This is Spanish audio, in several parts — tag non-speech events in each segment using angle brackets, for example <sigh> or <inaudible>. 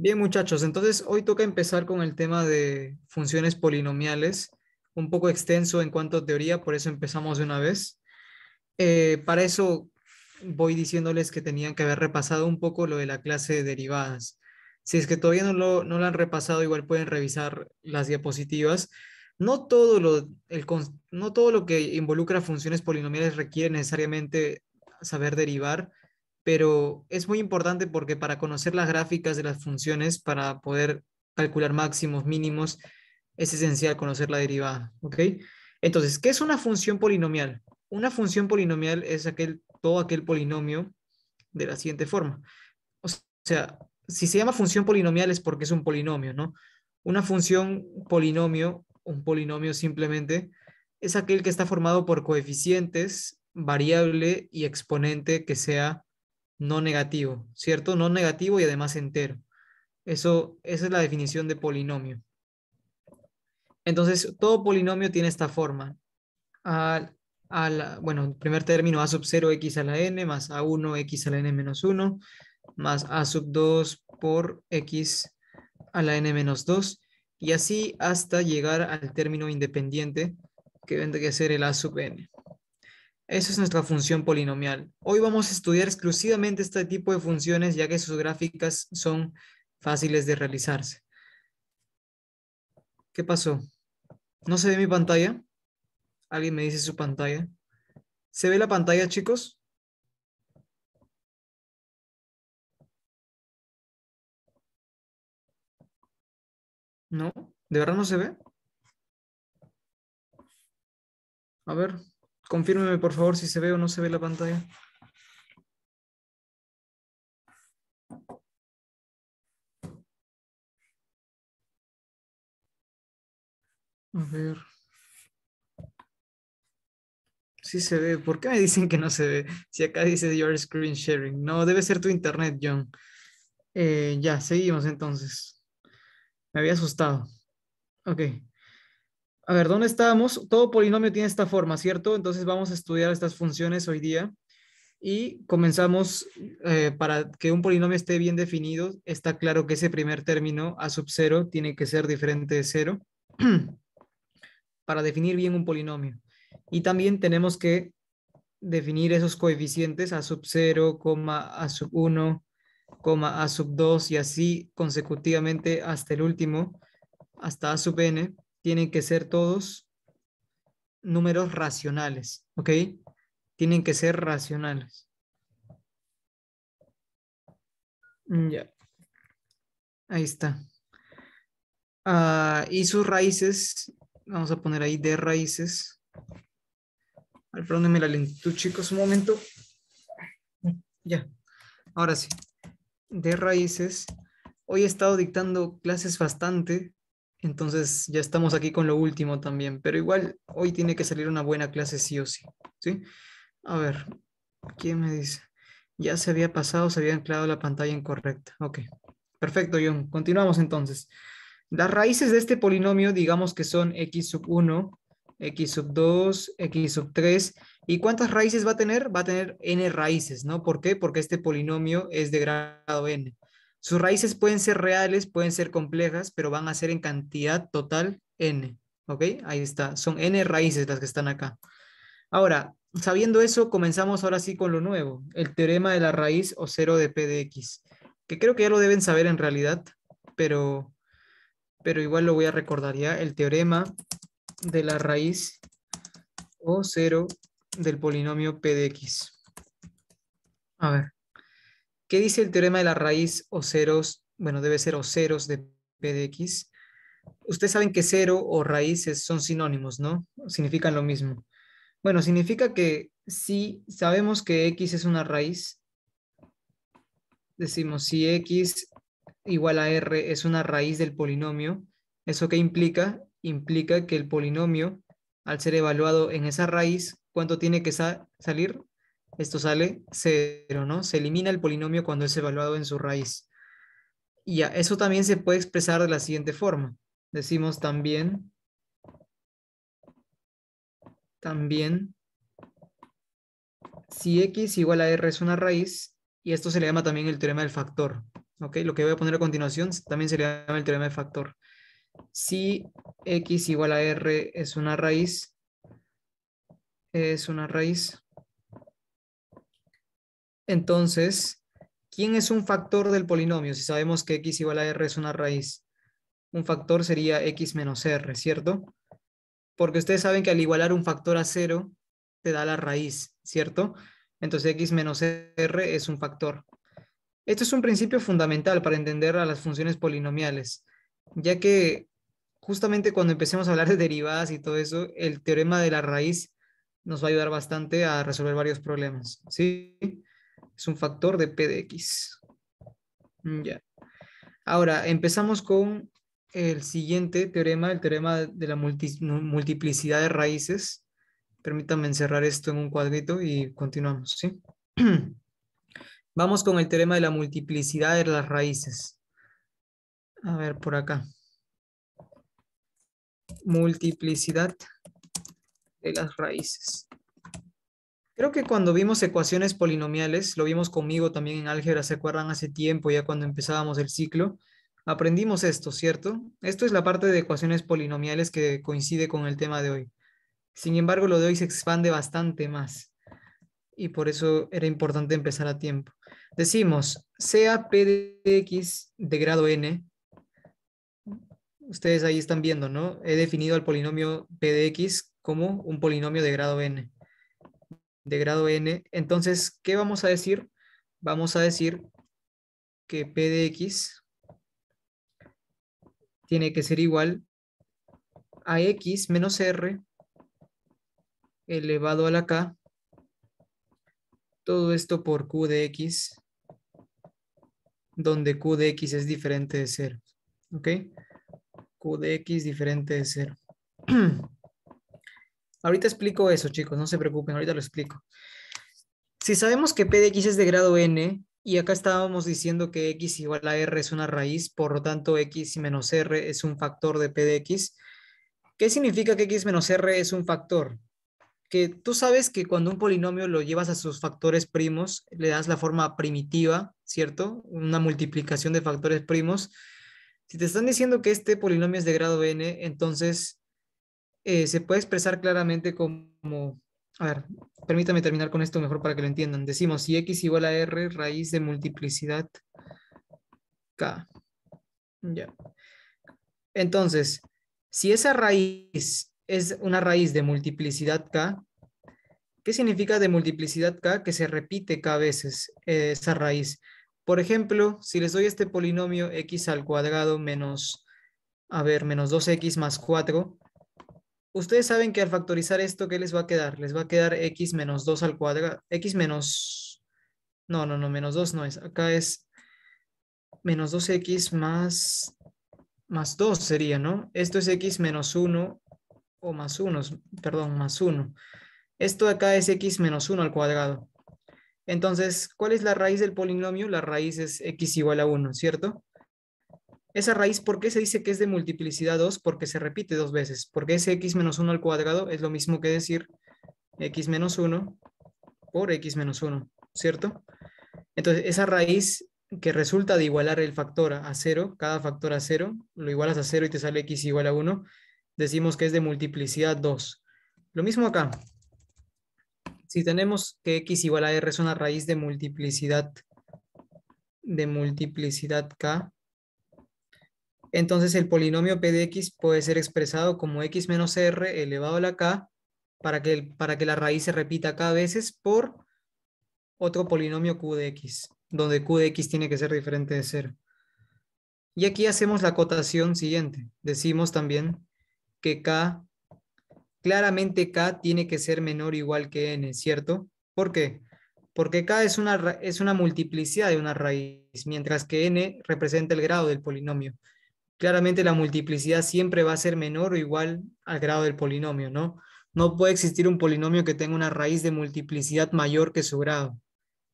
Bien, muchachos, entonces hoy toca empezar con el tema de funciones polinomiales, un poco extenso en cuanto a teoría, por eso empezamos de una vez. Eh, para eso voy diciéndoles que tenían que haber repasado un poco lo de la clase de derivadas. Si es que todavía no lo, han repasado, igual pueden revisar las diapositivas. No todo, no todo lo que involucra funciones polinomiales requiere necesariamente saber derivar pero es muy importante porque para conocer las gráficas de las funciones, para poder calcular máximos, mínimos, es esencial conocer la derivada, ¿ok? Entonces, ¿qué es una función polinomial? Una función polinomial es aquel, todo aquel polinomio de la siguiente forma. O sea, si se llama función polinomial es porque es un polinomio, ¿no? Una función polinomio, un polinomio simplemente, es aquel que está formado por coeficientes, variable y exponente que sea no negativo, ¿cierto? No negativo y además entero. Eso, esa es la definición de polinomio. Entonces, todo polinomio tiene esta forma. A, bueno, primer término a sub 0 x a la n más a 1 x a la n menos 1 más a sub 2 por x a la n menos 2 y así hasta llegar al término independiente que vendría a ser el a sub n. Esa es nuestra función polinomial. Hoy vamos a estudiar exclusivamente este tipo de funciones ya que sus gráficas son fáciles de realizarse. ¿Qué pasó? ¿No se ve mi pantalla? ¿Alguien me dice su pantalla? ¿Se ve la pantalla, chicos? ¿No? ¿De verdad no se ve? A ver, confírmeme por favor si se ve o no se ve la pantalla. A ver. Sí se ve. ¿Por qué me dicen que no se ve? Si acá dice your screen sharing. No, debe ser tu internet, John. Eh, ya, seguimos entonces. Me había asustado. Ok. A ver, ¿dónde estábamos? Todo polinomio tiene esta forma, ¿cierto? Entonces vamos a estudiar estas funciones hoy día y comenzamos eh, para que un polinomio esté bien definido. Está claro que ese primer término a sub 0 tiene que ser diferente de 0 <clears throat> para definir bien un polinomio. Y también tenemos que definir esos coeficientes a sub 0, a sub 1, a sub 2 y así consecutivamente hasta el último, hasta a sub n tienen que ser todos números racionales, ¿ok? Tienen que ser racionales. Mm, ya. Ahí está. Ah, y sus raíces, vamos a poner ahí de raíces. Perdónenme la lentitud, chicos, un momento. Ya, ahora sí. De raíces. Hoy he estado dictando clases bastante entonces ya estamos aquí con lo último también, pero igual hoy tiene que salir una buena clase sí o sí, ¿sí? A ver, ¿quién me dice? Ya se había pasado, se había anclado la pantalla incorrecta. Ok, perfecto, John. Continuamos entonces. Las raíces de este polinomio, digamos que son x sub 1, x sub 2, x sub 3. ¿Y cuántas raíces va a tener? Va a tener n raíces, ¿no? ¿Por qué? Porque este polinomio es de grado n. Sus raíces pueden ser reales, pueden ser complejas, pero van a ser en cantidad total n. ¿Ok? Ahí está. Son n raíces las que están acá. Ahora, sabiendo eso, comenzamos ahora sí con lo nuevo. El teorema de la raíz o cero de p de x. Que creo que ya lo deben saber en realidad, pero, pero igual lo voy a recordar ya. El teorema de la raíz o cero del polinomio p de x. A ver. ¿Qué dice el teorema de la raíz o ceros? Bueno, debe ser o ceros de p de x. Ustedes saben que cero o raíces son sinónimos, ¿no? Significan lo mismo. Bueno, significa que si sabemos que x es una raíz, decimos si x igual a r es una raíz del polinomio, ¿eso qué implica? Implica que el polinomio, al ser evaluado en esa raíz, ¿cuánto tiene que salir? Esto sale cero, ¿no? Se elimina el polinomio cuando es evaluado en su raíz. Y ya, eso también se puede expresar de la siguiente forma. Decimos también, también, si x igual a r es una raíz, y esto se le llama también el teorema del factor. ¿ok? Lo que voy a poner a continuación también se le llama el teorema del factor. Si x igual a r es una raíz, es una raíz, entonces, ¿quién es un factor del polinomio? Si sabemos que x igual a r es una raíz, un factor sería x menos r, ¿cierto? Porque ustedes saben que al igualar un factor a cero, te da la raíz, ¿cierto? Entonces x menos r es un factor. Esto es un principio fundamental para entender a las funciones polinomiales, ya que justamente cuando empecemos a hablar de derivadas y todo eso, el teorema de la raíz nos va a ayudar bastante a resolver varios problemas, ¿sí? Es un factor de P de X. Mm, ya. Ahora, empezamos con el siguiente teorema, el teorema de la multiplicidad de raíces. Permítanme encerrar esto en un cuadrito y continuamos, ¿sí? <clears throat> Vamos con el teorema de la multiplicidad de las raíces. A ver, por acá. Multiplicidad de las raíces. Creo que cuando vimos ecuaciones polinomiales, lo vimos conmigo también en álgebra, ¿se acuerdan? Hace tiempo, ya cuando empezábamos el ciclo, aprendimos esto, ¿cierto? Esto es la parte de ecuaciones polinomiales que coincide con el tema de hoy. Sin embargo, lo de hoy se expande bastante más y por eso era importante empezar a tiempo. Decimos, sea P de X de grado n, ustedes ahí están viendo, ¿no? He definido al polinomio P de X como un polinomio de grado n de grado n. Entonces, ¿qué vamos a decir? Vamos a decir que P de X tiene que ser igual a X menos R elevado a la K, todo esto por Q de X, donde Q de X es diferente de 0. ¿Ok? Q de X diferente de 0. <clears throat> Ahorita explico eso, chicos, no se preocupen, ahorita lo explico. Si sabemos que p de x es de grado n, y acá estábamos diciendo que x igual a r es una raíz, por lo tanto x menos r es un factor de p de x, ¿qué significa que x menos r es un factor? Que tú sabes que cuando un polinomio lo llevas a sus factores primos, le das la forma primitiva, ¿cierto? Una multiplicación de factores primos. Si te están diciendo que este polinomio es de grado n, entonces eh, se puede expresar claramente como, a ver, permítame terminar con esto mejor para que lo entiendan. Decimos si x igual a r raíz de multiplicidad k. Ya. Entonces, si esa raíz es una raíz de multiplicidad k, ¿qué significa de multiplicidad k? Que se repite k veces eh, esa raíz. Por ejemplo, si les doy este polinomio x al cuadrado menos, a ver, menos 2x más 4, ustedes saben que al factorizar esto, ¿qué les va a quedar? Les va a quedar x menos 2 al cuadrado, x menos, no, no, no, menos 2 no es, acá es menos 2x más, 2 sería, ¿no? Esto es x menos 1 o más 1, perdón, más 1. Esto acá es x menos 1 al cuadrado. Entonces, ¿cuál es la raíz del polinomio? La raíz es x igual a 1, ¿cierto? Esa raíz, ¿por qué se dice que es de multiplicidad 2? Porque se repite dos veces, porque ese x menos 1 al cuadrado es lo mismo que decir x menos 1 por x menos 1, ¿cierto? Entonces, esa raíz que resulta de igualar el factor a 0, cada factor a 0, lo igualas a 0 y te sale x igual a 1, decimos que es de multiplicidad 2. Lo mismo acá. Si tenemos que x igual a r es una raíz de multiplicidad de multiplicidad k, entonces el polinomio p de x puede ser expresado como x menos r elevado a la k para que, para que la raíz se repita k veces por otro polinomio q de x, donde q de x tiene que ser diferente de 0. Y aquí hacemos la cotación siguiente. Decimos también que k, claramente k tiene que ser menor o igual que n, ¿cierto? ¿Por qué? Porque k es es una multiplicidad de una raíz, mientras que n representa el grado del polinomio claramente la multiplicidad siempre va a ser menor o igual al grado del polinomio, ¿no? No puede existir un polinomio que tenga una raíz de multiplicidad mayor que su grado.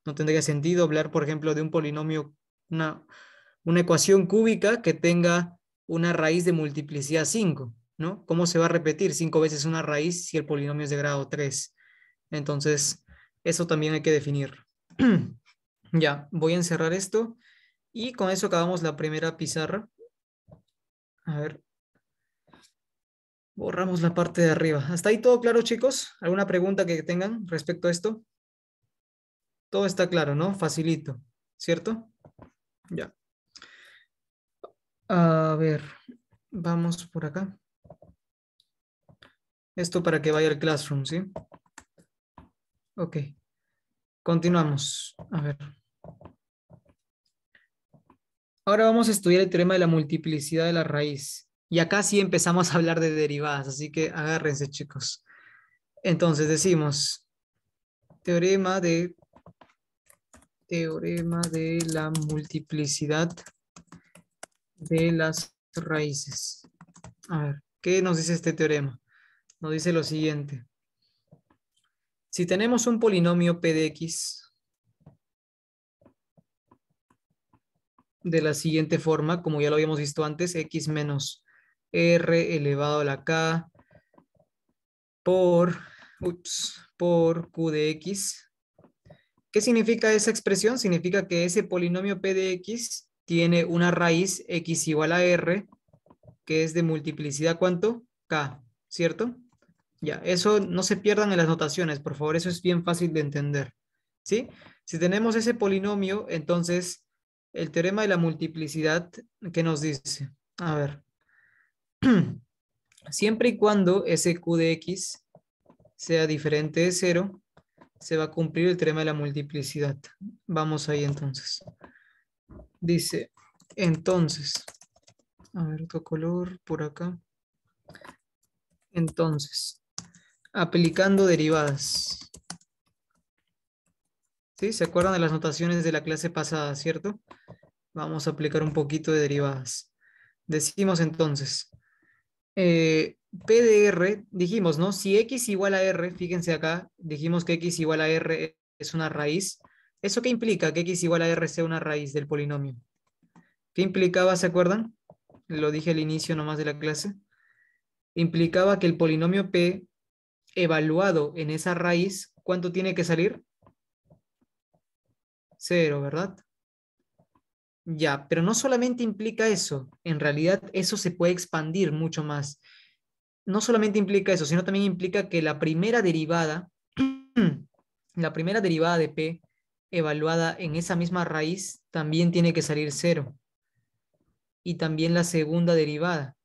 No tendría sentido hablar, por ejemplo, de un polinomio, una, una ecuación cúbica que tenga una raíz de multiplicidad 5, ¿no? ¿Cómo se va a repetir cinco veces una raíz si el polinomio es de grado 3? Entonces, eso también hay que definir. <clears throat> ya, voy a encerrar esto y con eso acabamos la primera pizarra. A ver. Borramos la parte de arriba. ¿Hasta ahí todo claro, chicos? ¿Alguna pregunta que tengan respecto a esto? Todo está claro, ¿no? Facilito, ¿cierto? Ya. A ver, vamos por acá. Esto para que vaya al Classroom, ¿sí? Ok. Continuamos. A ver. Ahora vamos a estudiar el teorema de la multiplicidad de la raíz. Y acá sí empezamos a hablar de derivadas, así que agárrense, chicos. Entonces decimos, teorema de, teorema de la multiplicidad de las raíces. A ver, ¿qué nos dice este teorema? Nos dice lo siguiente. Si tenemos un polinomio p de x de la siguiente forma, como ya lo habíamos visto antes, x menos r elevado a la k por, por q de x. ¿Qué significa esa expresión? Significa que ese polinomio p de x tiene una raíz x igual a r, que es de multiplicidad, ¿cuánto? k, ¿cierto? Ya, eso no se pierdan en las notaciones, por favor, eso es bien fácil de entender, ¿sí? Si tenemos ese polinomio, entonces el teorema de la multiplicidad que nos dice, a ver, <clears throat> siempre y cuando ese Q de X sea diferente de cero, se va a cumplir el teorema de la multiplicidad. Vamos ahí entonces. Dice, entonces, a ver, otro color por acá. Entonces, aplicando derivadas. ¿Se acuerdan de las notaciones de la clase pasada, cierto? Vamos a aplicar un poquito de derivadas. Decimos entonces, eh, P de R, dijimos, ¿no? Si X igual a R, fíjense acá, dijimos que X igual a R es una raíz. ¿Eso qué implica? Que X igual a R sea una raíz del polinomio. ¿Qué implicaba, se acuerdan? Lo dije al inicio nomás de la clase. Implicaba que el polinomio P evaluado en esa raíz, ¿cuánto tiene que salir? Cero, ¿verdad? Ya, pero no solamente implica eso, en realidad eso se puede expandir mucho más. No solamente implica eso, sino también implica que la primera derivada, <clears throat> la primera derivada de P evaluada en esa misma raíz también tiene que salir cero. Y también la segunda derivada.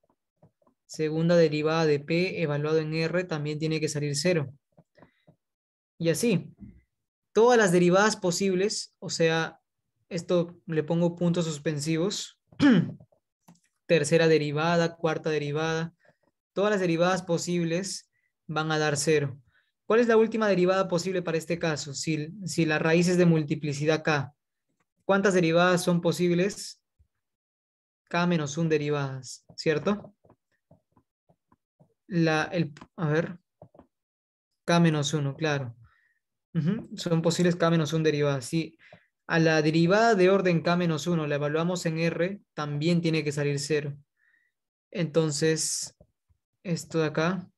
Segunda derivada de P evaluado en R también tiene que salir cero. Y así, todas las derivadas posibles, o sea, esto le pongo puntos suspensivos, <clears throat> tercera derivada, cuarta derivada, todas las derivadas posibles van a dar cero. ¿Cuál es la última derivada posible para este caso? Si, si la raíz es de multiplicidad k, ¿cuántas derivadas son posibles? k menos 1 derivadas, ¿cierto? La, el, a ver, k menos 1, claro. Son posibles K menos 1 derivadas. Si A la derivada de orden K menos 1 la evaluamos en R, también tiene que salir 0. Entonces, esto de acá,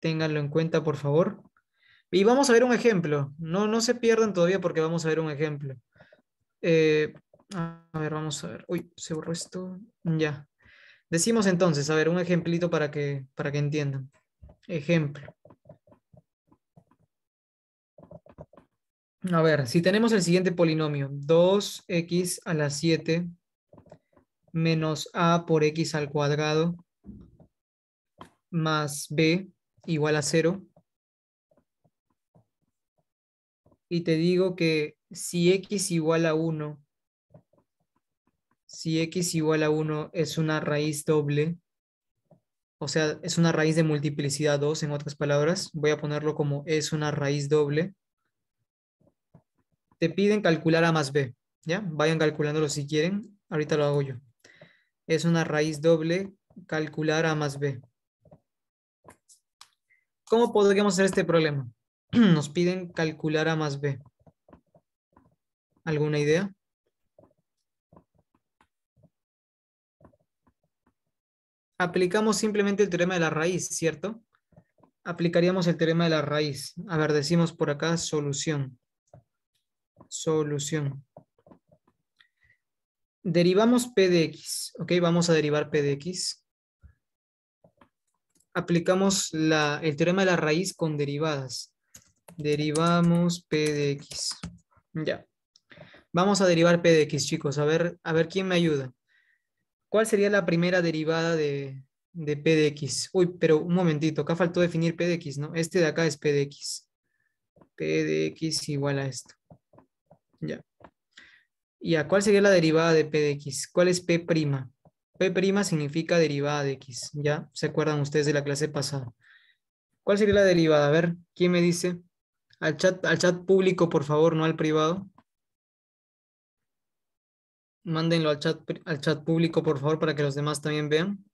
ténganlo en cuenta, por favor. Y vamos a ver un ejemplo. No, no se pierdan todavía porque vamos a ver un ejemplo. Eh, a ver, vamos a ver. Uy, se borró esto. Ya. Decimos entonces, a ver, un ejemplito para que, para que entiendan. Ejemplo. A ver, si tenemos el siguiente polinomio, 2x a la 7 menos a por x al cuadrado más b igual a 0. Y te digo que si x igual a 1, si x igual a 1 es una raíz doble, o sea, es una raíz de multiplicidad 2, en otras palabras, voy a ponerlo como es una raíz doble te piden calcular A más B, ¿ya? Vayan calculándolo si quieren, ahorita lo hago yo. Es una raíz doble, calcular A más B. ¿Cómo podríamos hacer este problema? <clears throat> Nos piden calcular A más B. ¿Alguna idea? Aplicamos simplemente el teorema de la raíz, ¿cierto? Aplicaríamos el teorema de la raíz. A ver, decimos por acá solución solución. Derivamos P de X, ¿ok? Vamos a derivar P de X. Aplicamos el teorema de la raíz con derivadas. Derivamos P de X. Ya. Vamos a derivar P de X, chicos. A ver, a ver quién me ayuda. ¿Cuál sería la primera derivada de, de P de X? Uy, pero un momentito. Acá faltó definir P de X, ¿no? Este de acá es P de X. P de X igual a esto. Ya. ¿Y a cuál sería la derivada de P de X? ¿Cuál es P'? P' significa derivada de X, ¿ya? ¿Se acuerdan ustedes de la clase pasada? ¿Cuál sería la derivada? A ver, ¿quién me dice? Al chat, al chat público, por favor, no al privado. Mándenlo al chat, al chat público, por favor, para que los demás también vean.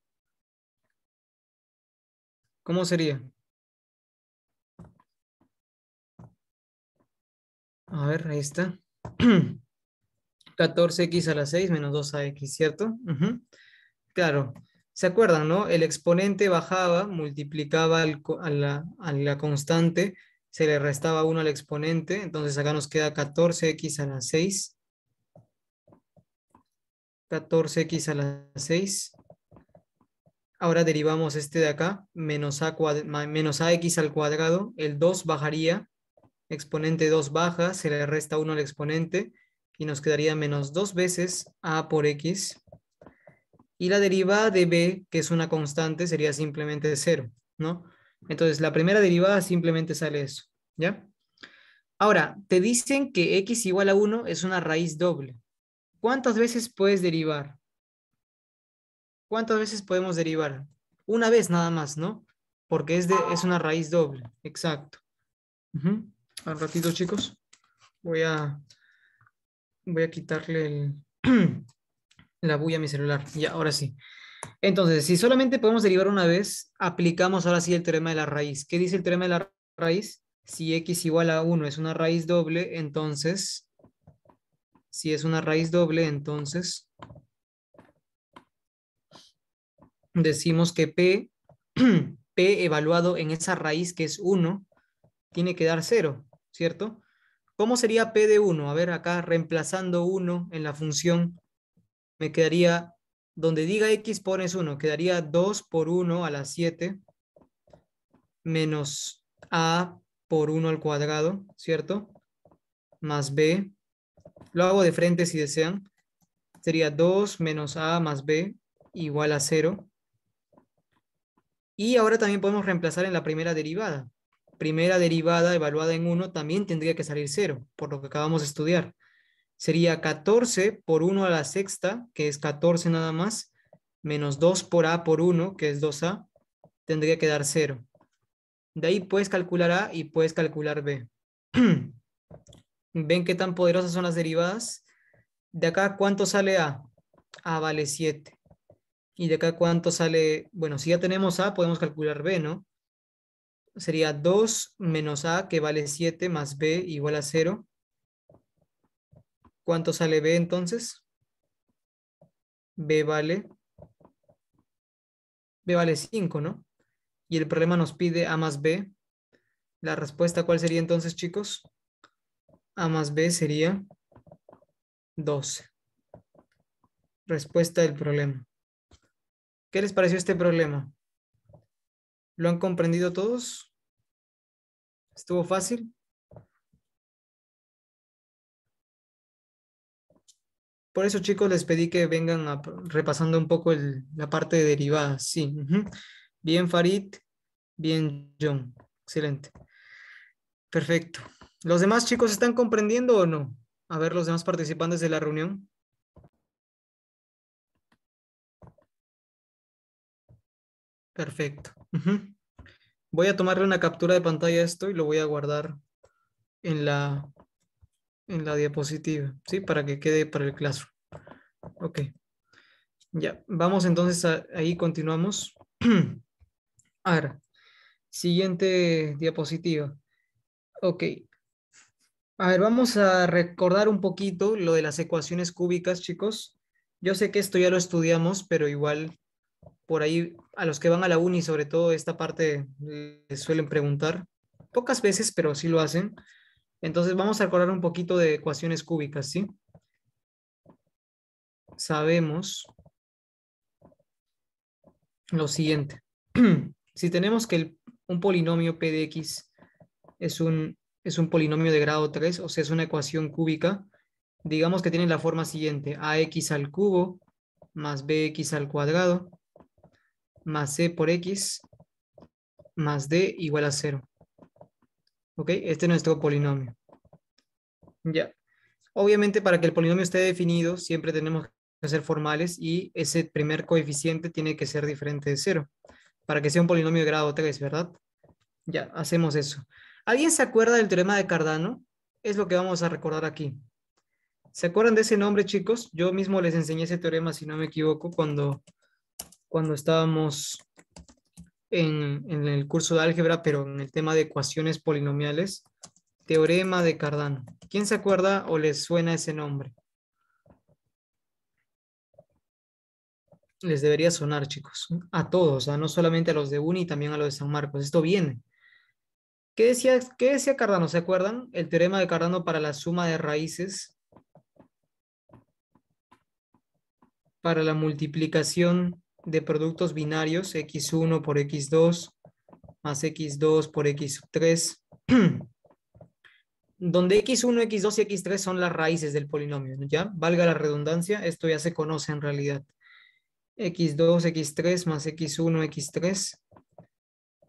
¿Cómo sería? A ver, ahí está. 14x <clears throat> a la 6 menos 2ax, ¿cierto? Claro. ¿Se acuerdan, no? El exponente bajaba, multiplicaba a, la, constante, se le restaba 1 al exponente, entonces acá nos queda 14x a la 6. 14x a la 6. Ahora derivamos este de acá, menos, a menos ax al cuadrado, el 2 bajaría, exponente 2 baja, se le resta 1 al exponente y nos quedaría menos 2 veces a por x. Y la derivada de b, que es una constante, sería simplemente 0, ¿no? Entonces la primera derivada simplemente sale eso, ¿ya? Ahora, te dicen que x igual a 1 es una raíz doble. ¿Cuántas veces puedes derivar? ¿Cuántas veces podemos derivar? Una vez nada más, ¿no? Porque es, de, es una raíz doble, exacto. Al ratito, chicos, voy a, voy a quitarle <clears throat> la bulla a mi celular. Ya, ahora sí. Entonces, si solamente podemos derivar una vez, aplicamos ahora sí el teorema de la raíz. ¿Qué dice el teorema de la raíz? Si x igual a 1 es una raíz doble, entonces, si es una raíz doble, entonces decimos que p, <clears throat> p evaluado en esa raíz que es 1 tiene que dar 0. ¿cierto? ¿Cómo sería P de 1? A ver, acá reemplazando 1 en la función, me quedaría, donde diga X pones 1, quedaría 2 por 1 a la 7 menos A por 1 al cuadrado, ¿cierto? Más B, lo hago de frente si desean, sería 2 menos A más B igual a 0. Y ahora también podemos reemplazar en la primera derivada primera derivada evaluada en 1 también tendría que salir 0, por lo que acabamos de estudiar. Sería 14 por 1 a la sexta, que es 14 nada más, menos 2 por a por 1, que es 2a, tendría que dar 0. De ahí puedes calcular a y puedes calcular b. <clears throat> ¿Ven qué tan poderosas son las derivadas? De acá, ¿cuánto sale a? A vale 7. Y de acá, ¿cuánto sale? Bueno, si ya tenemos a, podemos calcular b, ¿no? sería 2 menos A que vale 7 más B igual a 0. ¿Cuánto sale B entonces? B vale B vale 5, ¿no? Y el problema nos pide A más B. La respuesta, ¿cuál sería entonces, chicos? A más B sería 12. Respuesta del problema. ¿Qué les pareció este problema? ¿Lo han comprendido todos? ¿Estuvo fácil? Por eso, chicos, les pedí que vengan repasando un poco la parte de derivadas. Sí. Bien, Farid. Bien, John. Excelente. Perfecto. ¿Los demás chicos están comprendiendo o no? A ver, los demás participantes de la reunión. Perfecto. Voy a tomarle una captura de pantalla a esto y lo voy a guardar en la, en la diapositiva, ¿sí? Para que quede para el classroom. Ok. Ya, vamos entonces ahí continuamos. Ahora, <clears throat> siguiente diapositiva. Ok. A ver, vamos a recordar un poquito lo de las ecuaciones cúbicas, chicos. Yo sé que esto ya lo estudiamos, pero igual por ahí a los que van a la uni, sobre todo esta parte, les eh, suelen preguntar, pocas veces, pero sí lo hacen. Entonces vamos a acordar un poquito de ecuaciones cúbicas, ¿sí? Sabemos lo siguiente. <clears throat> si tenemos que un polinomio p de x es un, es un polinomio de grado 3, o sea, es una ecuación cúbica, digamos que tiene la forma siguiente, ax al cubo más bx al cuadrado más C por X más D igual a cero. ¿Ok? Este es nuestro polinomio. Ya. Obviamente para que el polinomio esté definido siempre tenemos que ser formales y ese primer coeficiente tiene que ser diferente de cero. para que sea un polinomio de grado 3, ¿verdad? Ya, hacemos eso. ¿Alguien se acuerda del teorema de Cardano? Es lo que vamos a recordar aquí. ¿Se acuerdan de ese nombre, chicos? Yo mismo les enseñé ese teorema, si no me equivoco, cuando cuando estábamos en, el curso de álgebra, pero en el tema de ecuaciones polinomiales, teorema de Cardano. ¿Quién se acuerda o les suena ese nombre? les debería sonar, chicos, a todos, no solamente a los de UNI, también a los de San Marcos. Esto viene. ¿Qué decía, ¿Qué decía Cardano? ¿Se acuerdan? El teorema de Cardano para la suma de raíces, para la multiplicación de productos binarios, x1 por x2 más x2 por x3, <clears throat> donde x1, x2 y x3 son las raíces del polinomio, ¿ya? Valga la redundancia, esto ya se conoce en realidad. x2, x3 más x1, x3.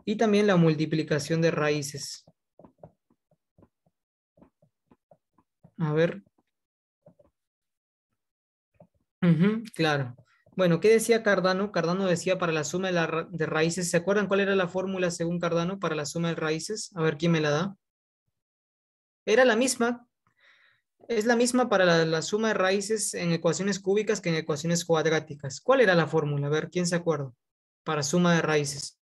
Y también la multiplicación de raíces. A ver. claro. Bueno, ¿qué decía Cardano? Cardano decía para la suma de, raíces. ¿Se acuerdan cuál era la fórmula según Cardano para la suma de raíces? A ver quién me la da. Era la misma. Es la misma para la, la suma de raíces en ecuaciones cúbicas que en ecuaciones cuadráticas. ¿Cuál era la fórmula? A ver, ¿quién se acuerda? Para suma de raíces.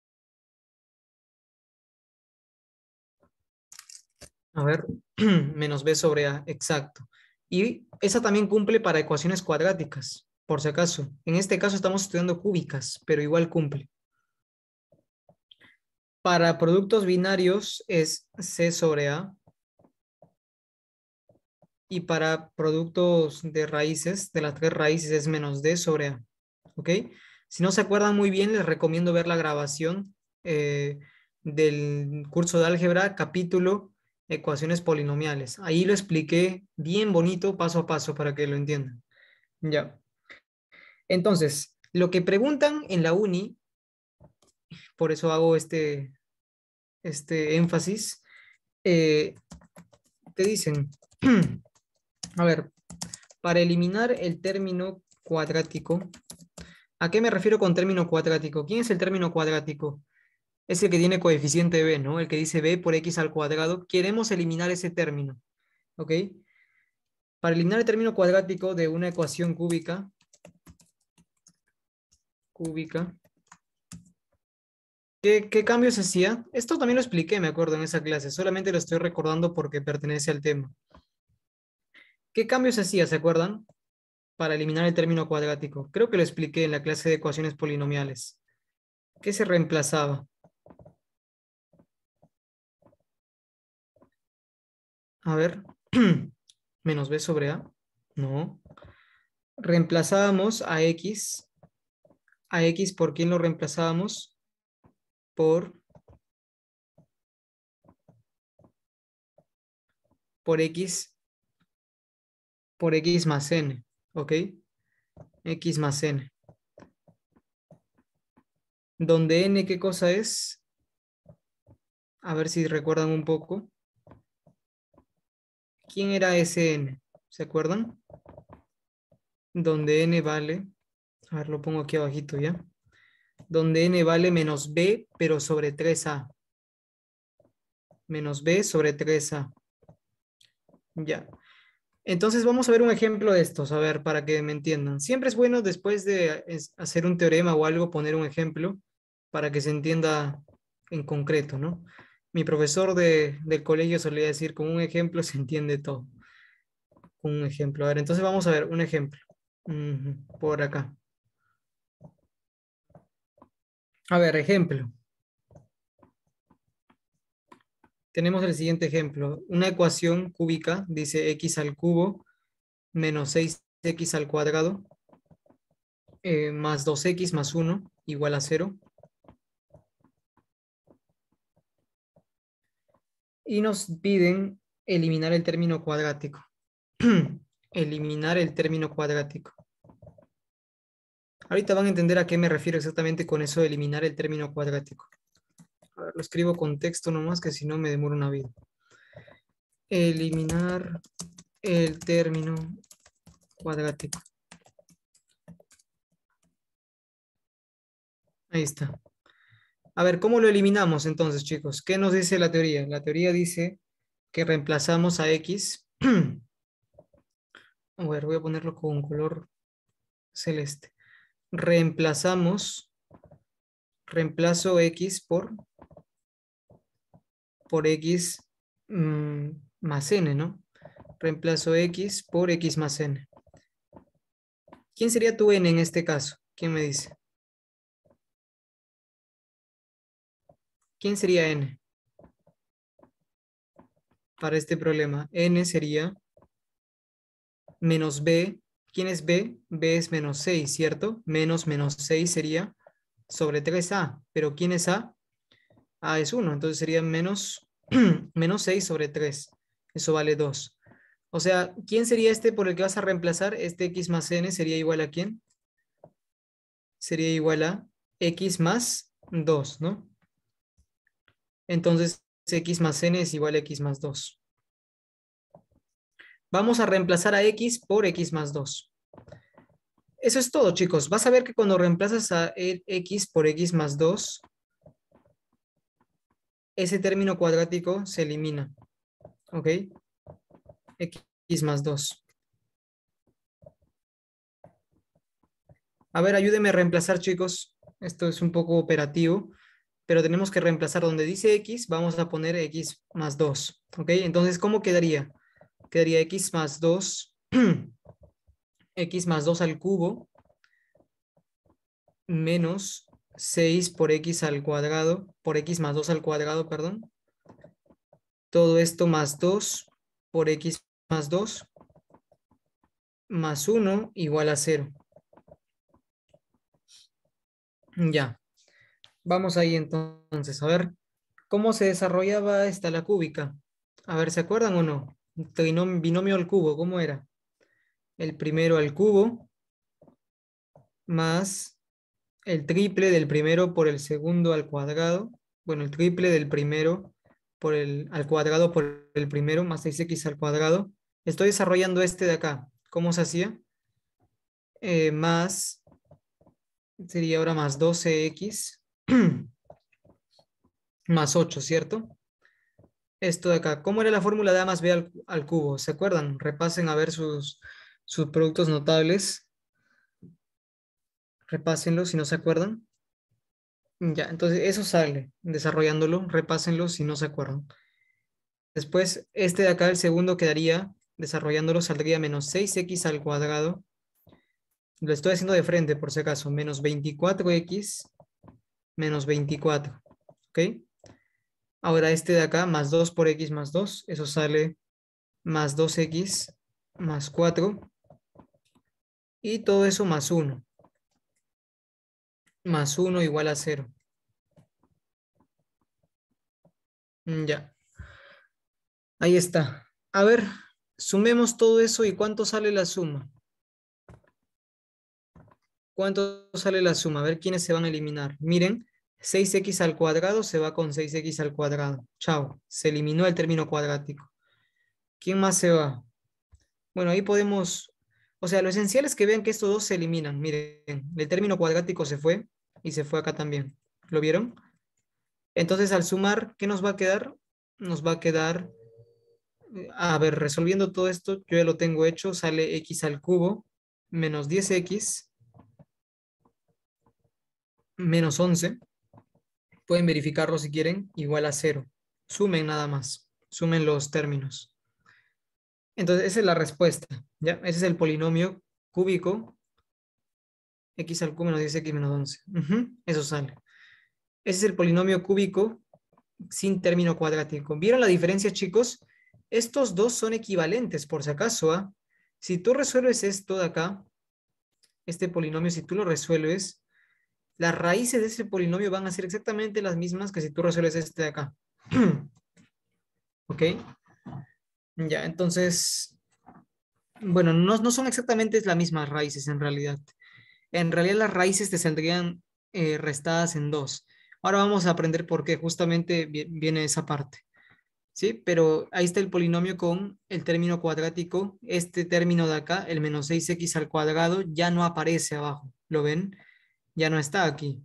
A ver, <clears throat> menos b sobre a, exacto. Y esa también cumple para ecuaciones cuadráticas por si acaso. En este caso estamos estudiando cúbicas, pero igual cumple. Para productos binarios es C sobre A. Y para productos de raíces, de las tres raíces, es menos D sobre A. ¿Ok? Si no se acuerdan muy bien, les recomiendo ver la grabación eh, del curso de álgebra, capítulo ecuaciones polinomiales. Ahí lo expliqué bien bonito, paso a paso, para que lo entiendan. Ya. Entonces, lo que preguntan en la uni, por eso hago este, este énfasis, eh, te dicen, <clears throat> a ver, para eliminar el término cuadrático, ¿a qué me refiero con término cuadrático? ¿Quién es el término cuadrático? Es el que tiene coeficiente b, ¿no? El que dice b por x al cuadrado. Queremos eliminar ese término, ¿ok? Para eliminar el término cuadrático de una ecuación cúbica, cúbica. ¿Qué, ¿Qué, cambios hacía? Esto también lo expliqué, me acuerdo, en esa clase. Solamente lo estoy recordando porque pertenece al tema. ¿Qué cambios hacía, se acuerdan? Para eliminar el término cuadrático. Creo que lo expliqué en la clase de ecuaciones polinomiales. ¿Qué se reemplazaba? A ver, <clears throat> menos b sobre a. No. Reemplazábamos a x a X, ¿por quién lo reemplazábamos? Por, por X, por X más N, ¿ok? X más N. Donde N, ¿qué cosa es? A ver si recuerdan un poco. ¿Quién era ese N? ¿Se acuerdan? Donde N vale a ver, lo pongo aquí abajito ya, donde n vale menos b, pero sobre 3a. Menos b sobre 3a. Ya. Entonces vamos a ver un ejemplo de estos, a ver, para que me entiendan. Siempre es bueno después de hacer un teorema o algo poner un ejemplo para que se entienda en concreto, ¿no? Mi profesor del colegio solía decir, con un ejemplo <laughs> se entiende todo. Con un ejemplo. A ver, entonces vamos a ver un ejemplo. por acá. A ver, ejemplo. Tenemos el siguiente ejemplo. Una ecuación cúbica dice x al cubo menos 6x al cuadrado eh, más 2x más 1 igual a 0. Y nos piden eliminar el término cuadrático. <clears throat> eliminar el término cuadrático. Ahorita van a entender a qué me refiero exactamente con eso de eliminar el término cuadrático. A ver, lo escribo con texto nomás, que si no me demoro una vida. Eliminar el término cuadrático. Ahí está. A ver, ¿cómo lo eliminamos entonces, chicos? ¿Qué nos dice la teoría? La teoría dice que reemplazamos a X. <clears throat> a ver, voy a ponerlo con color celeste reemplazamos, reemplazo x por, por x mm, más n, ¿no? Reemplazo x por x más n. ¿Quién sería tu n en este caso? ¿Quién me dice? ¿Quién sería n? Para este problema, n sería menos b ¿Quién es B? B es menos 6, ¿cierto? Menos menos 6 sería sobre 3A. ¿Pero quién es A? A es 1, entonces sería menos, 6 <clears throat> sobre 3. Eso vale 2. O sea, ¿quién sería este por el que vas a reemplazar? Este X más N sería igual a quién? Sería igual a X más 2, ¿no? Entonces, X más N es igual a X más 2. Vamos a reemplazar a x por x más 2. Eso es todo, chicos. Vas a ver que cuando reemplazas a e, x por x más 2, ese término cuadrático se elimina. ¿Ok? x más 2. A ver, ayúdenme a reemplazar, chicos. Esto es un poco operativo, pero tenemos que reemplazar donde dice x, vamos a poner x más 2. ¿Ok? Entonces, ¿cómo quedaría? quedaría x más 2, <clears throat> x más 2 al cubo, menos 6 por x al cuadrado, por x más 2 al cuadrado, perdón. Todo esto más 2 por x más 2, más 1 igual a 0. Ya. Vamos ahí entonces. A ver, ¿cómo se desarrollaba esta la cúbica? A ver, ¿se acuerdan o no? binomio, al cubo, ¿cómo era? El primero al cubo más el triple del primero por el segundo al cuadrado. Bueno, el triple del primero por el, al cuadrado por el primero más 6x al cuadrado. Estoy desarrollando este de acá. ¿Cómo se hacía? Eh, más, sería ahora más 12x, <clears throat> más 8, ¿cierto? esto de acá. ¿Cómo era la fórmula de A más B al, cubo? ¿Se acuerdan? Repasen a ver sus, sus productos notables. Repásenlo si no se acuerdan. Ya, entonces eso sale desarrollándolo. Repásenlo si no se acuerdan. Después, este de acá, el segundo, quedaría desarrollándolo, saldría menos 6x al cuadrado. Lo estoy haciendo de frente, por si acaso. Menos 24x menos 24. ¿Ok? Ahora este de acá, más 2 por x más 2, eso sale más 2x más 4. Y todo eso más 1. Más 1 igual a 0. Mm, ya. Ahí está. A ver, sumemos todo eso y cuánto sale la suma. ¿Cuánto sale la suma? A ver quiénes se van a eliminar. Miren, 6x al cuadrado se va con 6x al cuadrado. Chao, se eliminó el término cuadrático. ¿Quién más se va? Bueno, ahí podemos... O sea, lo esencial es que vean que estos dos se eliminan. Miren, el término cuadrático se fue y se fue acá también. ¿Lo vieron? Entonces, al sumar, ¿qué nos va a quedar? Nos va a quedar... A ver, resolviendo todo esto, yo ya lo tengo hecho. Sale x al cubo menos 10x menos 11 Pueden verificarlo si quieren, igual a cero. Sumen nada más, sumen los términos. Entonces, esa es la respuesta. ¿ya? Ese es el polinomio cúbico. X al Q menos 10X menos 11. eso sale. Ese es el polinomio cúbico sin término cuadrático. ¿Vieron la diferencia, chicos? Estos dos son equivalentes, por si acaso. ¿ah? Si tú resuelves esto de acá, este polinomio, si tú lo resuelves, las raíces de ese polinomio van a ser exactamente las mismas que si tú resuelves este de acá. <clears throat> ¿Ok? Ya, entonces, bueno, no, son exactamente las mismas raíces en realidad. En realidad las raíces te saldrían eh, restadas en dos. Ahora vamos a aprender por qué justamente viene esa parte. ¿Sí? Pero ahí está el polinomio con el término cuadrático. Este término de acá, el menos 6x al cuadrado, ya no aparece abajo. ¿Lo ven? ya no está aquí.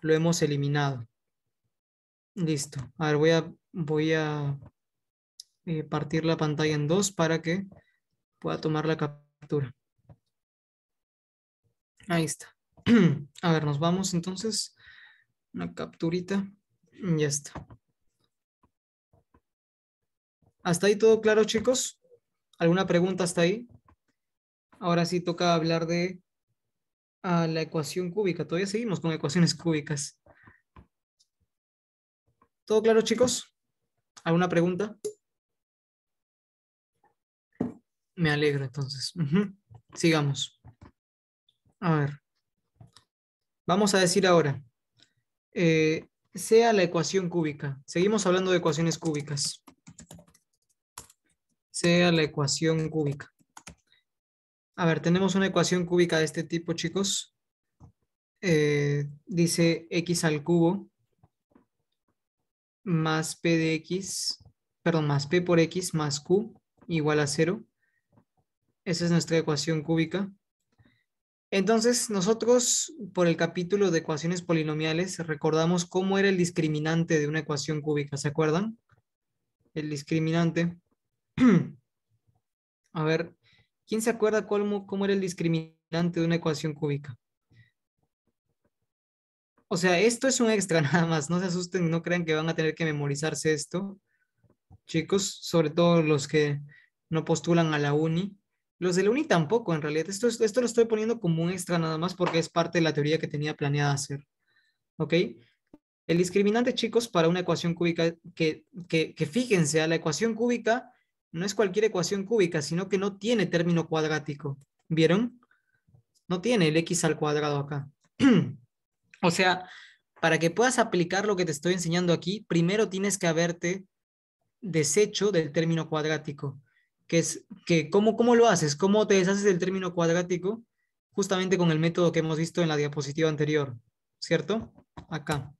Lo hemos eliminado. Listo. A ver, voy a, voy a eh, partir la pantalla en dos para que pueda tomar la captura. Ahí está. <clears throat> A ver, nos vamos entonces. Una capturita. Ya está. ¿Hasta ahí todo claro, chicos? ¿Alguna pregunta hasta ahí? Ahora sí toca hablar de a la ecuación cúbica. Todavía seguimos con ecuaciones cúbicas. ¿Todo claro, chicos? ¿Alguna pregunta? Me alegro, entonces. Sigamos. A ver. Vamos a decir ahora, eh, sea la ecuación cúbica. Seguimos hablando de ecuaciones cúbicas. Sea la ecuación cúbica. A ver, tenemos una ecuación cúbica de este tipo, chicos. Eh, dice x al cubo más p de x, perdón, más p por x más q igual a 0. Esa es nuestra ecuación cúbica. Entonces, nosotros por el capítulo de ecuaciones polinomiales recordamos cómo era el discriminante de una ecuación cúbica, ¿se acuerdan? El discriminante. <clears throat> a ver, ¿Quién se acuerda cómo, era el discriminante de una ecuación cúbica? O sea, esto es un extra <laughs> nada más. No se asusten, no crean que van a tener que memorizarse esto. Chicos, sobre todo los que no postulan a la uni. Los de la uni tampoco, en realidad. Esto, esto lo estoy poniendo como un extra nada más porque es parte de la teoría que tenía planeada hacer. ¿Ok? El discriminante, chicos, para una ecuación cúbica, que, que, que fíjense, a la ecuación cúbica no es cualquier ecuación cúbica, sino que no tiene término cuadrático. ¿Vieron? No tiene el x al cuadrado acá. <clears throat> o sea, para que puedas aplicar lo que te estoy enseñando aquí, primero tienes que haberte deshecho del término cuadrático. Que es, que ¿cómo, ¿Cómo lo haces? ¿Cómo te deshaces del término cuadrático? Justamente con el método que hemos visto en la diapositiva anterior, ¿cierto? Acá.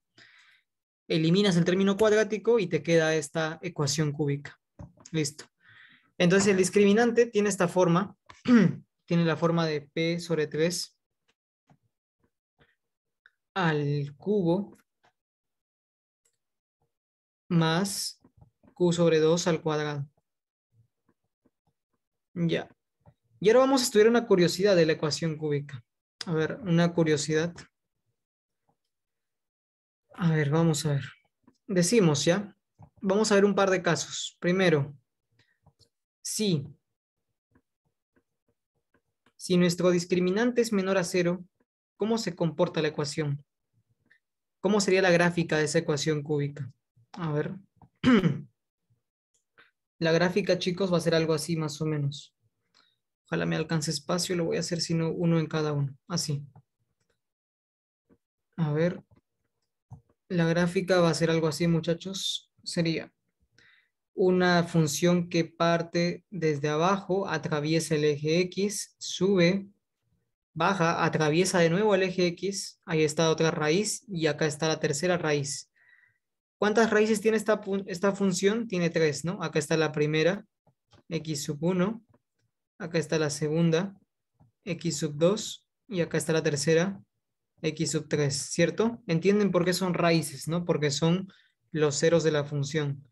Eliminas el término cuadrático y te queda esta ecuación cúbica. Listo. Entonces el discriminante tiene esta forma, <clears throat> tiene la forma de P sobre 3 al cubo más Q sobre 2 al cuadrado. Ya. Y ahora vamos a estudiar una curiosidad de la ecuación cúbica. A ver, una curiosidad. A ver, vamos a ver. Decimos, ¿ya? Vamos a ver un par de casos. Primero, si, si nuestro discriminante es menor a cero, ¿cómo se comporta la ecuación? ¿Cómo sería la gráfica de esa ecuación cúbica? A ver. <clears throat> La gráfica, chicos, va a ser algo así más o menos. Ojalá me alcance espacio, lo voy a hacer sino uno en cada uno, así. A ver. La gráfica va a ser algo así, muchachos. Sería una función que parte desde abajo, atraviesa el eje X, sube, baja, atraviesa de nuevo el eje X, ahí está otra raíz y acá está la tercera raíz. ¿Cuántas raíces tiene esta, función? Tiene tres, ¿no? Acá está la primera, X sub 1, acá está la segunda, X sub 2 y acá está la tercera, X sub 3, ¿cierto? ¿Entienden por qué son raíces, no? Porque son los ceros de la función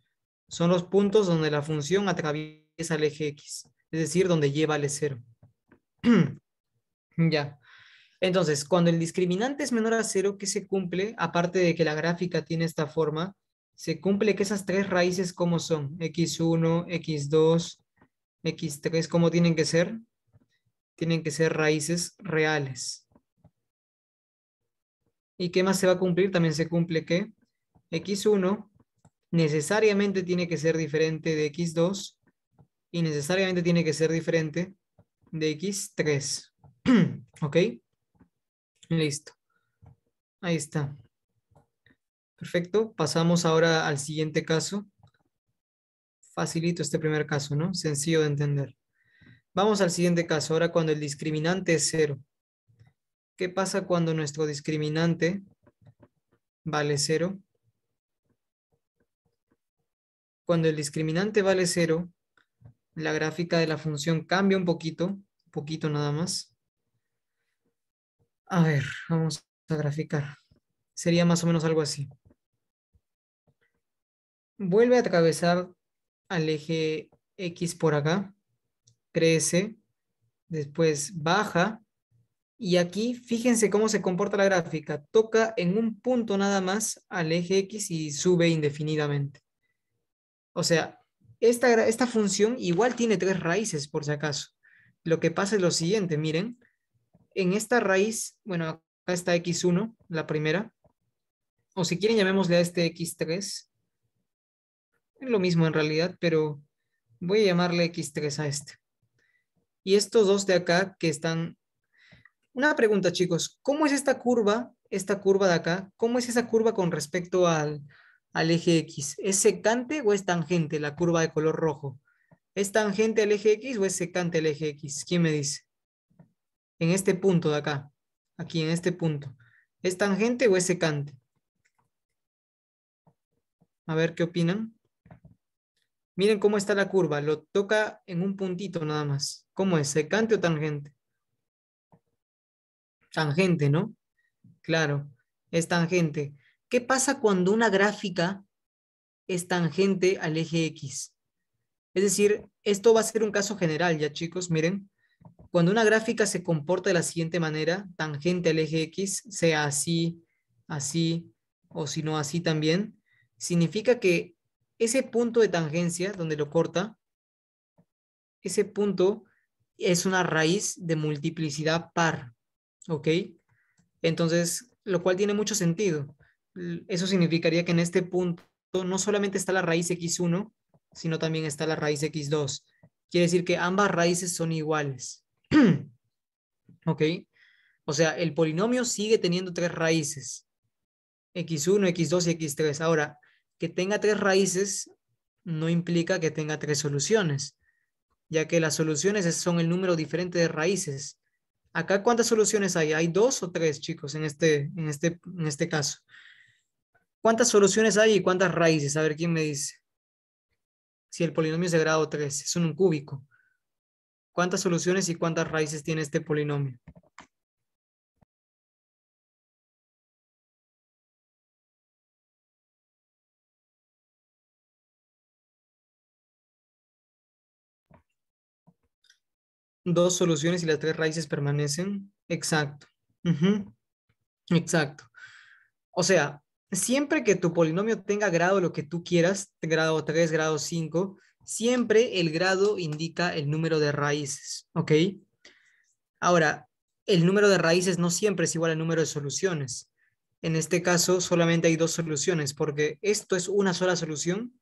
son los puntos donde la función atraviesa el eje X, es decir, donde lleva el cero. <clears throat> ya. Entonces, cuando el discriminante es menor a cero, ¿qué se cumple? Aparte de que la gráfica tiene esta forma, se cumple que esas tres raíces, ¿cómo son? X1, X2, X3, ¿cómo tienen que ser? Tienen que ser raíces reales. ¿Y qué más se va a cumplir? También se cumple que X1 necesariamente tiene que ser diferente de x2 y necesariamente tiene que ser diferente de x3. <clears throat> ¿Ok? Listo. Ahí está. Perfecto. Pasamos ahora al siguiente caso. Facilito este primer caso, ¿no? Sencillo de entender. Vamos al siguiente caso. Ahora cuando el discriminante es cero. ¿Qué pasa cuando nuestro discriminante vale cero? Cuando el discriminante vale cero, la gráfica de la función cambia un poquito, un poquito nada más. A ver, vamos a graficar. Sería más o menos algo así. Vuelve a atravesar al eje X por acá, crece, después baja, y aquí fíjense cómo se comporta la gráfica. Toca en un punto nada más al eje X y sube indefinidamente. O sea, esta, esta función igual tiene tres raíces, por si acaso. Lo que pasa es lo siguiente, miren. En esta raíz, bueno, acá está x1, la primera. O si quieren, llamémosle a este x3. Es lo mismo en realidad, pero voy a llamarle x3 a este. Y estos dos de acá que están... Una pregunta, chicos. ¿Cómo es esta curva, esta curva de acá? ¿Cómo es esa curva con respecto al, al eje X. ¿Es secante o es tangente la curva de color rojo? ¿Es tangente al eje X o es secante al eje X? ¿Quién me dice? En este punto de acá. Aquí, en este punto. ¿Es tangente o es secante? A ver qué opinan. Miren cómo está la curva. Lo toca en un puntito nada más. ¿Cómo es? ¿Secante o tangente? Tangente, ¿no? Claro, es tangente. ¿Qué pasa cuando una gráfica es tangente al eje X? Es decir, esto va a ser un caso general, ya chicos, miren. Cuando una gráfica se comporta de la siguiente manera, tangente al eje X, sea así, así, o si no así también, significa que ese punto de tangencia, donde lo corta, ese punto es una raíz de multiplicidad par, ¿ok? Entonces, lo cual tiene mucho sentido. Eso significaría que en este punto no solamente está la raíz x1, sino también está la raíz x2. Quiere decir que ambas raíces son iguales. <clears throat> ¿Ok? O sea, el polinomio sigue teniendo tres raíces. x1, x2 y x3. Ahora, que tenga tres raíces no implica que tenga tres soluciones, ya que las soluciones son el número diferente de raíces. Acá, ¿cuántas soluciones hay? ¿Hay dos o tres, chicos, en este, en este, en este caso? ¿Cuántas soluciones hay y cuántas raíces? A ver, ¿quién me dice? Si el polinomio es de grado 3, es un cúbico. ¿Cuántas soluciones y cuántas raíces tiene este polinomio? Dos soluciones y las tres raíces permanecen. Exacto. Exacto. O sea, siempre que tu polinomio tenga grado lo que tú quieras, grado 3, grado 5, siempre el grado indica el número de raíces, ¿ok? Ahora, el número de raíces no siempre es igual al número de soluciones. En este caso solamente hay dos soluciones porque esto es una sola solución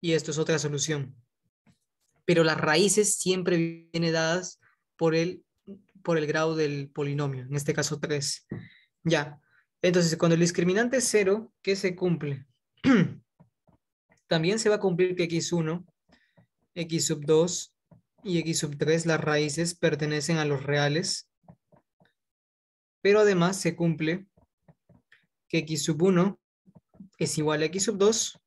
y esto es otra solución. Pero las raíces siempre vienen dadas por el, por el grado del polinomio, en este caso 3. Ya, entonces, cuando el discriminante es cero, ¿qué se cumple? <clears throat> También se va a cumplir que x1, x sub 2 y x sub 3, las raíces, pertenecen a los reales. Pero además se cumple que x sub 1 es igual a x sub 2.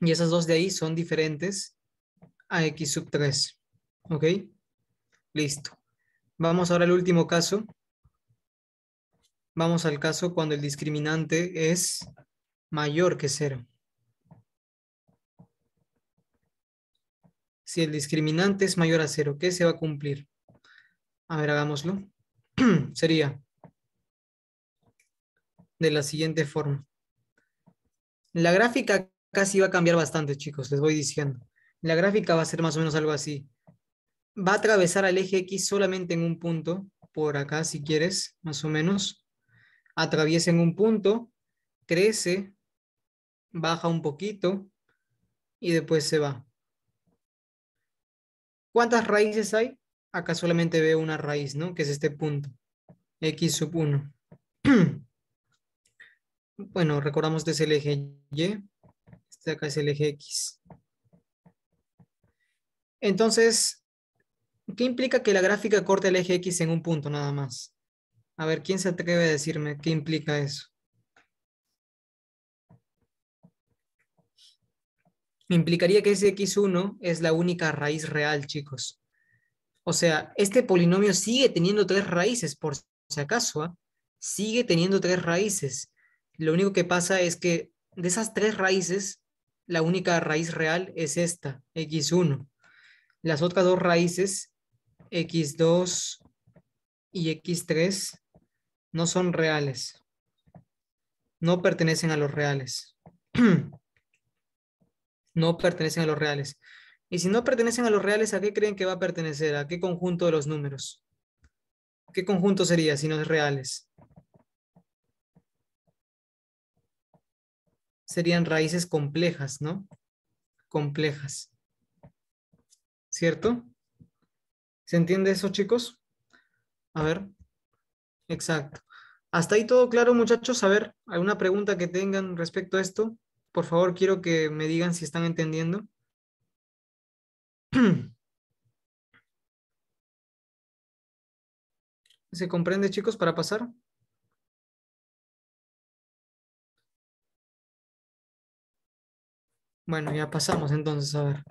Y esas dos de ahí son diferentes a x sub 3. ¿Ok? Listo. Vamos ahora al último caso. Vamos al caso cuando el discriminante es mayor que cero. Si el discriminante es mayor a cero, ¿qué se va a cumplir? A ver, hagámoslo. <clears throat> Sería de la siguiente forma. La gráfica casi va a cambiar bastante, chicos, les voy diciendo. La gráfica va a ser más o menos algo así. Va a atravesar al eje X solamente en un punto, por acá si quieres, más o menos atraviesa en un punto, crece, baja un poquito y después se va. ¿Cuántas raíces hay? Acá solamente veo una raíz, ¿no? Que es este punto, x sub 1. <clears throat> bueno, recordamos que es el eje Y, este acá es el eje X. Entonces, ¿qué implica que la gráfica corte el eje X en un punto nada más? A ver, ¿quién se atreve a decirme qué implica eso? Implicaría que ese x1 es la única raíz real, chicos. O sea, este polinomio sigue teniendo tres raíces, por si acaso, ¿ah? sigue teniendo tres raíces. Lo único que pasa es que de esas tres raíces, la única raíz real es esta, x1. Las otras dos raíces, x2 y x3, no son reales. No pertenecen a los reales. <clears throat> no pertenecen a los reales. Y si no pertenecen a los reales, ¿a qué creen que va a pertenecer? ¿A qué conjunto de los números? ¿Qué conjunto sería si no es reales? Serían raíces complejas, ¿no? Complejas. ¿Cierto? ¿Se entiende eso, chicos? A ver. Exacto. Hasta ahí todo claro, muchachos. A ver, alguna pregunta que tengan respecto a esto, por favor, quiero que me digan si están entendiendo. <clears throat> ¿Se comprende, chicos, para pasar? Bueno, ya pasamos entonces, a ver.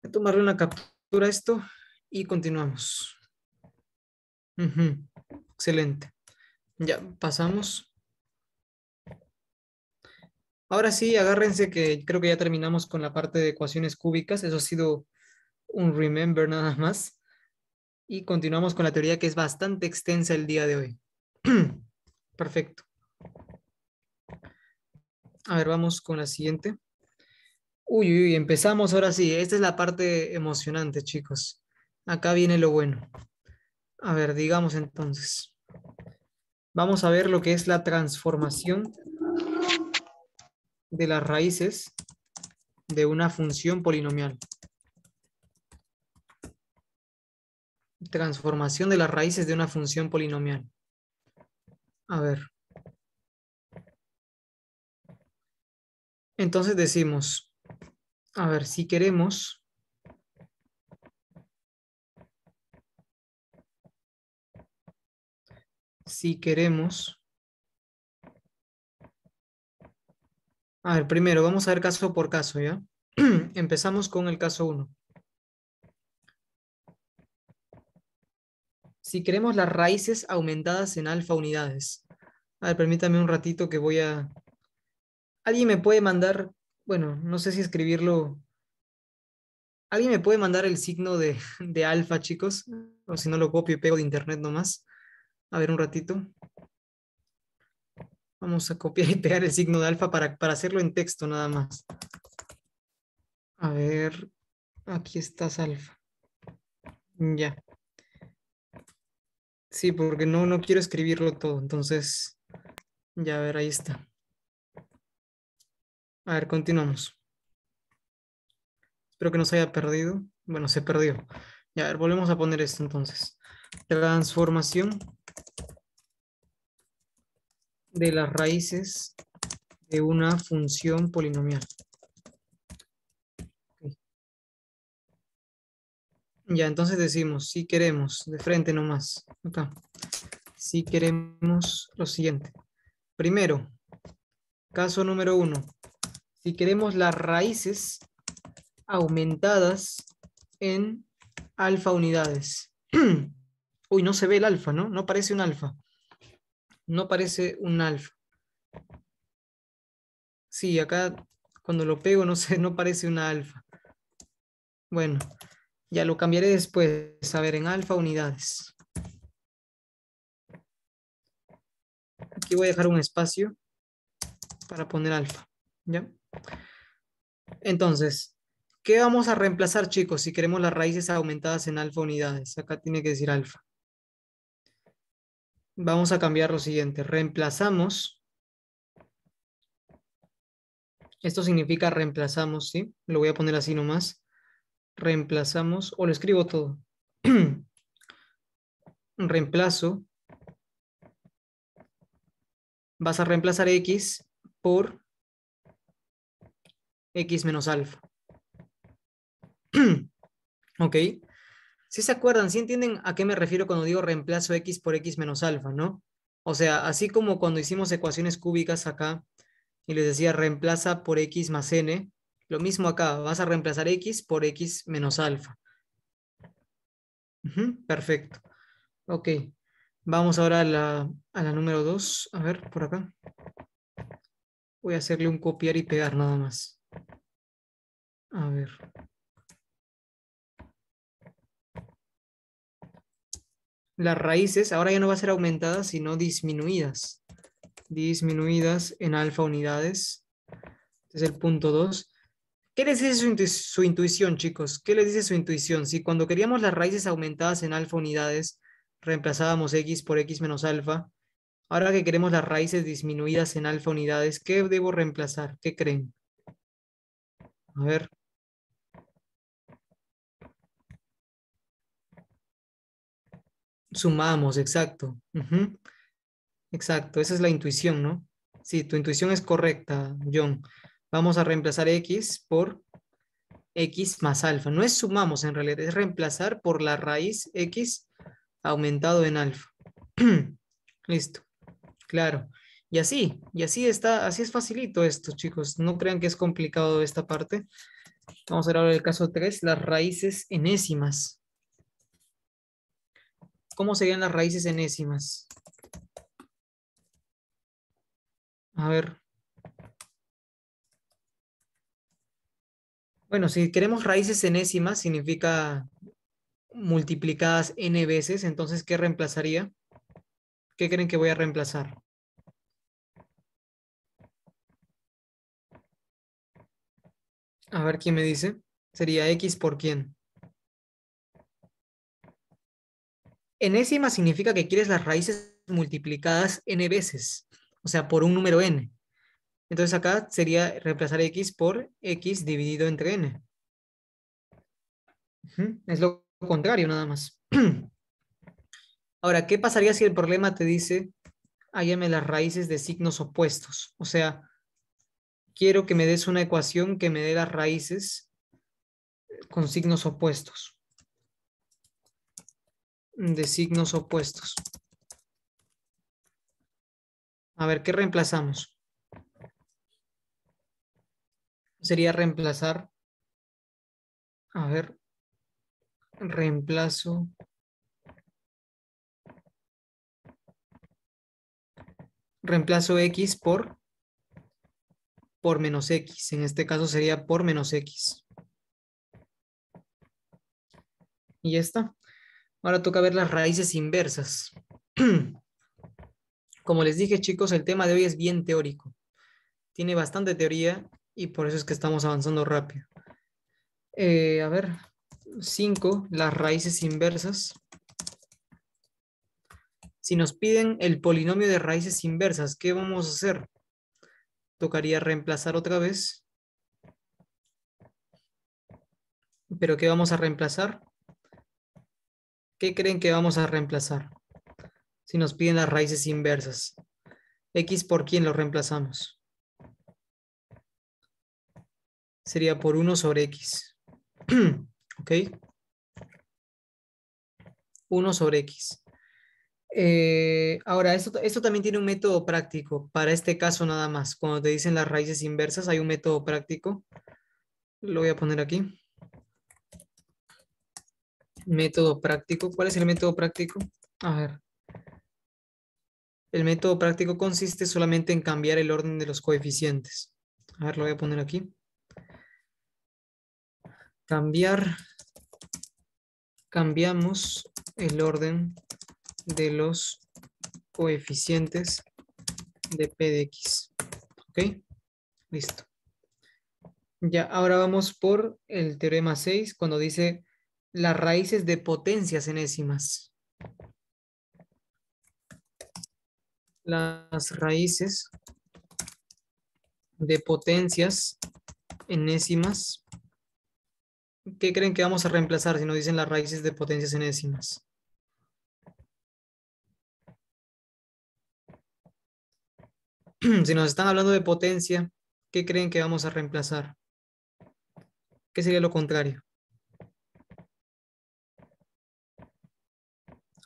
Voy a tomarle una captura a esto y continuamos. Excelente. Ya, pasamos. Ahora sí, agárrense que creo que ya terminamos con la parte de ecuaciones cúbicas. Eso ha sido un remember nada más. Y continuamos con la teoría que es bastante extensa el día de hoy. <clears throat> Perfecto. A ver, vamos con la siguiente. Uy, uy, empezamos ahora sí. Esta es la parte emocionante, chicos. Acá viene lo bueno. A ver, digamos entonces vamos a ver lo que es la transformación de las raíces de una función polinomial. Transformación de las raíces de una función polinomial. A ver. Entonces decimos, a ver, si queremos si queremos... A ver, primero vamos a ver caso por caso, ¿ya? <clears throat> Empezamos con el caso 1. Si queremos las raíces aumentadas en alfa unidades. A ver, permítame un ratito que voy a... ¿Alguien me puede mandar? Bueno, no sé si escribirlo... ¿Alguien me puede mandar el signo de, de alfa, chicos? O si no lo copio y pego de internet nomás. A ver un ratito. Vamos a copiar y pegar el signo de alfa para, para hacerlo en texto nada más. A ver, aquí estás alfa. Ya. Sí, porque no, no quiero escribirlo todo, entonces, ya a ver, ahí está. A ver, continuamos. Espero que no se haya perdido. Bueno, se perdió. Ya, a ver, volvemos a poner esto entonces. Transformación de las raíces de una función polinomial. Ya, entonces decimos, si queremos, de frente nomás, acá, si queremos lo siguiente. Primero, caso número uno, si queremos las raíces aumentadas en alfa unidades. <clears throat> Uy, no se ve el alfa, ¿no? No parece un alfa no parece un alfa. Sí, acá cuando lo pego no sé, <laughs> no parece una alfa. Bueno, ya lo cambiaré después. A ver, en alfa unidades. Aquí voy a dejar un espacio para poner alfa. ¿Ya? Entonces, ¿qué vamos a reemplazar, chicos, si queremos las raíces aumentadas en alfa unidades? Acá tiene que decir alfa vamos a cambiar lo siguiente. Reemplazamos. Esto significa reemplazamos, ¿sí? Lo voy a poner así nomás. Reemplazamos, o lo escribo todo. <clears throat> Reemplazo. Vas a reemplazar X por X menos alfa. <clears throat> ok si se acuerdan? si entienden a qué me refiero cuando digo reemplazo x por x menos alfa, no? O sea, así como cuando hicimos ecuaciones cúbicas acá y les decía reemplaza por x más n, lo mismo acá, vas a reemplazar x por x menos alfa. perfecto. Ok, vamos ahora a la, a la número 2. A ver, por acá. Voy a hacerle un copiar y pegar nada más. A ver. las raíces ahora ya no va a ser aumentadas, sino disminuidas. Disminuidas en alfa unidades. Este es el punto 2. ¿Qué les dice su, intuición, chicos? ¿Qué les dice su intuición? Si cuando queríamos las raíces aumentadas en alfa unidades, reemplazábamos x por x menos alfa, ahora que queremos las raíces disminuidas en alfa unidades, ¿qué debo reemplazar? ¿Qué creen? A ver. Sumamos, exacto. Exacto, esa es la intuición, ¿no? Sí, tu intuición es correcta, John. Vamos a reemplazar X por X más alfa. No es sumamos en realidad, es reemplazar por la raíz X aumentado en alfa. <clears throat> Listo, claro. Y así, y así está, así es facilito esto, chicos. No crean que es complicado esta parte. Vamos a ver ahora el caso 3, las raíces enésimas. ¿Cómo serían las raíces enésimas? A ver. Bueno, si queremos raíces enésimas, significa multiplicadas n veces. Entonces, ¿qué reemplazaría? ¿Qué creen que voy a reemplazar? A ver quién me dice. Sería x por quién. Enésima significa que quieres las raíces multiplicadas n veces, o sea, por un número n. Entonces acá sería reemplazar x por x dividido entre n. Es lo contrario nada más. <clears throat> Ahora, ¿qué pasaría si el problema te dice, hállame las raíces de signos opuestos? O sea, quiero que me des una ecuación que me dé las raíces con signos opuestos de signos opuestos. A ver, ¿qué reemplazamos? Sería reemplazar. A ver. Reemplazo. Reemplazo X por por menos X. En este caso sería por menos X. Y ya está. Ahora toca ver las raíces inversas. <clears throat> Como les dije, chicos, el tema de hoy es bien teórico. Tiene bastante teoría y por eso es que estamos avanzando rápido. Eh, a ver, 5, las raíces inversas. Si nos piden el polinomio de raíces inversas, ¿qué vamos a hacer? Tocaría reemplazar otra vez. ¿Pero qué vamos a reemplazar? ¿Qué creen que vamos a reemplazar? Si nos piden las raíces inversas. X por quién lo reemplazamos. Sería por 1 sobre X. <clears throat> ¿Ok? 1 sobre X. Eh, ahora, esto, también tiene un método práctico, para este caso nada más. Cuando te dicen las raíces inversas, hay un método práctico. Lo voy a poner aquí método práctico. ¿Cuál es el método práctico? A ver. El método práctico consiste solamente en cambiar el orden de los coeficientes. A ver, lo voy a poner aquí. Cambiar. Cambiamos el orden de los coeficientes de P de X. ¿Ok? Listo. Ya, ahora vamos por el teorema 6, cuando dice las raíces de potencias enésimas. Las raíces de potencias enésimas. ¿Qué creen que vamos a reemplazar si nos dicen las raíces de potencias enésimas? <clears throat> Si nos están hablando de potencia, ¿qué creen que vamos a reemplazar? ¿Qué sería lo contrario?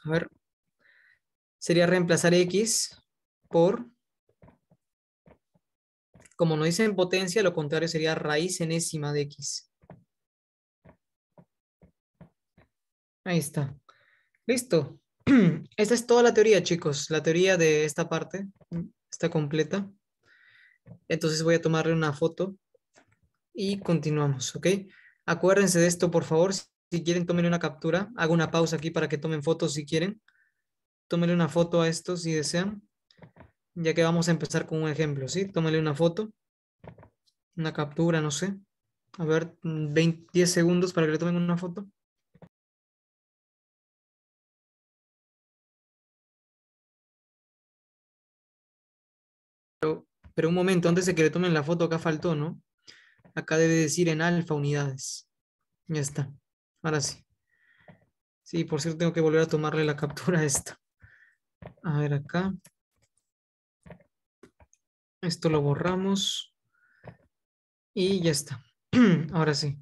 a ver, sería reemplazar X por, como no dice en potencia, lo contrario sería raíz enésima de X. Ahí está. Listo. <clears throat> Esta es toda la teoría, chicos. La teoría de esta parte está completa. Entonces voy a tomarle una foto y continuamos, ¿ok? Acuérdense de esto, por favor. Si quieren, tomen una captura. Hago una pausa aquí para que tomen fotos si quieren. Tómenle una foto a esto si desean. Ya que vamos a empezar con un ejemplo, ¿sí? Tómenle una foto. Una captura, no sé. A ver, 10 segundos para que le tomen una foto. Pero, pero un momento, antes de que le tomen la foto, acá faltó, ¿no? Acá debe decir en alfa unidades. Ya está. Ahora sí. Sí, por cierto, tengo que volver a tomarle la captura a esto. A ver acá. Esto lo borramos. Y ya está. <clears throat> Ahora sí.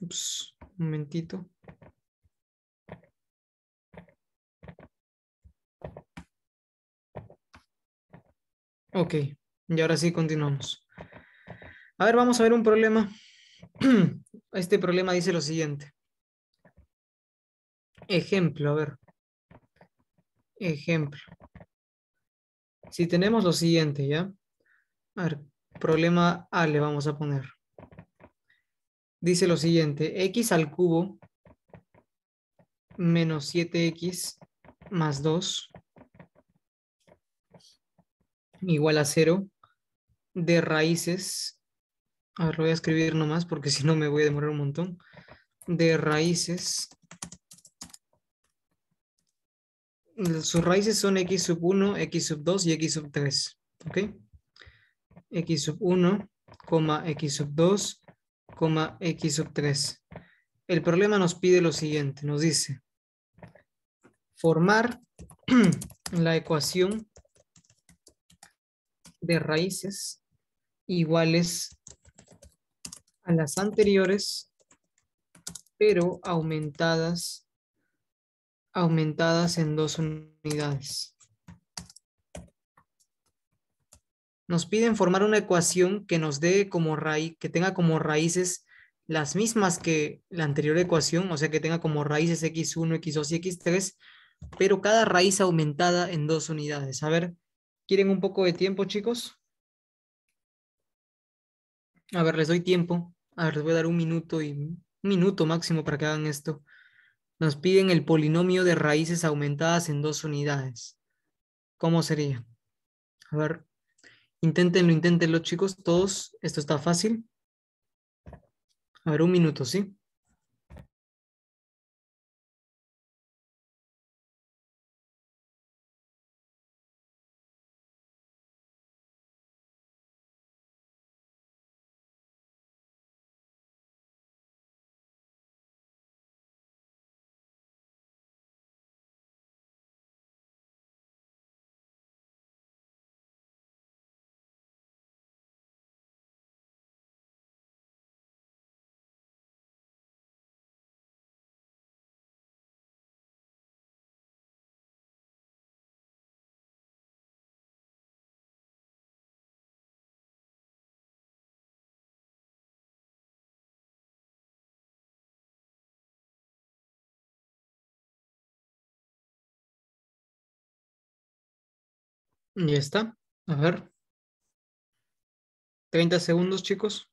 Ups, un momentito. Ok, y ahora sí continuamos. A ver, vamos a ver un problema. <clears throat> Este problema dice lo siguiente. Ejemplo, a ver. Ejemplo. Si tenemos lo siguiente, ¿ya? A ver, problema A le vamos a poner. Dice lo siguiente, x al cubo menos 7x más 2 igual a 0 de raíces, a ver, lo voy a escribir nomás porque <laughs> si no me voy a demorar un montón, de raíces sus raíces son x sub 1, x sub 2 y x sub 3. ¿Ok? x sub 1, x sub 2, x sub 3. El problema nos pide lo siguiente, nos dice formar <clears throat> la ecuación de raíces iguales a las anteriores, pero aumentadas aumentadas en dos unidades. Nos piden formar una ecuación que nos dé como raíz, que tenga como raíces las mismas que la anterior ecuación, o sea que tenga como raíces x1, x2 y x3, pero cada raíz aumentada en dos unidades. A ver, ¿quieren un poco de tiempo, chicos? A ver, les doy tiempo. A ver, les voy a dar un minuto y un minuto máximo para que hagan esto nos piden el polinomio de raíces aumentadas en dos unidades. ¿Cómo sería? A ver, inténtenlo, inténtenlo chicos, todos. Esto está fácil. A ver, un minuto, ¿sí? Ya está. A ver. 30 segundos, chicos.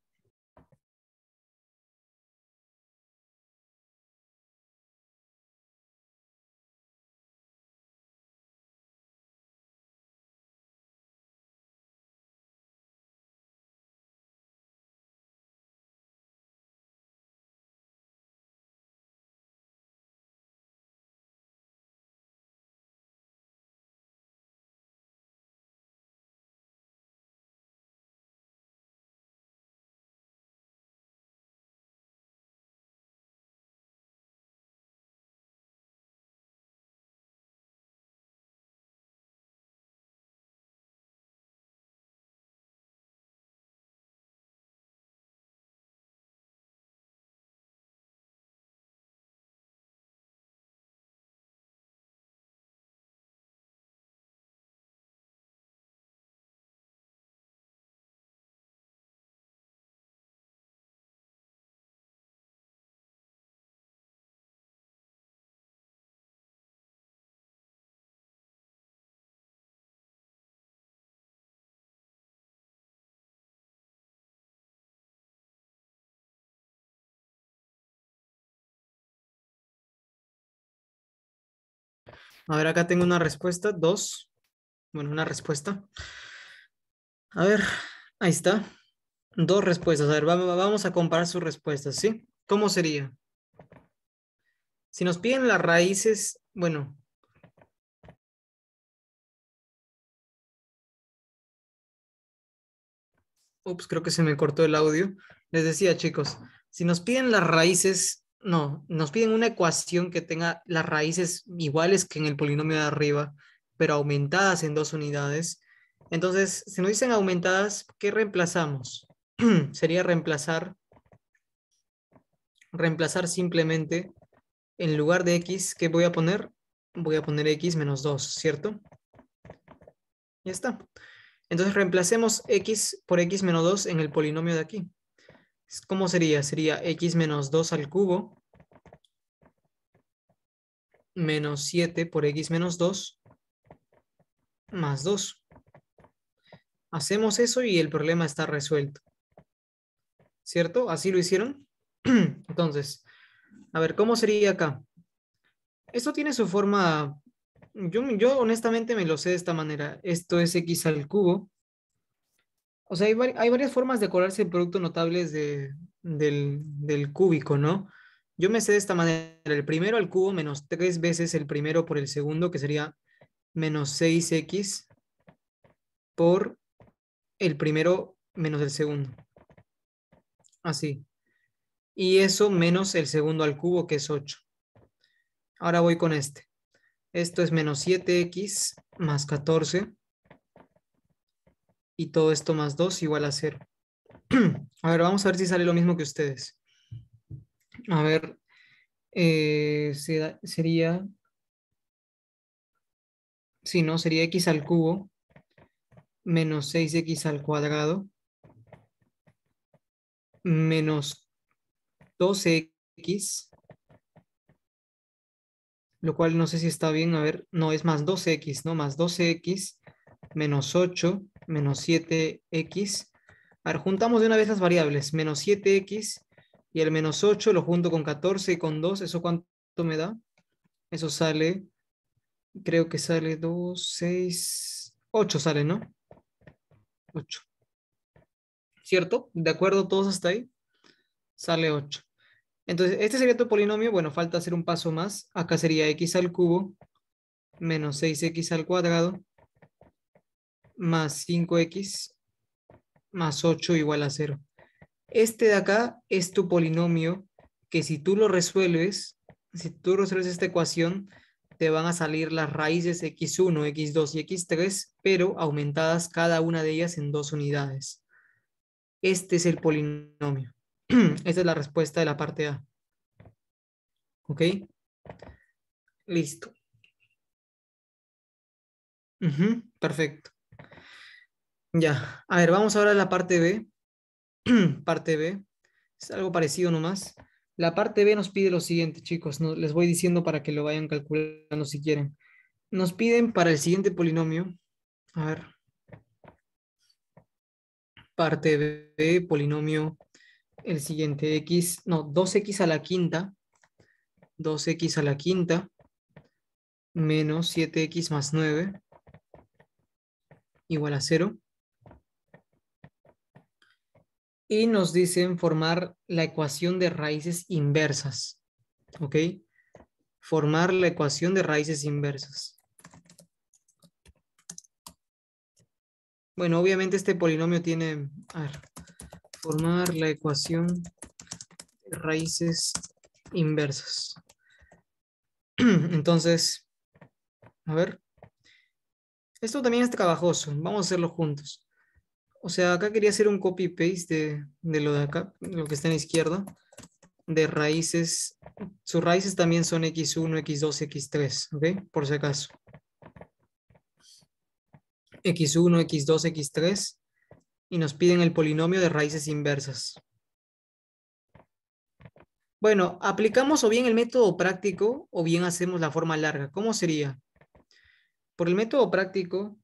A ver, acá tengo una respuesta, dos. Bueno, una respuesta. A ver, ahí está. Dos respuestas. A ver, vamos a comparar sus respuestas, ¿sí? ¿Cómo sería? Si nos piden las raíces, bueno. Ups, creo que se me cortó el audio. Les decía, chicos, si nos piden las raíces no, nos piden una ecuación que tenga las raíces iguales que en el polinomio de arriba, pero aumentadas en dos unidades. Entonces, si nos dicen aumentadas, ¿qué reemplazamos? <clears throat> Sería reemplazar, reemplazar simplemente en lugar de x, ¿qué voy a poner? Voy a poner x menos 2, ¿cierto? Ya está. Entonces reemplacemos x por x menos 2 en el polinomio de aquí. ¿Cómo sería? Sería x menos 2 al cubo menos 7 por x menos 2 más 2. Hacemos eso y el problema está resuelto. ¿Cierto? ¿Así lo hicieron? <clears throat> Entonces, a ver, ¿cómo sería acá? Esto tiene su forma... Yo, honestamente me lo sé de esta manera. Esto es x al cubo o sea, hay, varias formas de colarse el producto notable del, del, cúbico, ¿no? Yo me sé de esta manera, el primero al cubo menos tres veces el primero por el segundo, que sería menos 6x por el primero menos el segundo. Así. Y eso menos el segundo al cubo, que es 8. Ahora voy con este. Esto es menos 7x más 14 y todo esto más 2 igual a 0. <clears throat> a ver, vamos a ver si sale lo mismo que ustedes. A ver, eh, sería... Si sí, no, sería x al cubo menos 6x al cuadrado menos 12x, lo cual no sé si está bien, a ver, no, es más 12x, ¿no? Más 12x menos 8 menos 7x. A ver, juntamos de una vez las variables, menos 7x y el menos 8 lo junto con 14 y con 2, ¿eso cuánto me da? Eso sale, creo que sale 2, 6, 8 sale, ¿no? 8. ¿Cierto? ¿De acuerdo todos hasta ahí? Sale 8. Entonces, este sería tu polinomio. Bueno, falta hacer un paso más. Acá sería x al cubo menos 6x al cuadrado más 5x más 8 igual a 0. Este de acá es tu polinomio que si tú lo resuelves, si tú resuelves esta ecuación, te van a salir las raíces x1, x2 y x3, pero aumentadas cada una de ellas en dos unidades. Este es el polinomio. <clears throat> Esta es la respuesta de la parte A. ¿Ok? Listo. perfecto. Ya, a ver, vamos ahora a la parte B. <clears throat> parte B, es algo parecido nomás. La parte B nos pide lo siguiente, chicos, les voy diciendo para que lo vayan calculando si quieren. Nos piden para el siguiente polinomio, a ver, parte B, polinomio, el siguiente X, no, 2X a la quinta, 2X a la quinta, menos 7X más 9, igual a 0 y nos dicen formar la ecuación de raíces inversas. ¿Ok? Formar la ecuación de raíces inversas. Bueno, obviamente este polinomio tiene... A ver, formar la ecuación de raíces inversas. <clears throat> Entonces, a ver. Esto también es trabajoso. Vamos a hacerlo juntos. O sea, acá quería hacer un copy-paste de, lo de acá, lo que está en la izquierda, de raíces. Sus raíces también son x1, x2, x3, ¿ok? Por si acaso. x1, x2, x3. Y nos piden el polinomio de raíces inversas. Bueno, aplicamos o bien el método práctico o bien hacemos la forma larga. ¿Cómo sería? Por el método práctico,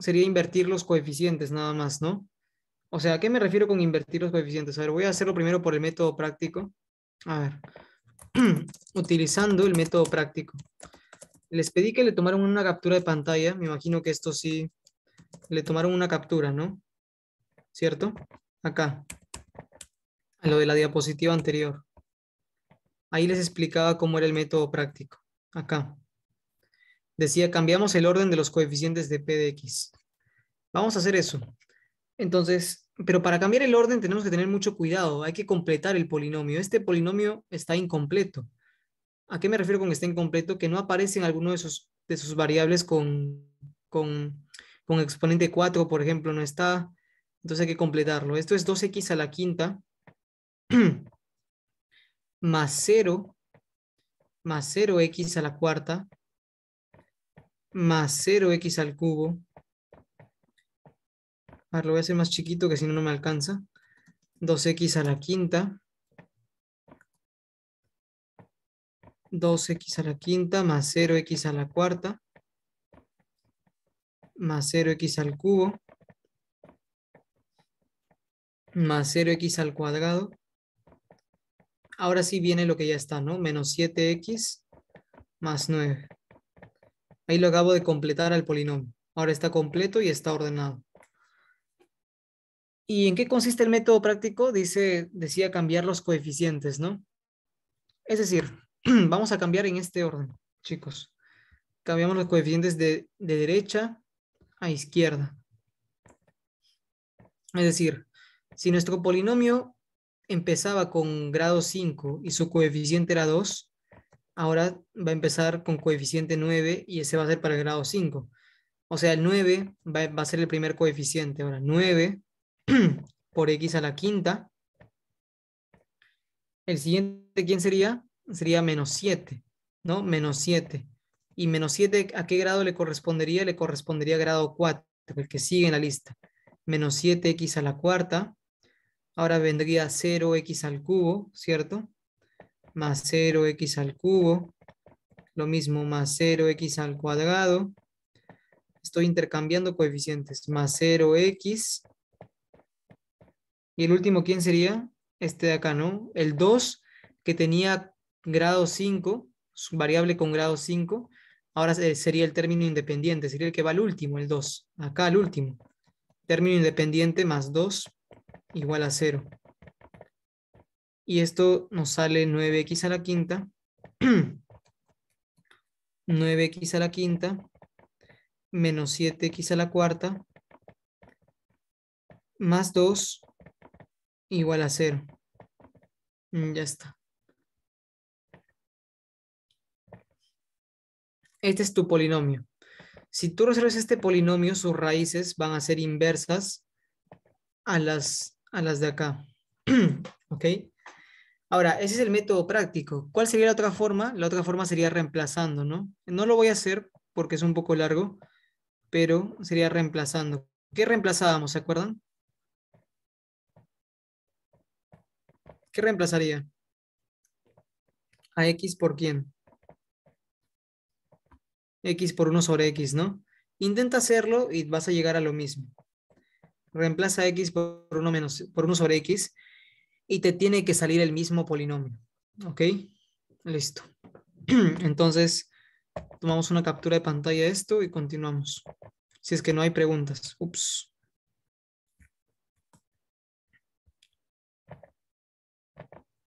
sería invertir los coeficientes nada más, ¿no? O sea, ¿a qué me refiero con invertir los coeficientes? A ver, voy a hacerlo primero por el método práctico. A ver, <clears throat> utilizando el método práctico. Les pedí que le tomaron una captura de pantalla. Me imagino que esto sí, le tomaron una captura, ¿no? ¿Cierto? Acá, a lo de la diapositiva anterior. Ahí les explicaba cómo era el método práctico. Acá decía, cambiamos el orden de los coeficientes de P de X. Vamos a hacer eso. Entonces, pero para cambiar el orden tenemos que tener mucho cuidado. Hay que completar el polinomio. Este polinomio está incompleto. ¿A qué me refiero con que está incompleto? Que no aparece en alguno de sus, de sus variables con, con, con exponente 4, por ejemplo, no está. Entonces hay que completarlo. Esto es 2x a la quinta <clears throat> más 0 más 0x a la cuarta más 0x al cubo. A ver, lo voy a hacer más chiquito que si no, no me alcanza. 2x a la quinta. 2x a la quinta más 0x a la cuarta más 0x al cubo más 0x al cuadrado. Ahora sí viene lo que ya está, ¿no? Menos 7x más 9. Ahí lo acabo de completar al polinomio. Ahora está completo y está ordenado. ¿Y en qué consiste el método práctico? Dice, decía cambiar los coeficientes, ¿no? Es decir, <clears throat> vamos a cambiar en este orden, chicos. Cambiamos los coeficientes de, de derecha a izquierda. Es decir, si nuestro polinomio empezaba con grado 5 y su coeficiente era 2, ahora va a empezar con coeficiente 9 y ese va a ser para el grado 5. O sea, el 9 va, a ser el primer coeficiente. Ahora, 9 <clears throat> por x a la quinta. El siguiente, ¿quién sería? Sería menos 7, ¿no? Menos 7. ¿Y menos 7 a qué grado le correspondería? Le correspondería grado 4, el que sigue en la lista. Menos 7x a la cuarta. Ahora vendría 0x al cubo, ¿cierto? más 0x al cubo, lo mismo más 0x al cuadrado. Estoy intercambiando coeficientes, más 0x. Y el último, ¿quién sería? Este de acá, ¿no? El 2, que tenía grado 5, variable con grado 5, ahora sería el término independiente, sería el que va al último, el 2, acá al último. Término independiente más 2 igual a 0. Y esto nos sale 9x a la quinta. 9x <clears throat> a la quinta menos 7x a la cuarta más 2 igual a 0. Mm, ya está. Este es tu polinomio. Si tú resuelves este polinomio, sus raíces van a ser inversas a las, a las de acá. <clears throat> ¿Ok? Ahora, ese es el método práctico. ¿Cuál sería la otra forma? La otra forma sería reemplazando, ¿no? No lo voy a hacer porque es un poco largo, pero sería reemplazando. ¿Qué reemplazábamos, se acuerdan? ¿Qué reemplazaría? ¿A x por quién? x por 1 sobre x, ¿no? Intenta hacerlo y vas a llegar a lo mismo. Reemplaza x por 1, menos, por 1 sobre x y te tiene que salir el mismo polinomio. ¿Ok? Listo. <clears throat> Entonces, tomamos una captura de pantalla de esto y continuamos. Si es que no hay preguntas. Ups.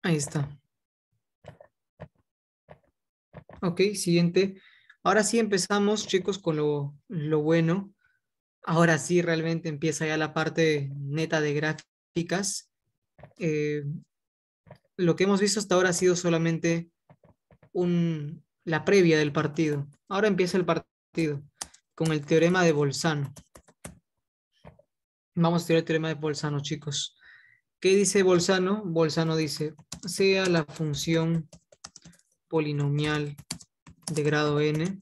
Ahí está. Ok, siguiente. Ahora sí empezamos, chicos, con lo, lo bueno. Ahora sí realmente empieza ya la parte neta de gráficas. Eh, lo que hemos visto hasta ahora ha sido solamente la previa del partido. Ahora empieza el partido con el teorema de Bolzano. Vamos a tirar el teorema de Bolzano, chicos. ¿Qué dice Bolzano? Bolzano dice, sea la función polinomial de grado n.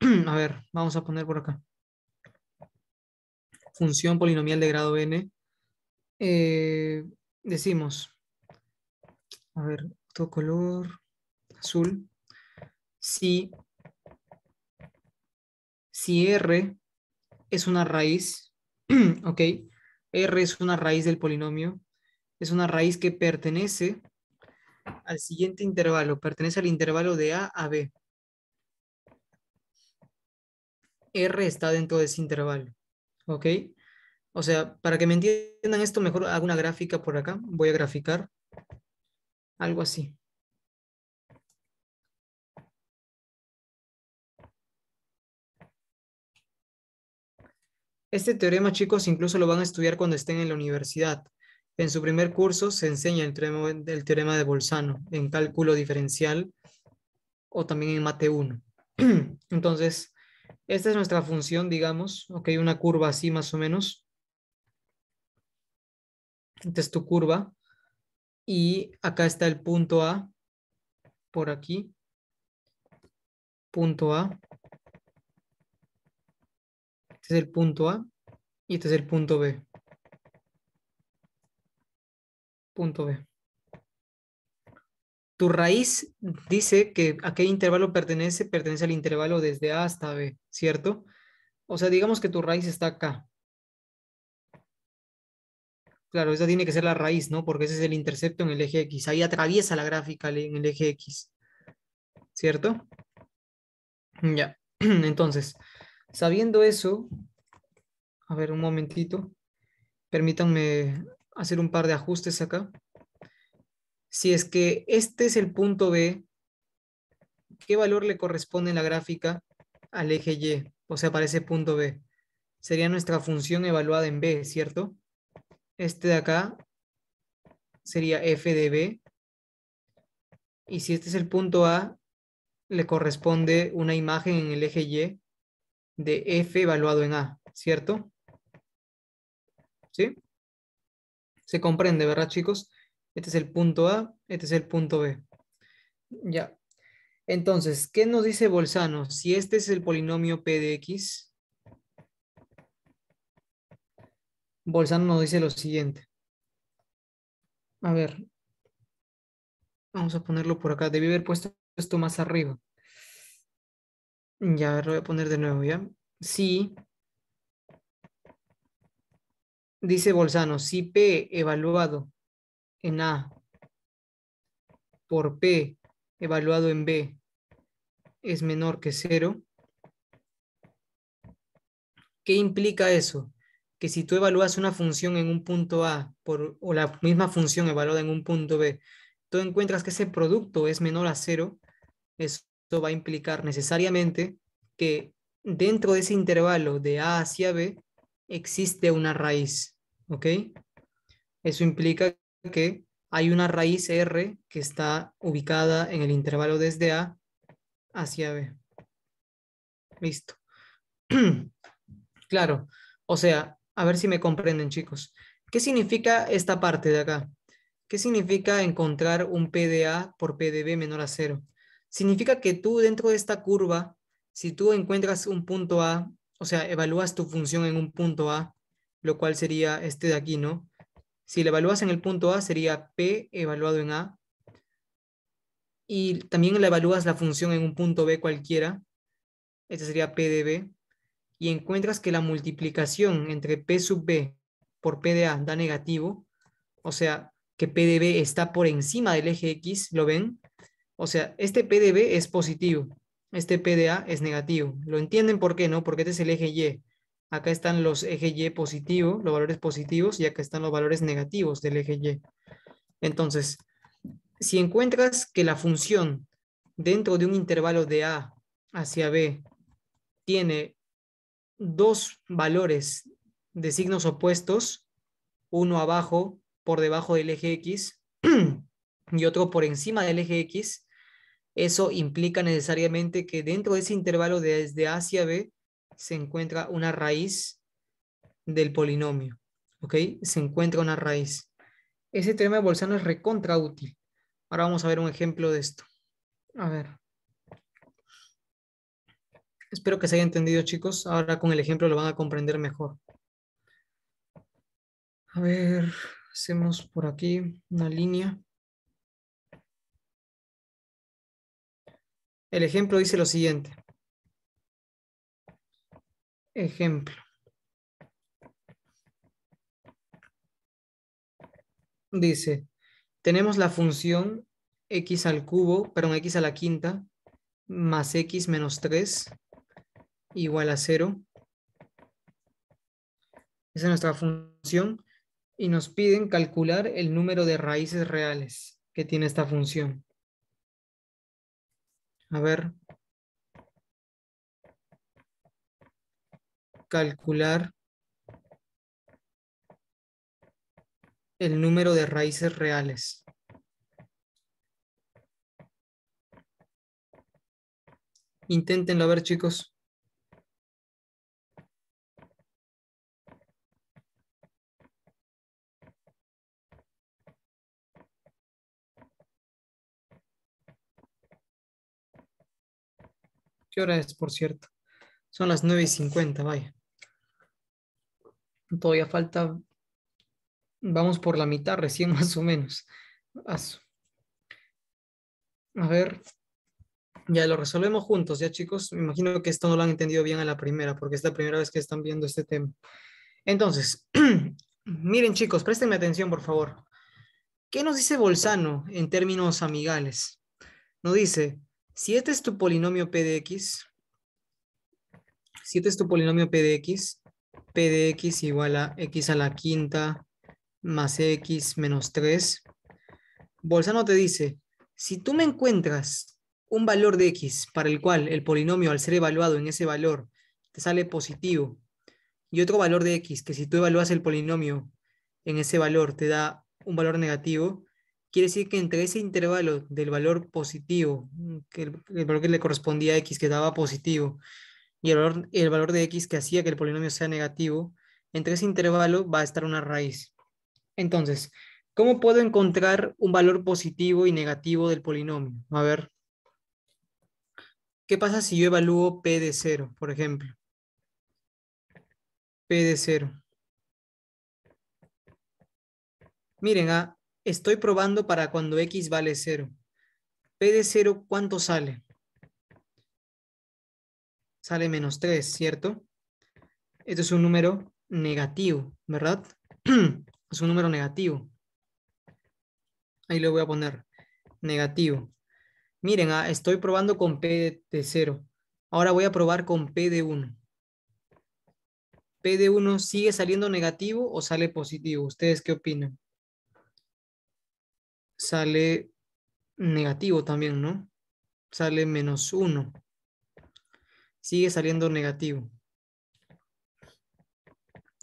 <clears throat> A ver, vamos a poner por acá. Función polinomial de grado n eh, decimos, a ver, todo color azul, si, si R es una raíz, <clears throat> ok, R es una raíz del polinomio, es una raíz que pertenece al siguiente intervalo, pertenece al intervalo de A a B. R está dentro de ese intervalo, ¿ok? O sea, para que me entiendan esto, mejor hago una gráfica por acá. Voy a graficar algo así. Este teorema, chicos, incluso lo van a estudiar cuando estén en la universidad. En su primer curso se enseña el teorema, teorema de Bolzano en cálculo diferencial o también en mate 1. <clears throat> Entonces, esta es nuestra función, digamos, ok, una curva así más o menos esta es tu curva, y acá está el punto A, por aquí, punto A, este es el punto A, y este es el punto B. Punto B. Tu raíz dice que a qué intervalo pertenece, pertenece al intervalo desde A hasta B, ¿cierto? O sea, digamos que tu raíz está acá. Claro, esa tiene que ser la raíz, ¿no? Porque ese es el intercepto en el eje X. Ahí atraviesa la gráfica en el eje X. ¿Cierto? Ya. <clears throat> Entonces, sabiendo eso, a ver un momentito, permítanme hacer un par de ajustes acá. Si es que este es el punto B, ¿qué valor le corresponde en la gráfica al eje Y? O sea, para ese punto B. Sería nuestra función evaluada en B, ¿cierto? Este de acá sería f de b. Y si este es el punto A, le corresponde una imagen en el eje Y de f evaluado en A, ¿cierto? ¿Sí? Se comprende, ¿verdad, chicos? Este es el punto A, este es el punto B. Ya. Entonces, ¿qué nos dice Bolzano? Si este es el polinomio p de x, Bolsano nos dice lo siguiente. A ver. Vamos a ponerlo por acá. Debí haber puesto esto más arriba. Ya, lo voy a poner de nuevo, ¿ya? Sí. Dice Bolsano si P evaluado en A por P evaluado en B es menor que cero, ¿qué implica eso? que si tú evalúas una función en un punto A por, o la misma función evaluada en un punto B, tú encuentras que ese producto es menor a cero, eso va a implicar necesariamente que dentro de ese intervalo de A hacia B existe una raíz, ¿ok? Eso implica que hay una raíz R que está ubicada en el intervalo desde A hacia B. Listo. <clears throat> claro, o sea, a ver si me comprenden, chicos. ¿Qué significa esta parte de acá? ¿Qué significa encontrar un PDA por PDB menor a cero? Significa que tú dentro de esta curva, si tú encuentras un punto A, o sea, evalúas tu función en un punto A, lo cual sería este de aquí, ¿no? Si la evalúas en el punto A, sería P evaluado en A. Y también la evalúas la función en un punto B cualquiera. Este sería P B y encuentras que la multiplicación entre P sub B por P de A da negativo, o sea, que P de B está por encima del eje X, ¿lo ven? O sea, este P de B es positivo, este P de A es negativo. ¿Lo entienden por qué, no? Porque este es el eje Y. Acá están los eje Y positivo, los valores positivos, y acá están los valores negativos del eje Y. Entonces, si encuentras que la función dentro de un intervalo de A hacia B tiene dos valores de signos opuestos, uno abajo, por debajo del eje X <clears throat> y otro por encima del eje X, eso implica necesariamente que dentro de ese intervalo desde A hacia B se encuentra una raíz del polinomio. ¿Ok? Se encuentra una raíz. Ese teorema de Bolzano es recontra útil. Ahora vamos a ver un ejemplo de esto. A ver. Espero que se haya entendido, chicos. Ahora con el ejemplo lo van a comprender mejor. A ver, hacemos por aquí una línea. El ejemplo dice lo siguiente. Ejemplo. Dice, tenemos la función x al cubo, perdón, x a la quinta, más x menos 3, igual a cero Esa es nuestra función. Y nos piden calcular el número de raíces reales que tiene esta función. A ver. Calcular el número de raíces reales. Inténtenlo a ver, chicos. ¿Qué hora es, por cierto? Son las 9 y 50, vaya. Todavía falta, vamos por la mitad recién <laughs> más o menos. A ver, ya lo resolvemos juntos, ya chicos. Me imagino que esto no lo han entendido bien a la primera, porque es la primera vez que están viendo este tema. Entonces, <clears throat> miren chicos, préstenme atención por favor. ¿Qué nos dice Bolzano en términos amigales? Nos dice, si es tu polinomio p de x, este es tu polinomio p de x, p de x igual a x a la quinta más x menos 3. Bolzano te dice, si tú me encuentras un valor de x para el cual el polinomio al ser evaluado en ese valor te sale positivo y otro valor de x que si tú evalúas el polinomio en ese valor te da un valor negativo, quiere decir que entre ese intervalo del valor positivo, mm, que el, valor que le correspondía a x que daba positivo, y el valor, el valor de x que hacía que el polinomio sea negativo, entre ese intervalo va a estar una raíz. Entonces, ¿cómo puedo encontrar un valor positivo y negativo del polinomio? A ver, ¿qué pasa si yo evalúo p de 0, por ejemplo? p de 0. Miren, a... Ah, Estoy probando para cuando x vale 0. P de 0, ¿cuánto sale? Sale menos 3, ¿cierto? Esto es un número negativo, ¿verdad? <clears throat> es un número negativo. Ahí lo voy a poner. Negativo. Miren, ah, estoy probando con P de 0. Ahora voy a probar con P de 1. ¿P de 1 sigue saliendo negativo o sale positivo? ¿Ustedes qué opinan? sale negativo también, ¿no? Sale menos 1. Sigue saliendo negativo.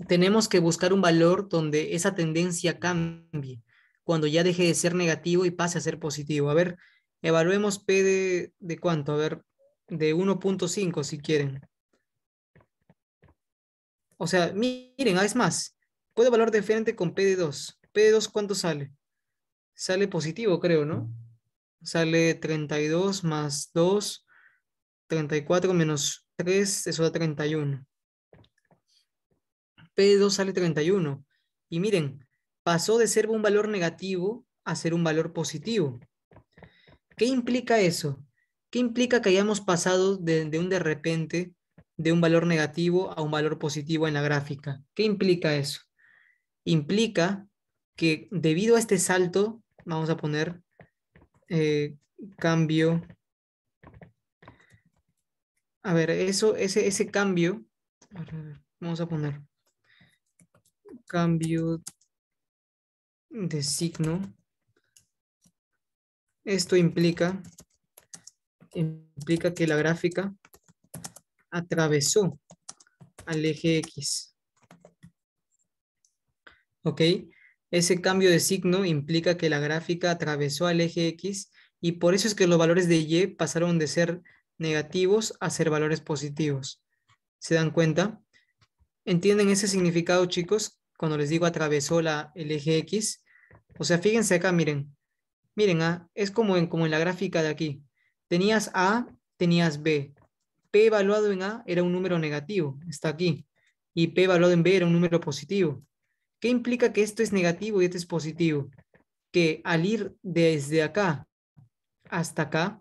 Tenemos que buscar un valor donde esa tendencia cambie, cuando ya deje de ser negativo y pase a ser positivo. A ver, evaluemos P de, cuánto, a ver, de 1.5 si quieren. O sea, miren, es más, puedo evaluar diferente con P de 2. ¿P de 2 cuánto sale? sale positivo, creo, ¿no? Sale 32 más 2, 34 menos 3, eso da 31. P2 sale 31. Y miren, pasó de ser un valor negativo a ser un valor positivo. ¿Qué implica eso? ¿Qué implica que hayamos pasado de, de un de repente de un valor negativo a un valor positivo en la gráfica? ¿Qué implica eso? Implica que debido a este salto vamos a poner eh, cambio. A ver, eso, ese, ese cambio, vamos a poner cambio de signo. Esto implica, implica que la gráfica atravesó al eje X. ¿Ok? Ese cambio de signo implica que la gráfica atravesó al eje X y por eso es que los valores de Y pasaron de ser negativos a ser valores positivos. ¿Se dan cuenta? ¿Entienden ese significado, chicos? Cuando les digo atravesó la, el eje X. O sea, fíjense acá, miren. Miren, A. Ah, es como en, como en la gráfica de aquí. Tenías A, tenías B. P evaluado en A era un número negativo, está aquí. Y P evaluado en B era un número positivo. ¿Qué implica que esto es negativo y esto es positivo? Que al ir desde acá hasta acá,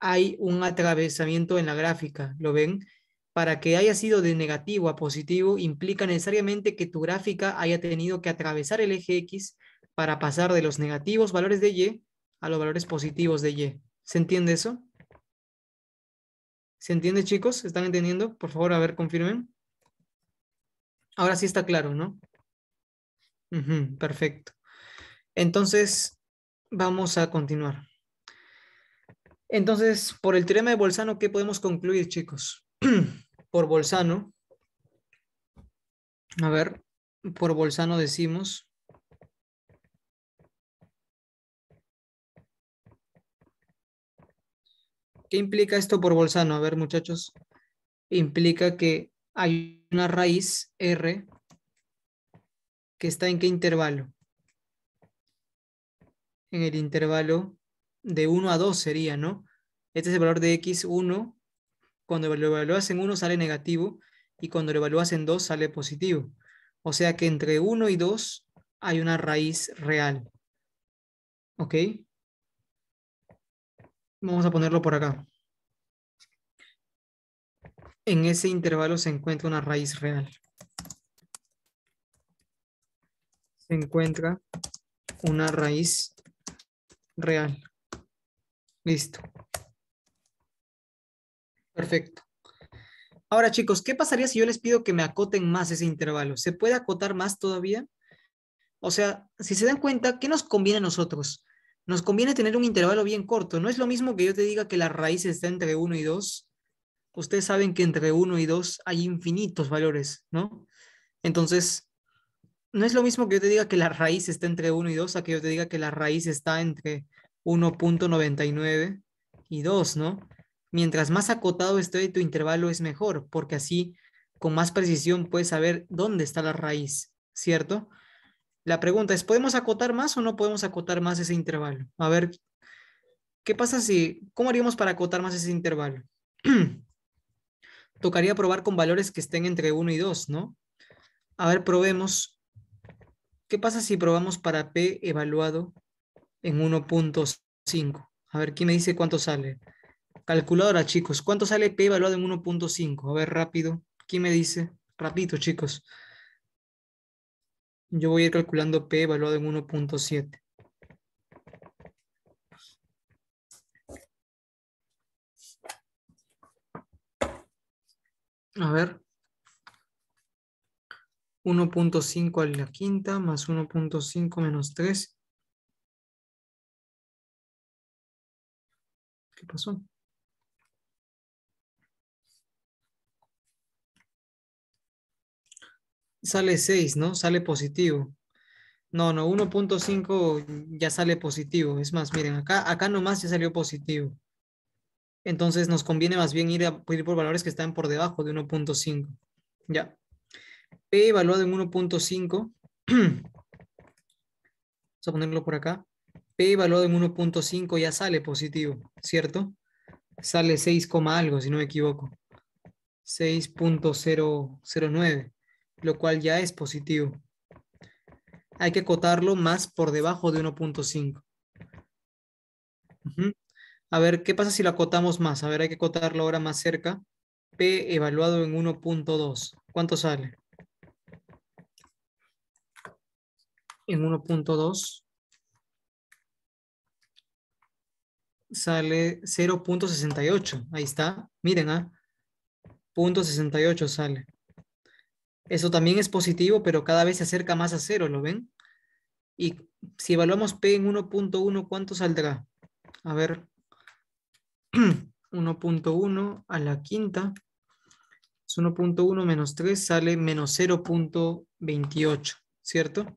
hay un atravesamiento en la gráfica, ¿lo ven? Para que haya sido de negativo a positivo, implica necesariamente que tu gráfica haya tenido que atravesar el eje X para pasar de los negativos valores de Y a los valores positivos de Y. ¿Se entiende eso? ¿Se entiende, chicos? ¿Están entendiendo? Por favor, a ver, confirmen. Ahora sí está claro, ¿no? perfecto. Entonces, vamos a continuar. Entonces, por el teorema de Bolzano, ¿qué podemos concluir, chicos? <clears throat> por Bolzano, a ver, por Bolzano decimos... ¿Qué implica esto por Bolzano? A ver, muchachos. Implica que hay una raíz R que está en qué intervalo? En el intervalo de 1 a 2 sería, ¿no? Este es el valor de X1. Cuando lo evalúas en 1 sale negativo y cuando lo evalúas en 2 sale positivo. O sea que entre 1 y 2 hay una raíz real. ¿Ok? Vamos a ponerlo por acá. En ese intervalo se encuentra una raíz real. Se encuentra una raíz real. Listo. Perfecto. Ahora, chicos, ¿qué pasaría si yo les pido que me acoten más ese intervalo? ¿Se puede acotar más todavía? O sea, si se dan cuenta, ¿qué nos conviene a nosotros? Nos conviene tener un intervalo bien corto. No es lo mismo que yo te diga que la raíz está entre 1 y 2 ustedes saben que entre 1 y 2 hay infinitos valores, ¿no? Entonces, no es lo mismo que yo te diga que la raíz está entre 1 y 2 a que yo te diga que la raíz está entre 1.99 y 2, ¿no? Mientras más acotado esté tu intervalo es mejor, porque así con más precisión puedes saber dónde está la raíz, ¿cierto? La pregunta es, ¿podemos acotar más o no podemos acotar más ese intervalo? A ver, ¿qué pasa si, cómo haríamos para acotar más ese intervalo? <clears throat> tocaría probar con valores que estén entre 1 y 2, ¿no? A ver, probemos. ¿Qué pasa si probamos para P evaluado en 1.5? A ver, ¿quién me dice cuánto sale? Calculadora, chicos. ¿Cuánto sale P evaluado en 1.5? A ver, rápido. ¿Quién me dice? Rapito, chicos. Yo voy a ir calculando P evaluado en 1.7. A ver. 1.5 a la quinta más 1.5 menos 3. ¿Qué pasó? Sale 6, ¿no? Sale positivo. No, no, 1.5 ya sale positivo. Es más, miren, acá, acá nomás ya salió positivo. Entonces nos conviene más bien ir, a, ir por valores que están por debajo de 1.5. Ya. P evaluado en 1.5. <clears throat> Vamos a ponerlo por acá. P evaluado en 1.5 ya sale positivo, ¿cierto? Sale 6, algo, si no me equivoco. 6.009, lo cual ya es positivo. Hay que acotarlo más por debajo de 1.5. Uh a ver, ¿qué pasa si la acotamos más? A ver, hay que acotarlo ahora más cerca. P evaluado en 1.2. ¿Cuánto sale? En 1.2 sale 0.68. Ahí está. Miren, ¿ah? ¿eh? 0.68 sale. Eso también es positivo, pero cada vez se acerca más a cero, ¿lo ven? Y si evaluamos P en 1.1, ¿cuánto saldrá? A ver, 1.1 <clears throat> a la quinta. Es 1.1 menos 3, sale menos 0.28, ¿cierto?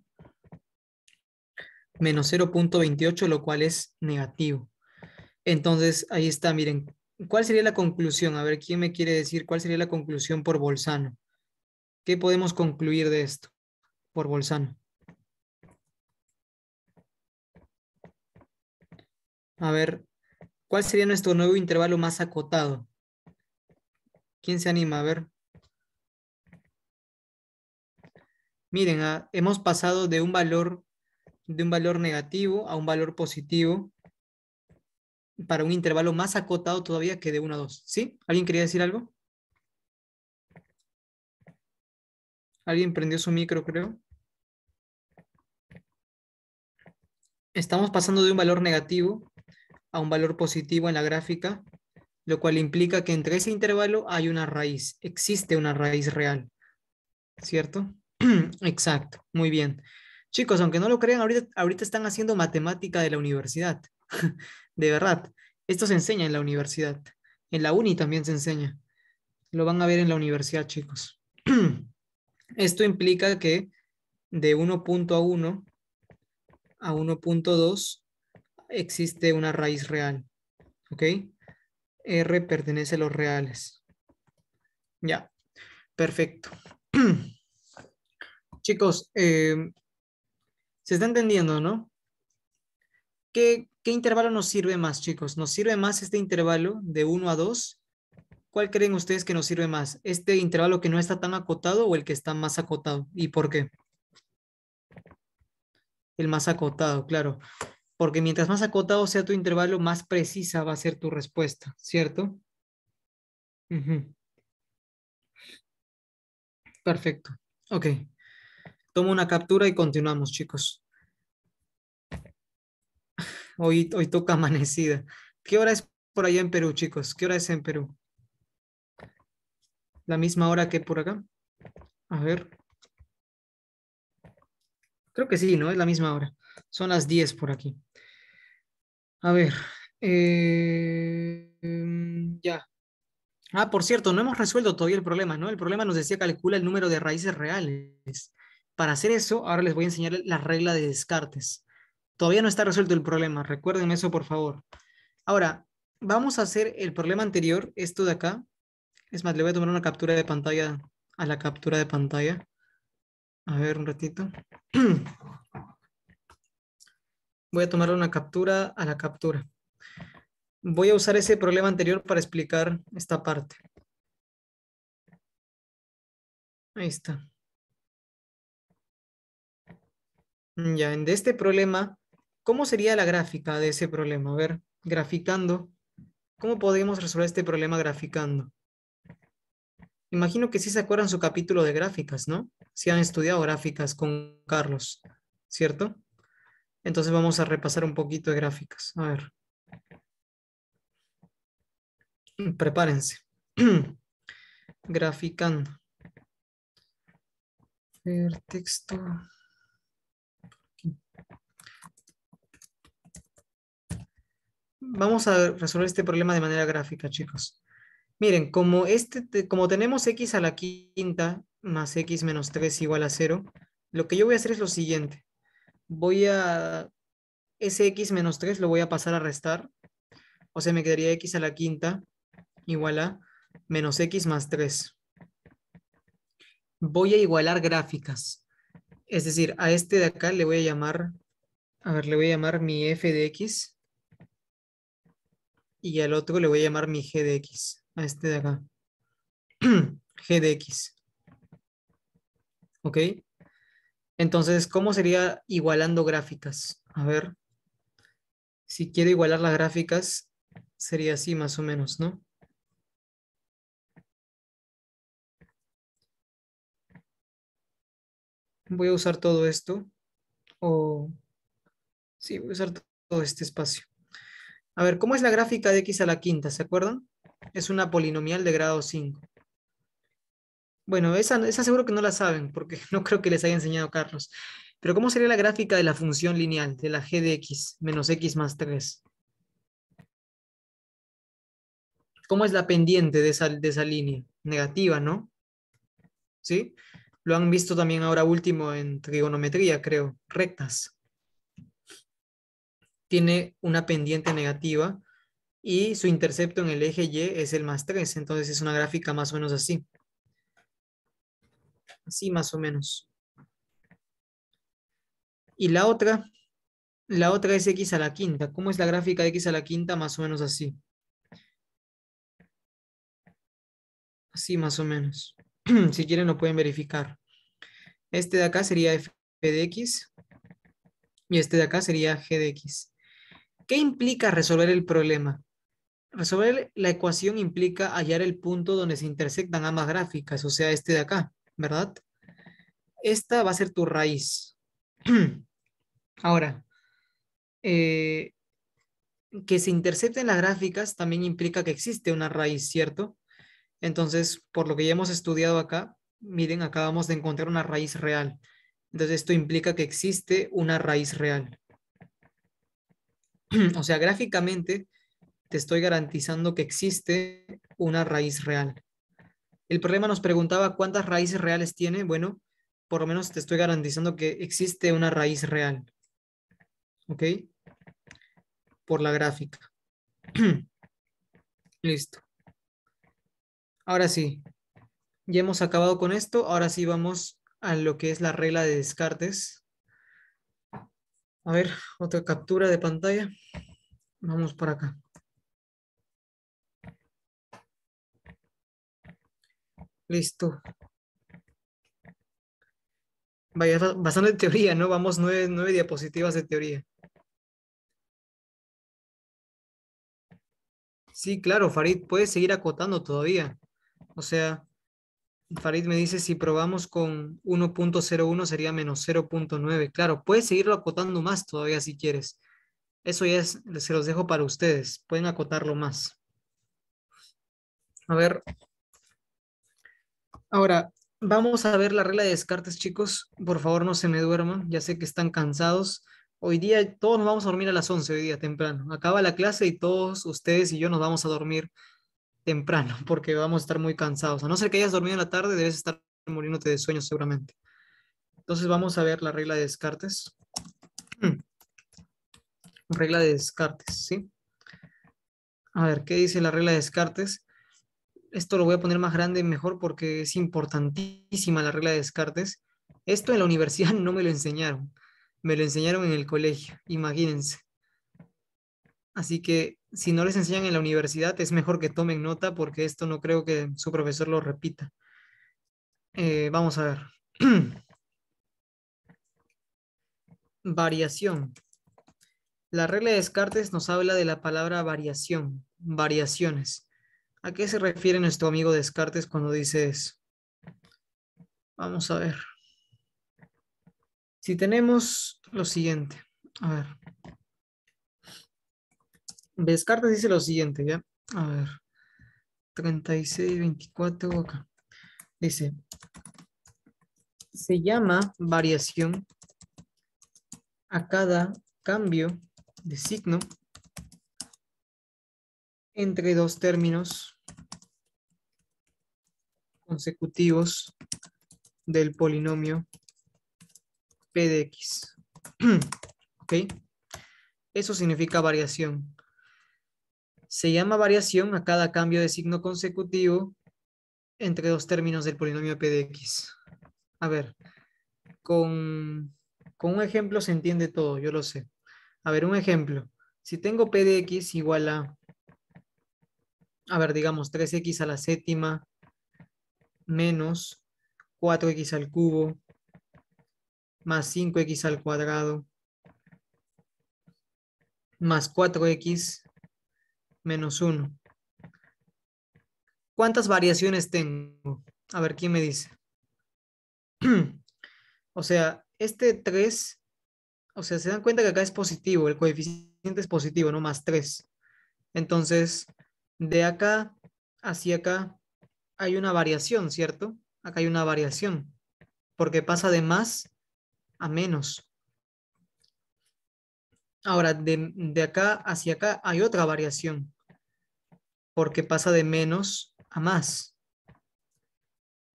Menos 0.28, lo cual es negativo. Entonces, ahí está, miren. ¿Cuál sería la conclusión? A ver, ¿quién me quiere decir cuál sería la conclusión por Bolzano? ¿Qué podemos concluir de esto por Bolzano? A ver, ¿Cuál sería nuestro nuevo intervalo más acotado? ¿Quién se anima a ver? Miren, ah, hemos pasado de un valor de un valor negativo a un valor positivo para un intervalo más acotado todavía que de 1 a 2. ¿Sí? ¿Alguien quería decir algo? Alguien prendió su micro, creo. Estamos pasando de un valor negativo a un valor positivo en la gráfica, lo cual implica que entre ese intervalo hay una raíz, existe una raíz real, ¿cierto? <clears throat> Exacto, muy bien. Chicos, aunque no lo crean, ahorita, están haciendo matemática de la universidad, <laughs> de verdad. Esto se enseña en la universidad, en la uni también se enseña. Lo van a ver en la universidad, chicos. <clears throat> Esto implica que de 1.1 a 1.2 existe una raíz real. ¿Ok? R pertenece a los reales. Ya, perfecto. <clears throat> Chicos, eh, se está entendiendo, ¿no? ¿Qué, ¿Qué intervalo nos sirve más, chicos? ¿Nos sirve más este intervalo de 1 a 2? ¿Cuál creen ustedes que nos sirve más? ¿Este intervalo que no está tan acotado o el que está más acotado? ¿Y por qué? El más acotado, claro porque mientras más acotado sea tu intervalo, más precisa va a ser tu respuesta, ¿cierto? Perfecto. Ok. Tomo una captura y continuamos, chicos. Hoy, hoy toca <laughs> amanecida. ¿Qué hora es por allá en Perú, chicos? ¿Qué hora es en Perú? ¿La misma hora que por acá? A ver. Creo que sí, ¿no? Es la misma hora. Son las 10 por aquí. A ver, em, ya. Ah, por cierto, no hemos resuelto todavía el problema, ¿no? El problema nos decía calcula el número de raíces reales. Para hacer eso, ahora les voy a enseñar la regla de Descartes. Todavía no está resuelto el problema, recuerden eso por favor. Ahora, vamos a hacer el problema anterior, esto de acá. Es más, le voy a tomar una captura de pantalla a la captura de pantalla. A ver, un ratito. <clears throat> Voy a tomar una captura a la captura. Voy a usar ese problema anterior para explicar esta parte. Ahí está. Ya, de este problema, ¿cómo sería la gráfica de ese problema? A ver, graficando, ¿cómo podemos resolver este problema graficando? Imagino que sí se acuerdan su capítulo de gráficas, ¿no? Si han estudiado gráficas con Carlos, ¿cierto? Entonces vamos a repasar un poquito de gráficas. A ver. Prepárense. <clears throat> Graficando. Ver texto. Vamos a resolver este problema de manera gráfica, chicos. Miren, como, este, como tenemos x a la quinta más x menos 3 igual a 0, lo que yo voy a hacer es lo siguiente voy a ese x menos 3 lo voy a pasar a restar, o sea, me quedaría x a la quinta igual a menos x más 3. Voy a igualar gráficas, es decir, a este de acá le voy a llamar, a ver, le voy a llamar mi f de x y al otro le voy a llamar mi g de x, a este de acá, <clears throat> g de x. ¿Ok? Entonces, ¿cómo sería igualando gráficas? A ver, si quiero igualar las gráficas, sería así más o menos, ¿no? Voy a usar todo esto, o... Sí, voy a usar todo este espacio. A ver, ¿cómo es la gráfica de x a la quinta? ¿Se acuerdan? Es una polinomial de grado 5. Bueno, esa, seguro que no la saben, porque <laughs> no creo que les haya enseñado Carlos. Pero ¿cómo sería la gráfica de la función lineal de la g de x menos x más 3? ¿Cómo es la pendiente de esa, de esa línea? Negativa, ¿no? ¿Sí? Lo han visto también ahora último en trigonometría, creo, rectas. Tiene una pendiente negativa y su intercepto en el eje Y es el más 3, entonces es una gráfica más o menos así así más o menos. Y la otra, la otra es x a la quinta. ¿Cómo es la gráfica de x a la quinta? Más o menos así. Así más o menos. <clears throat> si quieren lo pueden verificar. Este de acá sería f de x y este de acá sería g de x. ¿Qué implica resolver el problema? Resolver la ecuación implica hallar el punto donde se intersectan ambas gráficas, o sea, este de acá. ¿verdad? Esta va a ser tu raíz. <clears throat> Ahora, eh, que se intercepten las gráficas también implica que existe una raíz, ¿cierto? Entonces, por lo que ya hemos estudiado acá, miren, acabamos de encontrar una raíz real. Entonces, esto implica que existe una raíz real. <clears throat> o sea, gráficamente, te estoy garantizando que existe una raíz real. El problema nos preguntaba cuántas raíces reales tiene. Bueno, por lo menos te estoy garantizando que existe una raíz real. ¿Ok? Por la gráfica. <clears throat> Listo. Ahora sí, ya hemos acabado con esto. Ahora sí vamos a lo que es la regla de Descartes. A ver, otra captura de pantalla. Vamos para acá. Listo. Vaya, basando en teoría, ¿no? Vamos nueve, diapositivas de teoría. Sí, claro, Farid, puedes seguir acotando todavía. O sea, Farid me dice si probamos con 1.01 sería menos 0.9. Claro, puedes seguirlo acotando más todavía si quieres. Eso ya se los dejo para ustedes. Pueden acotarlo más. A ver, Ahora, vamos a ver la regla de descartes, chicos. Por favor, no se me duerman. Ya sé que están cansados. Hoy día todos nos vamos a dormir a las 11, hoy día temprano. Acaba la clase y todos ustedes y yo nos vamos a dormir temprano <laughs> porque vamos a estar muy cansados. A no ser que hayas dormido en la tarde, debes estar muriéndote de sueño seguramente. Entonces vamos a ver la regla de descartes. <clears throat> Regla de descartes, ¿sí? A ver, ¿qué dice la regla de descartes? esto lo voy a poner más grande mejor porque es importantísima la regla de Descartes. Esto en la <laughs> universidad no me lo enseñaron, me lo enseñaron en el colegio, imagínense. Así que si no les enseñan en la universidad, es mejor que tomen nota porque esto no creo que su profesor lo repita. Eh, vamos a ver. <clears throat> variación. La regla de Descartes nos habla de la palabra variación, variaciones. ¿A qué se refiere nuestro amigo Descartes cuando dice eso? Vamos a ver. Si tenemos lo siguiente, a ver. Descartes dice lo siguiente, ¿ya? A ver. 36, 24, acá. Dice, se llama variación a cada cambio de signo entre dos términos consecutivos del polinomio P de X. <clears throat> ¿Ok? Eso significa variación. Se llama variación a cada cambio de signo consecutivo entre dos términos del polinomio P de X. A ver, con, un ejemplo se entiende todo, yo lo sé. A ver, un ejemplo. Si tengo P de X igual a a ver, digamos 3x a la séptima menos 4x al cubo más 5x al cuadrado más 4x menos 1. ¿Cuántas variaciones tengo? A ver, ¿quién me dice? <clears throat> o sea, este 3, o sea, se dan cuenta que acá es positivo, el coeficiente es positivo, ¿no? Más 3. Entonces, de acá hacia acá hay una variación, ¿cierto? Acá hay una variación, porque pasa de más a menos. Ahora, de, de acá hacia acá hay otra variación, porque pasa de menos a más.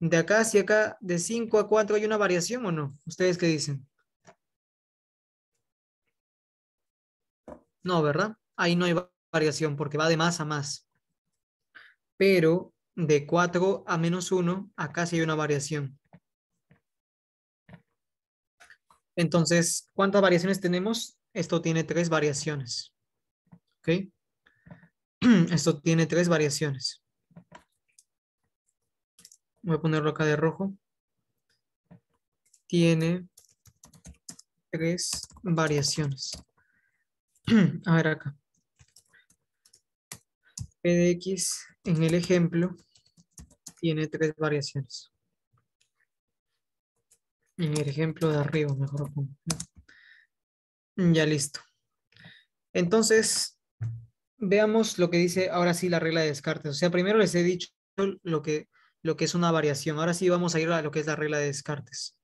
De acá hacia acá, de 5 a 4, ¿hay una variación o no? ¿Ustedes qué dicen? No, ¿verdad? Ahí no hay variación porque va de más a más pero de 4 a menos 1, acá sí hay una variación. Entonces, ¿cuántas variaciones tenemos? Esto tiene tres variaciones. ¿Ok? <clears throat> Esto tiene tres variaciones. Voy a ponerlo acá de rojo. Tiene tres variaciones. <clears throat> A ver acá p de x en el ejemplo tiene tres variaciones. En el ejemplo de arriba, mejor. Ya listo. Entonces, veamos lo que dice ahora sí la regla de Descartes. O sea, primero les he dicho lo que, lo que es una variación. Ahora sí vamos a ir a lo que es la regla de Descartes.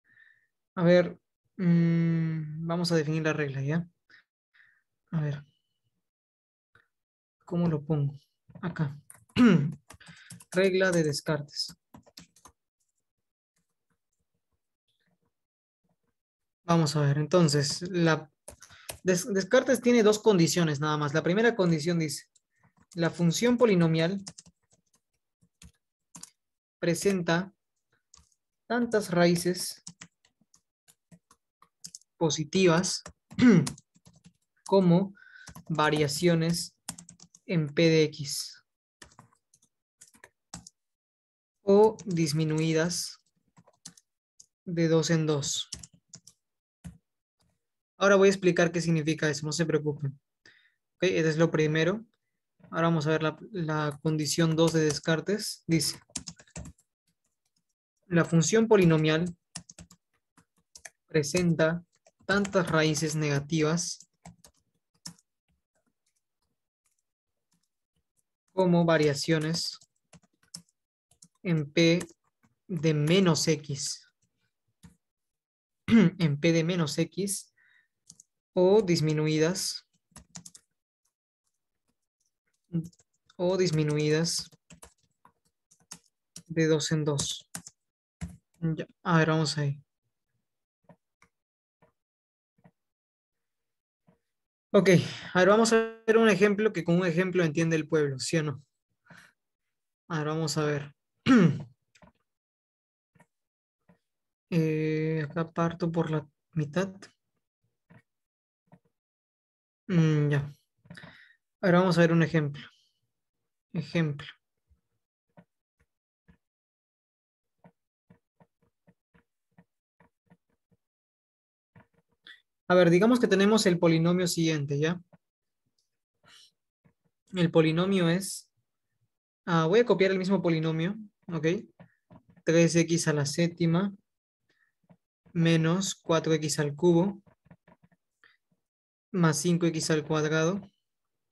A ver, mm, vamos a definir la regla, ¿ya? A ver. ¿Cómo lo pongo? acá. <clears throat> Regla de Descartes. Vamos a ver, entonces, la, Descartes tiene dos condiciones nada más. La primera condición dice, la función polinomial presenta tantas raíces positivas <clears throat> como variaciones en P de X. O disminuidas de 2 en 2. Ahora voy a explicar qué significa eso, no se preocupen. Okay, es lo primero. Ahora vamos a ver la, la condición 2 de Descartes. Dice, la función polinomial presenta tantas raíces negativas como variaciones en P de menos X, <clears throat> en P de menos X, o disminuidas, o disminuidas de 2 en 2. A ver, vamos ahí. Ok, ahora vamos a ver un ejemplo que con un ejemplo entiende el pueblo, ¿sí o no? Ahora vamos a ver. <clears throat> Eh, acá parto por la mitad. Mm, ya. Ahora vamos a ver un ejemplo. Ejemplo. A ver, digamos que tenemos el polinomio siguiente, ¿ya? El polinomio es... Ah, voy a copiar el mismo polinomio, ¿ok? 3x a la séptima menos 4x al cubo más 5x al cuadrado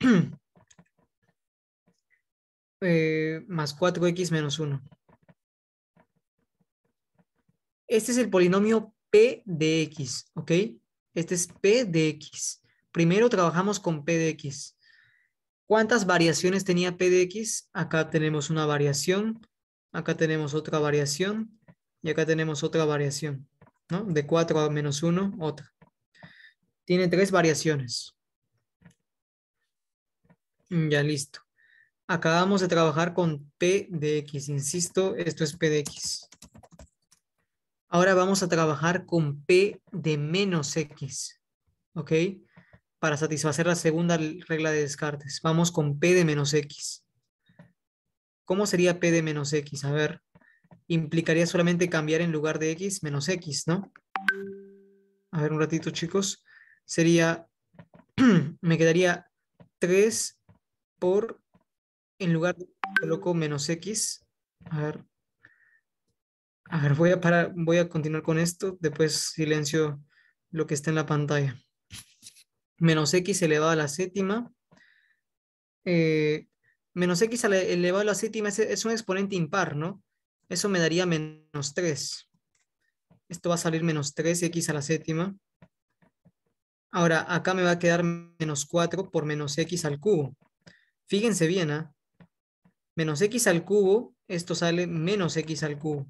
<clears throat> eh, más 4x menos 1. Este es el polinomio p de x, ¿ok? Este es P de X. Primero trabajamos con P de X. ¿Cuántas variaciones tenía P de X? Acá tenemos una variación, acá tenemos otra variación y acá tenemos otra variación. De 4 a menos 1, otra. Tiene tres variaciones. Mm, ya listo. Acabamos de trabajar con P de X. Insisto, esto es P de X. Ahora vamos a trabajar con P de menos X, ¿ok? Para satisfacer la segunda regla de Descartes. Vamos con P de menos X. ¿Cómo sería P de menos X? A ver, implicaría solamente cambiar en lugar de X, menos X, ¿no? A ver, un ratito, chicos. Sería, <clears throat> me quedaría 3 por, en lugar de, coloco menos X. A ver, a ver, voy a, voy a continuar con esto, después silencio lo que está en la pantalla. Menos x elevado a la séptima. Eh, menos x elevado a la séptima es, un exponente impar, ¿no? Eso me daría menos 3. Esto va a salir menos 3x a la séptima. Ahora, acá me va a quedar menos 4 por menos x al cubo. Fíjense bien, ¿ah? Menos x al cubo, esto sale menos x al cubo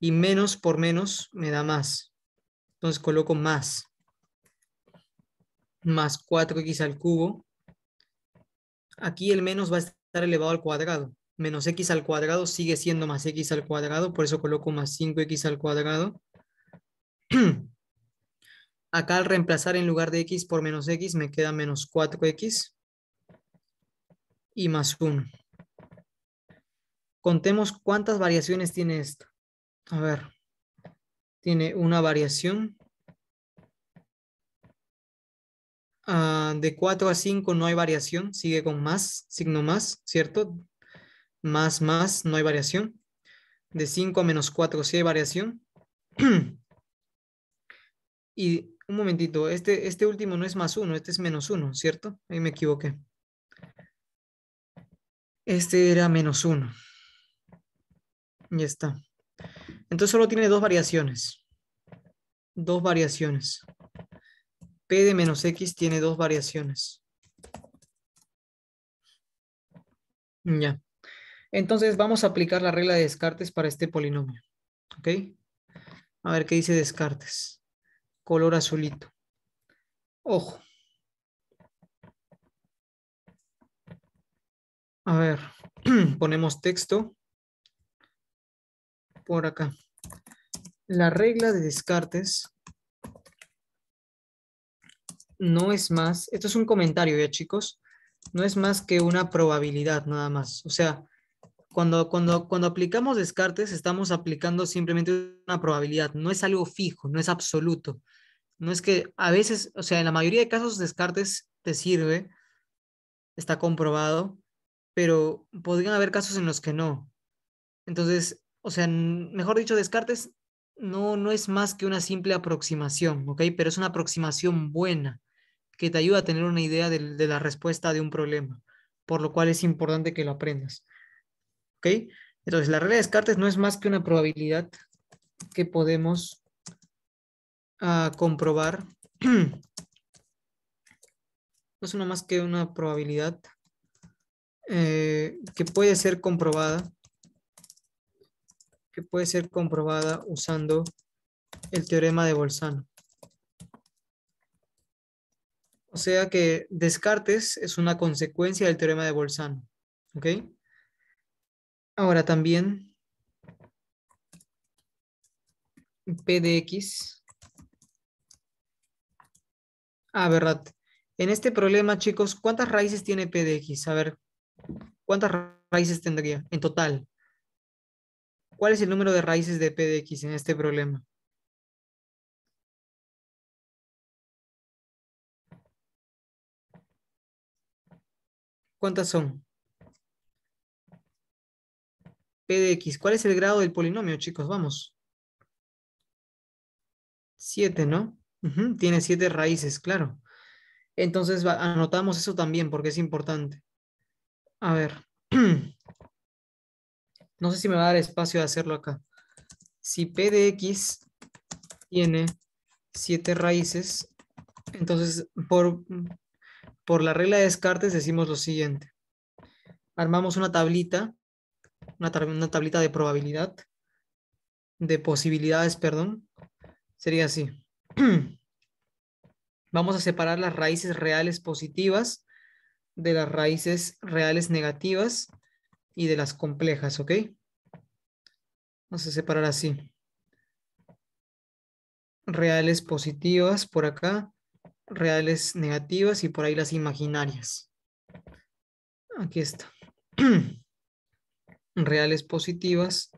y menos por menos me da más. Entonces coloco más. Más 4x al cubo. Aquí el menos va a estar elevado al cuadrado. Menos x al cuadrado sigue siendo más x al cuadrado, por eso coloco más 5x al cuadrado. <clears throat> Acá al reemplazar en lugar de x por menos x me queda menos 4x y más 1. Contemos cuántas variaciones tiene esto a ver, tiene una variación. Ah, de 4 a 5 no hay variación, sigue con más, signo más, ¿cierto? Más, más, no hay variación. De 5 a menos 4 sí hay variación. <clears throat> y un momentito, este, este último no es más 1, este es menos 1, ¿cierto? Ahí me equivoqué. Este era menos 1. Ya está. Entonces solo tiene dos variaciones. Dos variaciones. P de menos X tiene dos variaciones. Ya. Entonces vamos a aplicar la regla de Descartes para este polinomio. ¿Ok? A ver qué dice Descartes. Color azulito. Ojo. A ver, <clears throat> ponemos texto por acá. La regla de Descartes no es más, esto es un comentario ya chicos, no es más que una probabilidad nada más. O sea, cuando, cuando, cuando aplicamos Descartes estamos aplicando simplemente una probabilidad, no es algo fijo, no es absoluto. No es que a veces, o sea, en la mayoría de casos Descartes te sirve, está comprobado, pero podrían haber casos en los que no. Entonces, o sea, mejor dicho, Descartes no, no es más que una simple aproximación, ¿ok? Pero es una aproximación buena que te ayuda a tener una idea de, la respuesta de un problema, por lo cual es importante que lo aprendas, ¿ok? Entonces, la regla de Descartes no es más que una probabilidad que podemos ah, comprobar. <clears throat> no es una más que una probabilidad eh, que puede ser comprobada que puede ser comprobada usando el teorema de Bolzano. O sea que Descartes es una consecuencia del teorema de Bolzano. ¿Ok? Ahora también P de X. Ah, verdad. En este problema, chicos, ¿cuántas raíces tiene P de X? A ver, ¿cuántas raíces tendría en total? ¿Cuál es el número de raíces de p de x en este problema? ¿Cuántas son? P de x. ¿Cuál es el grado del polinomio, chicos? Vamos. Siete, ¿no? Tiene siete raíces, claro. Entonces anotamos eso también porque es importante. A ver. <clears throat> No sé si me va a dar espacio de hacerlo acá. Si P de X tiene siete raíces, entonces por, por la regla de Descartes decimos lo siguiente. Armamos una tablita, una tablita de probabilidad, de posibilidades, perdón. Sería así. <clears throat> Vamos a separar las raíces reales positivas de las raíces reales negativas y de las complejas, ¿ok? Vamos a separar así. Reales positivas por acá, reales negativas y por ahí las imaginarias. Aquí está. <clears throat> reales positivas,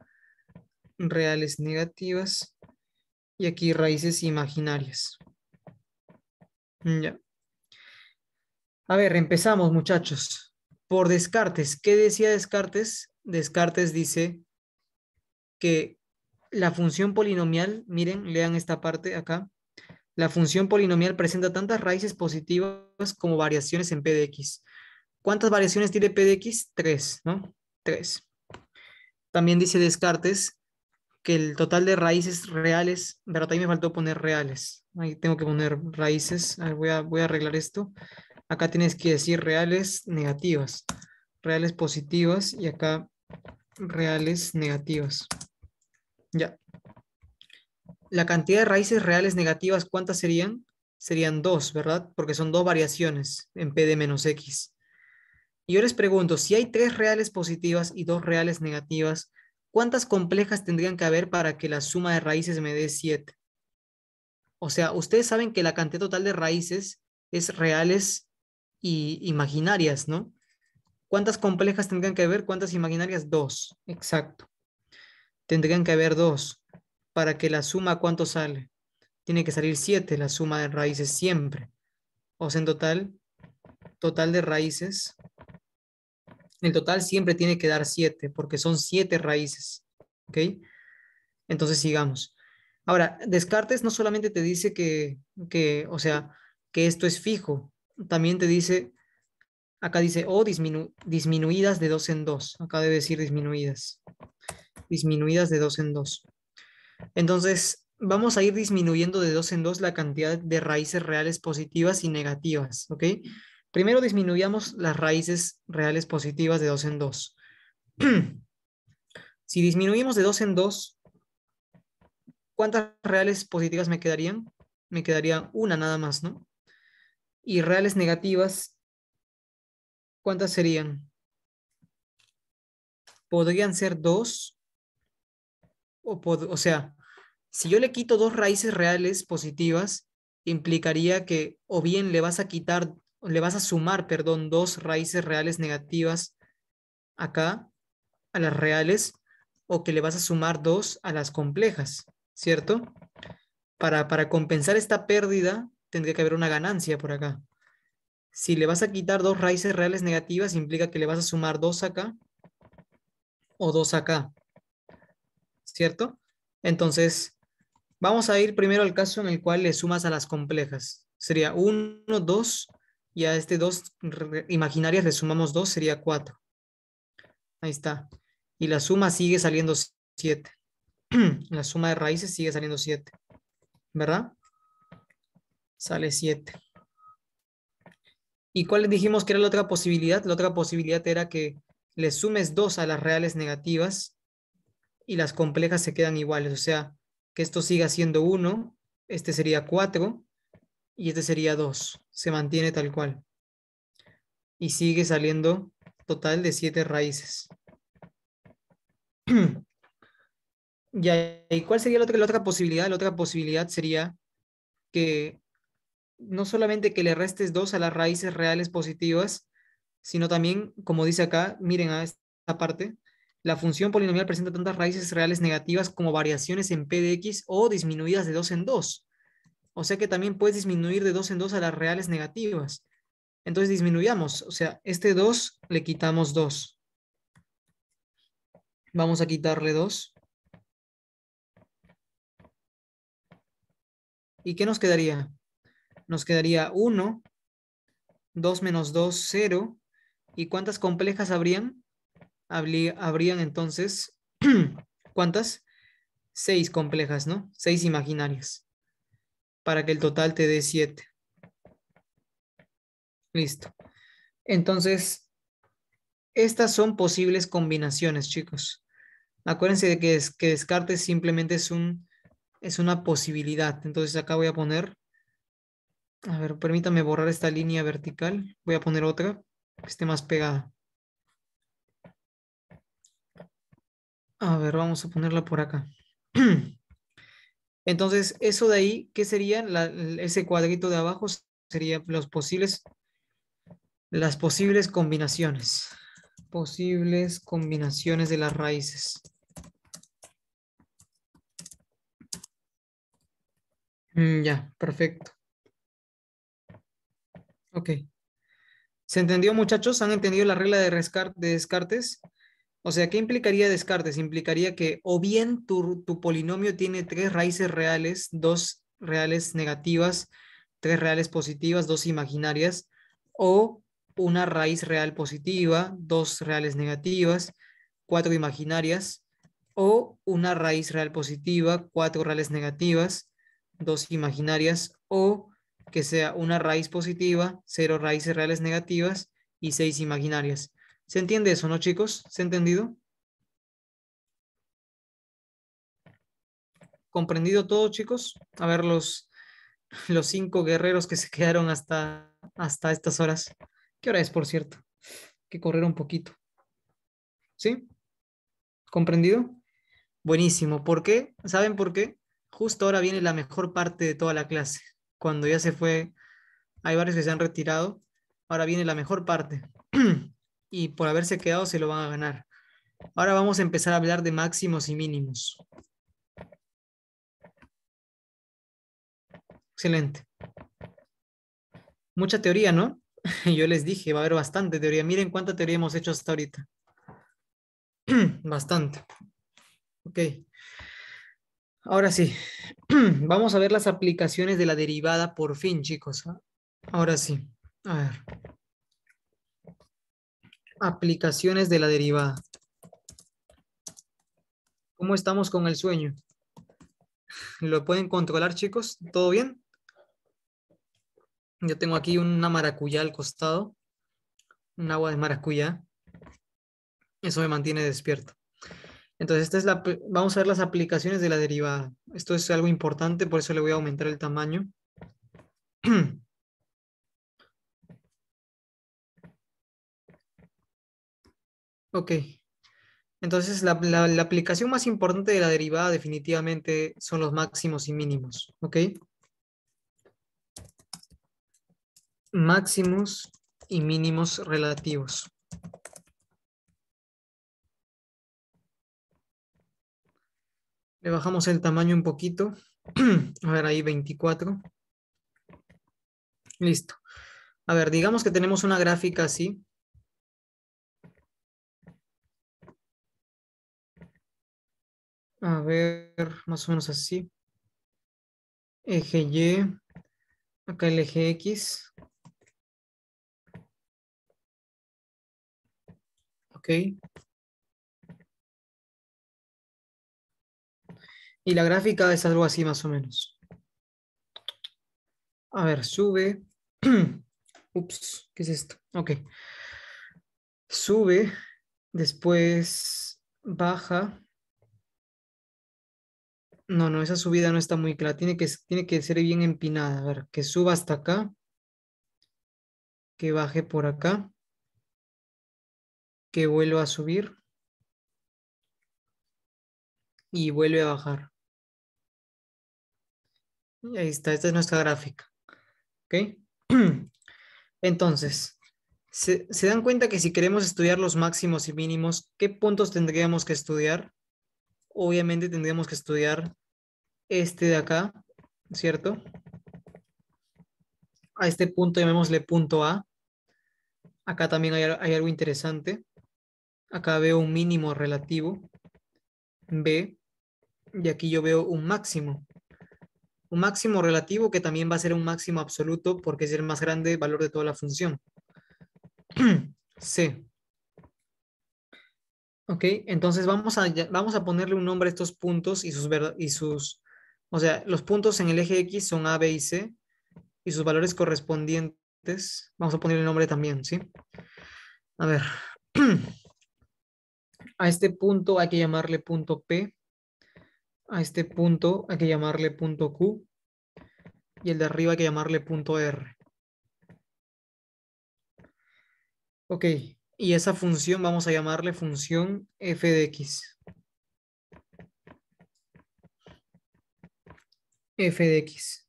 reales negativas y aquí raíces imaginarias. Ya. A ver, empezamos muchachos por Descartes. ¿Qué decía Descartes? Descartes dice que la función polinomial, miren, lean esta parte acá, la función polinomial presenta tantas raíces positivas como variaciones en p de x. ¿Cuántas variaciones tiene p de x? Tres, ¿no? Tres. También dice Descartes que el total de raíces reales, verdad, ahí me faltó poner reales. Ahí tengo que poner raíces. voy, a, voy a arreglar esto. Acá tienes que decir reales negativas, reales positivas y acá reales negativas. Ya. La cantidad de raíces reales negativas, ¿cuántas serían? Serían dos, ¿verdad? Porque son dos variaciones en P de menos X. Y yo les pregunto, si hay tres reales positivas y dos reales negativas, ¿cuántas complejas tendrían que haber para que la suma de raíces me dé 7? O sea, ustedes saben que la cantidad total de raíces es reales y imaginarias, ¿no? ¿Cuántas complejas tendrían que haber? ¿Cuántas imaginarias? Dos, exacto. Tendrían que haber dos. Para que la suma, ¿cuánto sale? Tiene que salir siete, la suma de raíces siempre. O sea, en total, total de raíces. El total siempre tiene que dar siete, porque son siete raíces. ¿Ok? Entonces sigamos. Ahora, Descartes no solamente te dice que, que o sea, que esto es fijo, también te dice, acá dice o oh, disminuidas de dos en dos. Acá debe decir disminuidas. Disminuidas de dos en dos. Entonces, vamos a ir disminuyendo de dos en dos la cantidad de raíces reales positivas y negativas, ¿ok? Primero disminuyamos las raíces reales positivas de dos en dos. <clears throat> si disminuimos de dos en dos, ¿cuántas reales positivas me quedarían? Me quedaría una nada más, ¿no? y reales negativas, ¿cuántas serían? ¿Podrían ser dos? O, o sea, si yo le quito dos raíces reales positivas, implicaría que o bien le vas a quitar, le vas a sumar, perdón, dos raíces reales negativas acá a las reales, o que le vas a sumar dos a las complejas, ¿cierto? Para, para compensar esta pérdida, tendría que haber una ganancia por acá. Si le vas a quitar dos raíces reales negativas, implica que le vas a sumar dos acá o dos acá. ¿Cierto? Entonces, vamos a ir primero al caso en el cual le sumas a las complejas. Sería 1, 2, y a este 2 imaginarias le sumamos dos. sería 4. Ahí está. Y la suma sigue saliendo 7. <clears throat> la suma de raíces sigue saliendo 7. ¿Verdad? sale 7. ¿Y cuál dijimos que era la otra posibilidad? La otra posibilidad era que le sumes 2 a las reales negativas y las complejas se quedan iguales. O sea, que esto siga siendo 1, este sería 4 y este sería 2. Se mantiene tal cual. Y sigue saliendo total de 7 raíces. <clears throat> ¿y cuál sería la otra, la otra posibilidad? La otra posibilidad sería que no solamente que le restes 2 a las raíces reales positivas, sino también, como dice acá, miren a esta parte, la función polinomial presenta tantas raíces reales negativas como variaciones en p de x o disminuidas de 2 en 2. O sea que también puedes disminuir de 2 en 2 a las reales negativas. Entonces disminuyamos, o sea, este 2 le quitamos 2. Vamos a quitarle 2. ¿Y qué nos quedaría? Nos quedaría 1, 2 menos 2, 0. ¿Y cuántas complejas habrían? habrían entonces, <clears throat> ¿cuántas? 6 complejas, ¿no? 6 imaginarias. Para que el total te dé 7. Listo. Entonces, estas son posibles combinaciones, chicos. Acuérdense de que, es, que Descartes simplemente es, un, es una posibilidad. Entonces acá voy a poner a ver, permítame borrar esta línea vertical. Voy a poner otra que esté más pegada. A ver, vamos a ponerla por acá. <clears throat> Entonces, eso de ahí, ¿qué sería? ese cuadrito de abajo serían los posibles, las posibles combinaciones. Posibles combinaciones de las raíces. Mm, ya, perfecto. Ok. ¿Se entendió, muchachos? ¿Han entendido la regla de, Descartes? O sea, ¿qué implicaría Descartes? Implicaría que o bien tu, tu polinomio tiene tres raíces reales, dos reales negativas, tres reales positivas, dos imaginarias, o una raíz real positiva, dos reales negativas, cuatro imaginarias, o una raíz real positiva, cuatro reales negativas, dos imaginarias, o que sea una raíz positiva, cero raíces reales negativas y seis imaginarias. ¿Se entiende eso, no chicos? ¿Se ha entendido? ¿Comprendido todo, chicos? A ver los, los cinco guerreros que se <laughs> quedaron hasta, hasta estas horas. ¿Qué hora es, por cierto? que correr un poquito. ¿Sí? ¿Comprendido? Buenísimo. ¿Por qué? ¿Saben por qué? Justo ahora viene la mejor parte de toda la clase cuando ya se fue, hay varios que se han retirado, ahora viene la mejor parte <clears throat> y por haberse quedado se lo van a ganar. Ahora vamos a empezar a hablar de máximos y mínimos. Excelente. Mucha teoría, ¿no? <laughs> Yo les dije, va a haber bastante teoría. Miren cuánta teoría hemos hecho hasta ahorita. <clears throat> Bastante. Ok. Ahora sí, <clears throat> vamos a ver las aplicaciones de la derivada por fin, chicos. ¿ah? Ahora sí, a ver. Aplicaciones de la derivada. ¿Cómo estamos con el sueño? ¿Lo pueden controlar, chicos? ¿Todo bien? Yo tengo aquí una maracuyá al costado. Un agua de maracuyá. Eso me mantiene despierto. Entonces, vamos a ver las aplicaciones de la derivada. Esto es algo importante, por eso le voy a aumentar el tamaño. <clears throat> ok. Entonces, la, la, aplicación más importante de la derivada definitivamente son los máximos y mínimos. ¿Ok? Máximos y mínimos relativos. Le bajamos el tamaño un poquito. <clears throat> A ver, ahí 24. Listo. A ver, digamos que tenemos una gráfica así. A ver, más o menos así. Eje Y. Acá el eje X. Ok. Y la gráfica es algo así más o menos. A ver, sube. <clears throat> Ups, ¿qué es esto? Ok. Sube, después baja. No, no, esa subida no está muy clara. Tiene que, tiene que ser bien empinada. A ver, que suba hasta acá. Que baje por acá. Que vuelva a subir y vuelve a bajar. Y ahí está, esta es nuestra gráfica. ¿Ok? <clears throat> Entonces, ¿se, dan cuenta que si queremos estudiar los máximos y mínimos, ¿qué puntos tendríamos que estudiar? Obviamente tendríamos que estudiar este de acá, ¿cierto? A este punto llamémosle punto A. Acá también hay, hay algo interesante. Acá veo un mínimo relativo. B. Y aquí yo veo un máximo. Un máximo relativo que también va a ser un máximo absoluto porque es el más grande valor de toda la función. <clears throat> C. Ok, entonces vamos a, vamos a ponerle un nombre a estos puntos y sus, y sus... O sea, los puntos en el eje X son A, B y C y sus valores correspondientes. Vamos a ponerle nombre también, ¿sí? A ver. <clears throat> A este punto hay que llamarle punto P a este punto hay que llamarle punto Q y el de arriba hay que llamarle punto R. Ok, y esa función vamos a llamarle función f de x. f de x.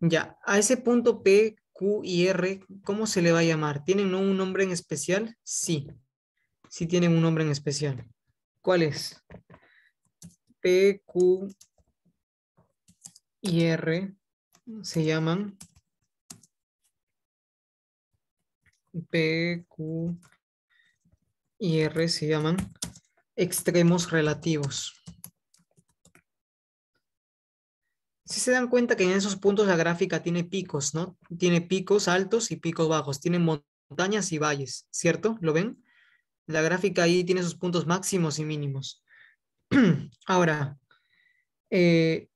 Ya, a ese punto P, Q y R, ¿cómo se le va a llamar? ¿Tienen un nombre en especial? Sí, sí tienen un nombre en especial. ¿Cuál es? P, Q y R se llaman P, y R se llaman extremos relativos. Si se dan cuenta que en esos puntos la gráfica tiene picos, ¿no? Tiene picos altos y picos bajos, tiene montañas y valles, ¿cierto? ¿Lo ven? La gráfica ahí tiene sus puntos máximos y mínimos. <clears throat> Ahora, eh,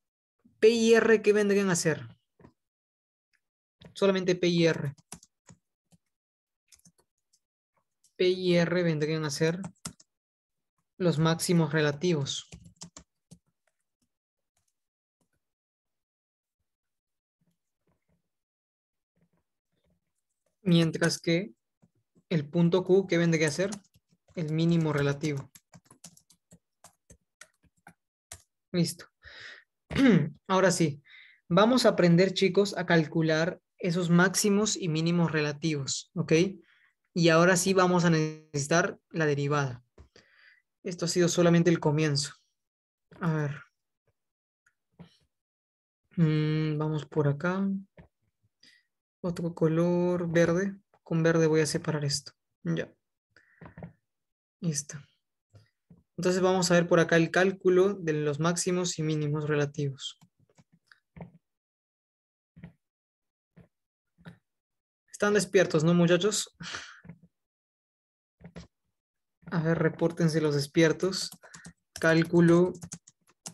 P y R, ¿qué vendrían a ser? Solamente P y R. P y R vendrían a ser los máximos relativos. Mientras que el punto Q, ¿qué vendría a ser? El mínimo relativo. Listo. <clears throat> Ahora sí, vamos a aprender, chicos, a calcular esos máximos y mínimos relativos, ¿ok? Y ahora sí vamos a necesitar la derivada. Esto ha sido solamente el comienzo. A ver. Mm, vamos por acá. Otro color verde. Con verde voy a separar esto. Ya. Listo. Entonces vamos a ver por acá el cálculo de los máximos y mínimos relativos. Están despiertos, ¿no, muchachos? A ver, repórtense los despiertos. Cálculo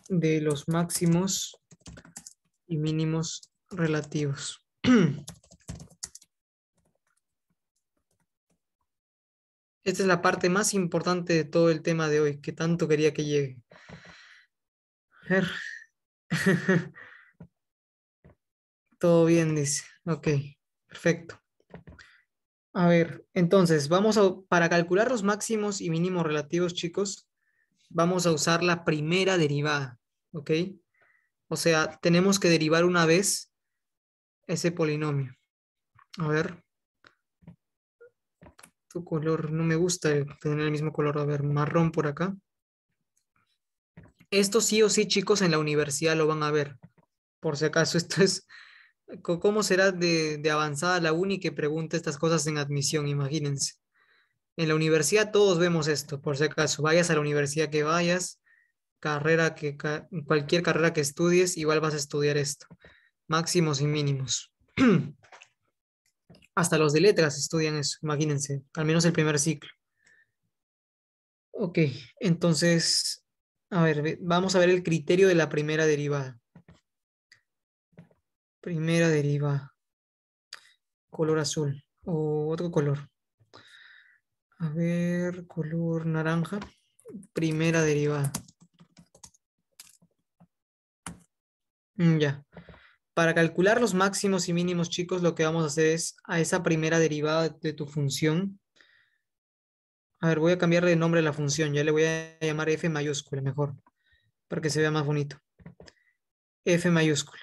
de los máximos y mínimos relativos. <clears throat> Esta es la parte más importante de todo el tema de hoy, que tanto quería que llegue. A ver. <laughs> Todo bien, dice. Ok, perfecto. A ver, entonces, vamos a, para calcular los máximos y mínimos relativos, chicos, vamos a usar la primera derivada, ¿ok? O sea, tenemos que derivar una vez ese polinomio. A ver color no me gusta, eh, tener el mismo color, a ver, marrón por acá. Esto sí o sí, chicos, en la universidad lo van a ver. Por si acaso, <laughs> esto es, ¿cómo será de, avanzada la uni que pregunta estas cosas en admisión? Imagínense. En la universidad todos vemos esto, por si acaso, vayas a la universidad que vayas, carrera que, cualquier carrera que estudies, igual vas a estudiar esto, máximos y mínimos. <clears throat> Hasta los de letras estudian eso, imagínense, al menos el primer ciclo. Ok, entonces, a ver, vamos a ver el criterio de la primera derivada. Primera derivada. Color azul o otro color. A ver, color naranja. Primera derivada. Mm, ya. Para calcular los máximos y mínimos, chicos, lo que vamos a hacer es a esa primera derivada de tu función. A ver, voy a cambiarle de nombre a la función. Ya le voy a llamar F mayúscula, mejor, para que se vea más bonito. F mayúscula.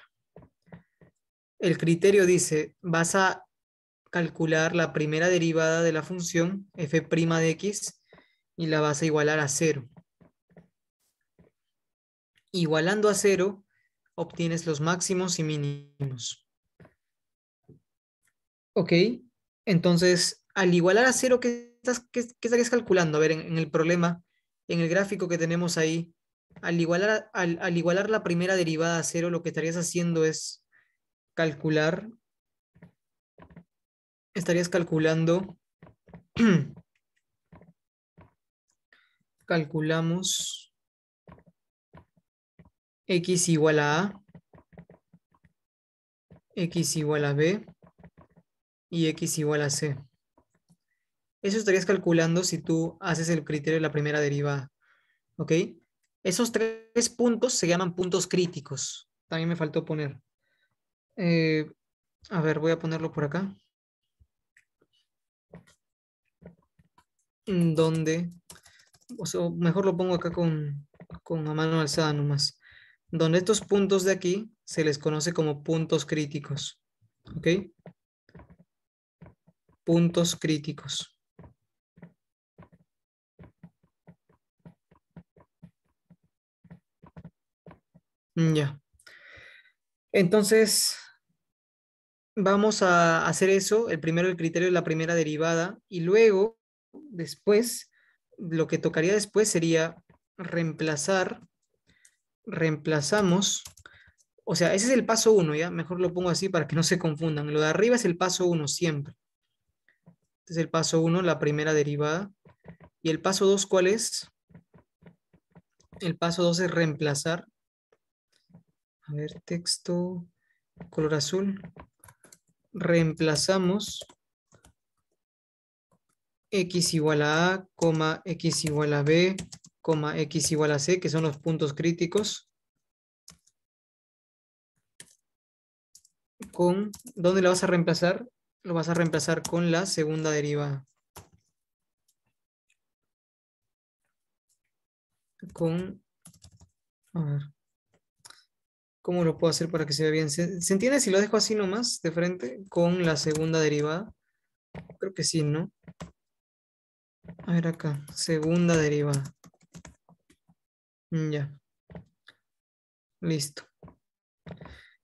El criterio dice, vas a calcular la primera derivada de la función f' de x y la vas a igualar a cero. Igualando a cero obtienes los máximos y mínimos. Ok, entonces al igualar a cero, ¿qué, estás, estarías calculando? A ver, en, el problema, en el gráfico que tenemos ahí, al igualar, al igualar la primera derivada a cero, lo que estarías haciendo es calcular, estarías calculando, <clears throat> calculamos x igual a A, x igual a B y x igual a C. Eso estarías calculando si tú haces el criterio de la primera derivada. ¿Ok? Esos tres puntos se llaman puntos críticos. También me faltó poner. Eh, a ver, voy a ponerlo por acá. Donde, mejor lo pongo acá con la mano alzada nomás donde estos puntos de aquí se les conoce como puntos críticos. ¿Ok? Puntos críticos. Mm, ya. Entonces, vamos a hacer eso, el primero el criterio de la primera derivada y luego, después, lo que tocaría después sería reemplazar reemplazamos, o sea, ese es el paso 1, ¿ya? Mejor lo pongo así para que no se confundan. Lo de arriba es el paso 1 siempre. Este es el paso 1, la primera derivada. ¿Y el paso 2 cuál es? El paso 2 es reemplazar. A ver, texto, color azul. Reemplazamos x igual a a, x igual a b, coma x igual a c, que son los puntos críticos, con, ¿dónde la vas a reemplazar? Lo vas a reemplazar con la segunda derivada. Con, a ver, ¿cómo lo puedo hacer para que se vea bien? ¿Se, ¿Se entiende si lo dejo así nomás, de frente, con la segunda derivada? Creo que sí, ¿no? A ver acá, segunda derivada. Mm, ya. Listo.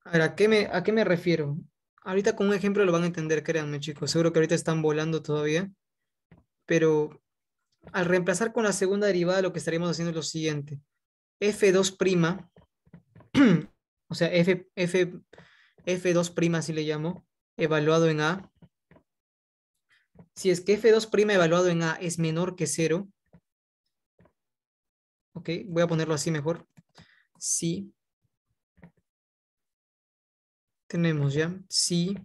Ahora, ¿a qué, me, ¿a qué me refiero? Ahorita con un ejemplo lo van a entender, créanme, chicos. Seguro que ahorita están volando todavía. Pero al reemplazar con la segunda derivada, lo que estaríamos haciendo es lo siguiente. F2', <clears throat> o sea, F, F, F2' si le llamo, evaluado en A. Si es que F2' evaluado en A es menor que cero. Ok, voy a ponerlo así mejor. Si tenemos ya, si,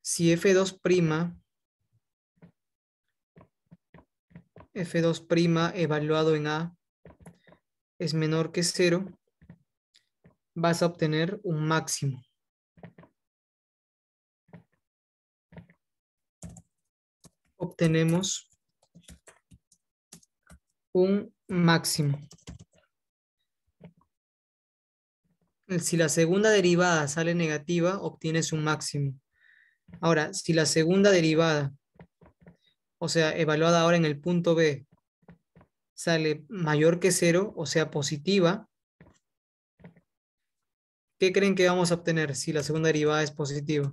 si F2 prima, F2 prima evaluado en A es menor que cero, vas a obtener un máximo. Obtenemos un máximo. Si la segunda derivada sale negativa, obtienes un máximo. Ahora, si la segunda derivada, o sea, evaluada ahora en el punto B, sale mayor que cero, o sea, positiva, ¿qué creen que vamos a obtener si la segunda derivada es positiva?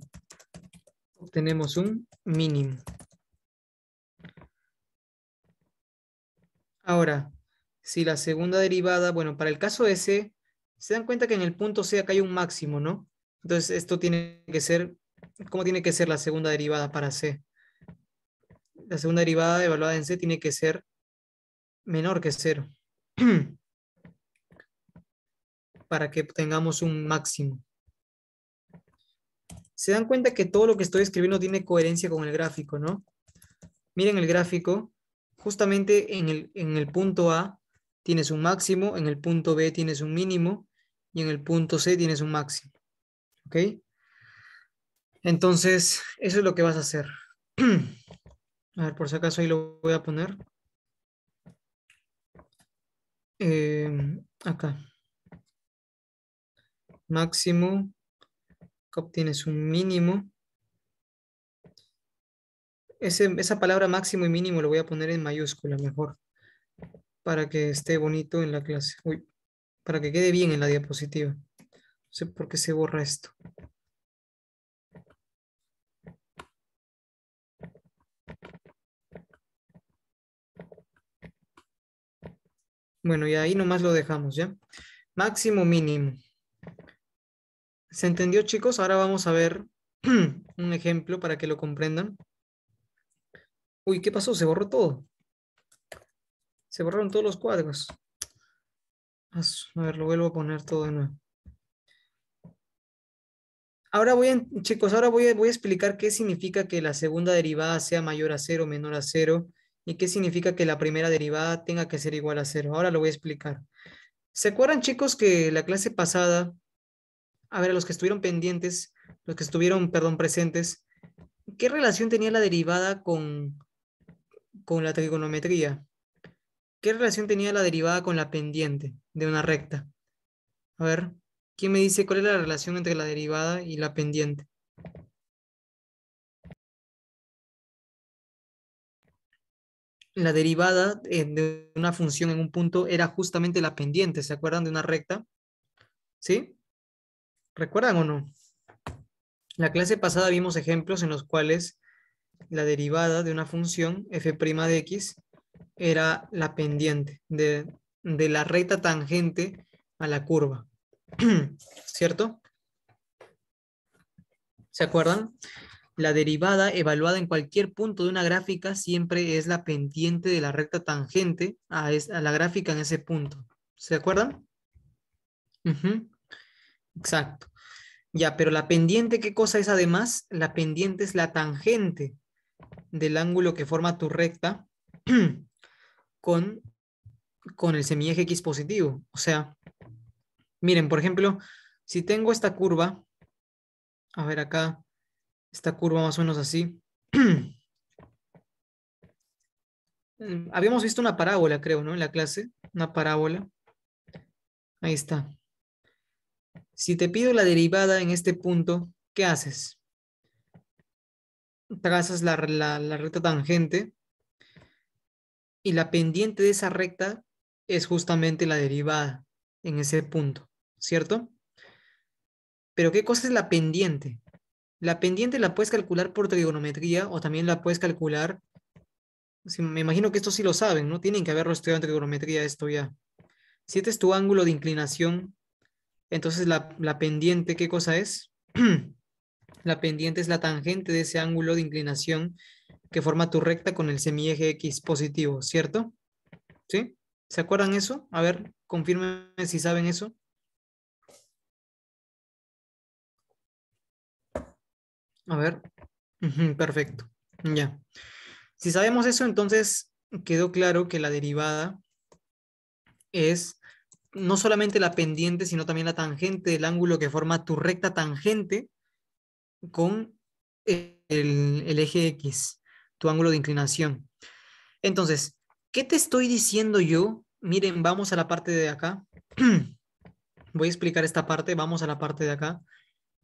Obtenemos un mínimo. Ahora, si la segunda derivada, bueno, para el caso S, se dan cuenta que en el punto C acá hay un máximo, ¿no? Entonces esto tiene que ser, ¿cómo tiene que ser la segunda derivada para C? La segunda derivada evaluada en C tiene que ser menor que cero. <clears throat> para que tengamos un máximo. Se dan cuenta que todo lo que estoy escribiendo tiene coherencia con el gráfico, ¿no? Miren el gráfico justamente en el, punto A tienes un máximo, en el punto B tienes un mínimo y en el punto C tienes un máximo. ¿Ok? Entonces, eso es lo que vas a hacer. <clears throat> a ver, por si acaso ahí lo voy a poner. Em, acá. Máximo. obtienes un mínimo esa palabra máximo y mínimo lo voy a poner en mayúscula mejor, para que esté bonito en la clase. Uy, para que quede bien en la diapositiva. No sé por qué se borra esto. Bueno, y ahí nomás lo dejamos, ¿ya? Máximo mínimo. ¿Se entendió, chicos? Ahora vamos a ver <clears throat> un ejemplo para que lo comprendan. Uy, ¿qué pasó? Se borró todo. Se borraron todos los cuadros. A ver, lo vuelvo a poner todo de nuevo. Ahora voy a, chicos, ahora voy a, voy a explicar qué significa que la segunda derivada sea mayor a cero, menor a cero, y qué significa que la primera derivada tenga que ser igual a cero. Ahora lo voy a explicar. ¿Se acuerdan, chicos, que la clase pasada, a ver, los que estuvieron pendientes, los que estuvieron, perdón, presentes, ¿qué relación tenía la derivada con, con la trigonometría. ¿Qué relación tenía la derivada con la pendiente de una recta? A ver, ¿quién me dice cuál es la relación entre la derivada y la pendiente? La derivada eh, de una función en un punto era justamente la pendiente, ¿se acuerdan de una recta? ¿Sí? ¿Recuerdan o no? La clase pasada vimos ejemplos en los cuales la derivada de una función f' de x era la pendiente de, la recta tangente a la curva. <clears throat> ¿Cierto? ¿Se acuerdan? La derivada evaluada en cualquier punto de una gráfica siempre es la pendiente de la recta tangente a, la gráfica en ese punto. ¿Se acuerdan? Exacto. Ya, pero la pendiente, ¿qué cosa es además? La pendiente es la tangente del ángulo que forma tu recta <clears throat> con, con el semieje X positivo. O sea, miren, por ejemplo, si tengo esta curva, a ver acá, esta curva más o menos así. <clears throat> Habíamos visto una parábola, creo, ¿no? En la clase, una parábola. Ahí está. Si te pido la derivada en este punto, ¿qué haces? trazas la, recta tangente y la pendiente de esa recta es justamente la derivada en ese punto, ¿cierto? Pero ¿qué cosa es la pendiente? La pendiente la puedes calcular por trigonometría o también la puedes calcular, me imagino que esto sí lo saben, ¿no? Tienen que haberlo estudiado en trigonometría esto ya. Si este es tu ángulo de inclinación, entonces la, la pendiente, ¿qué cosa es? <clears throat> La pendiente es la tangente de ese ángulo de inclinación que forma tu recta con el semieje X positivo, ¿cierto? ¿Sí? ¿Se acuerdan eso? A ver, confirmen si saben eso. A ver. perfecto. Ya. Si sabemos eso, entonces quedó claro que la derivada es no solamente la pendiente, sino también la tangente del ángulo que forma tu recta tangente con el, eje X, tu ángulo de inclinación. Entonces, ¿qué te estoy diciendo yo? Miren, vamos a la parte de acá. <clears throat> Voy a explicar esta parte, vamos a la parte de acá.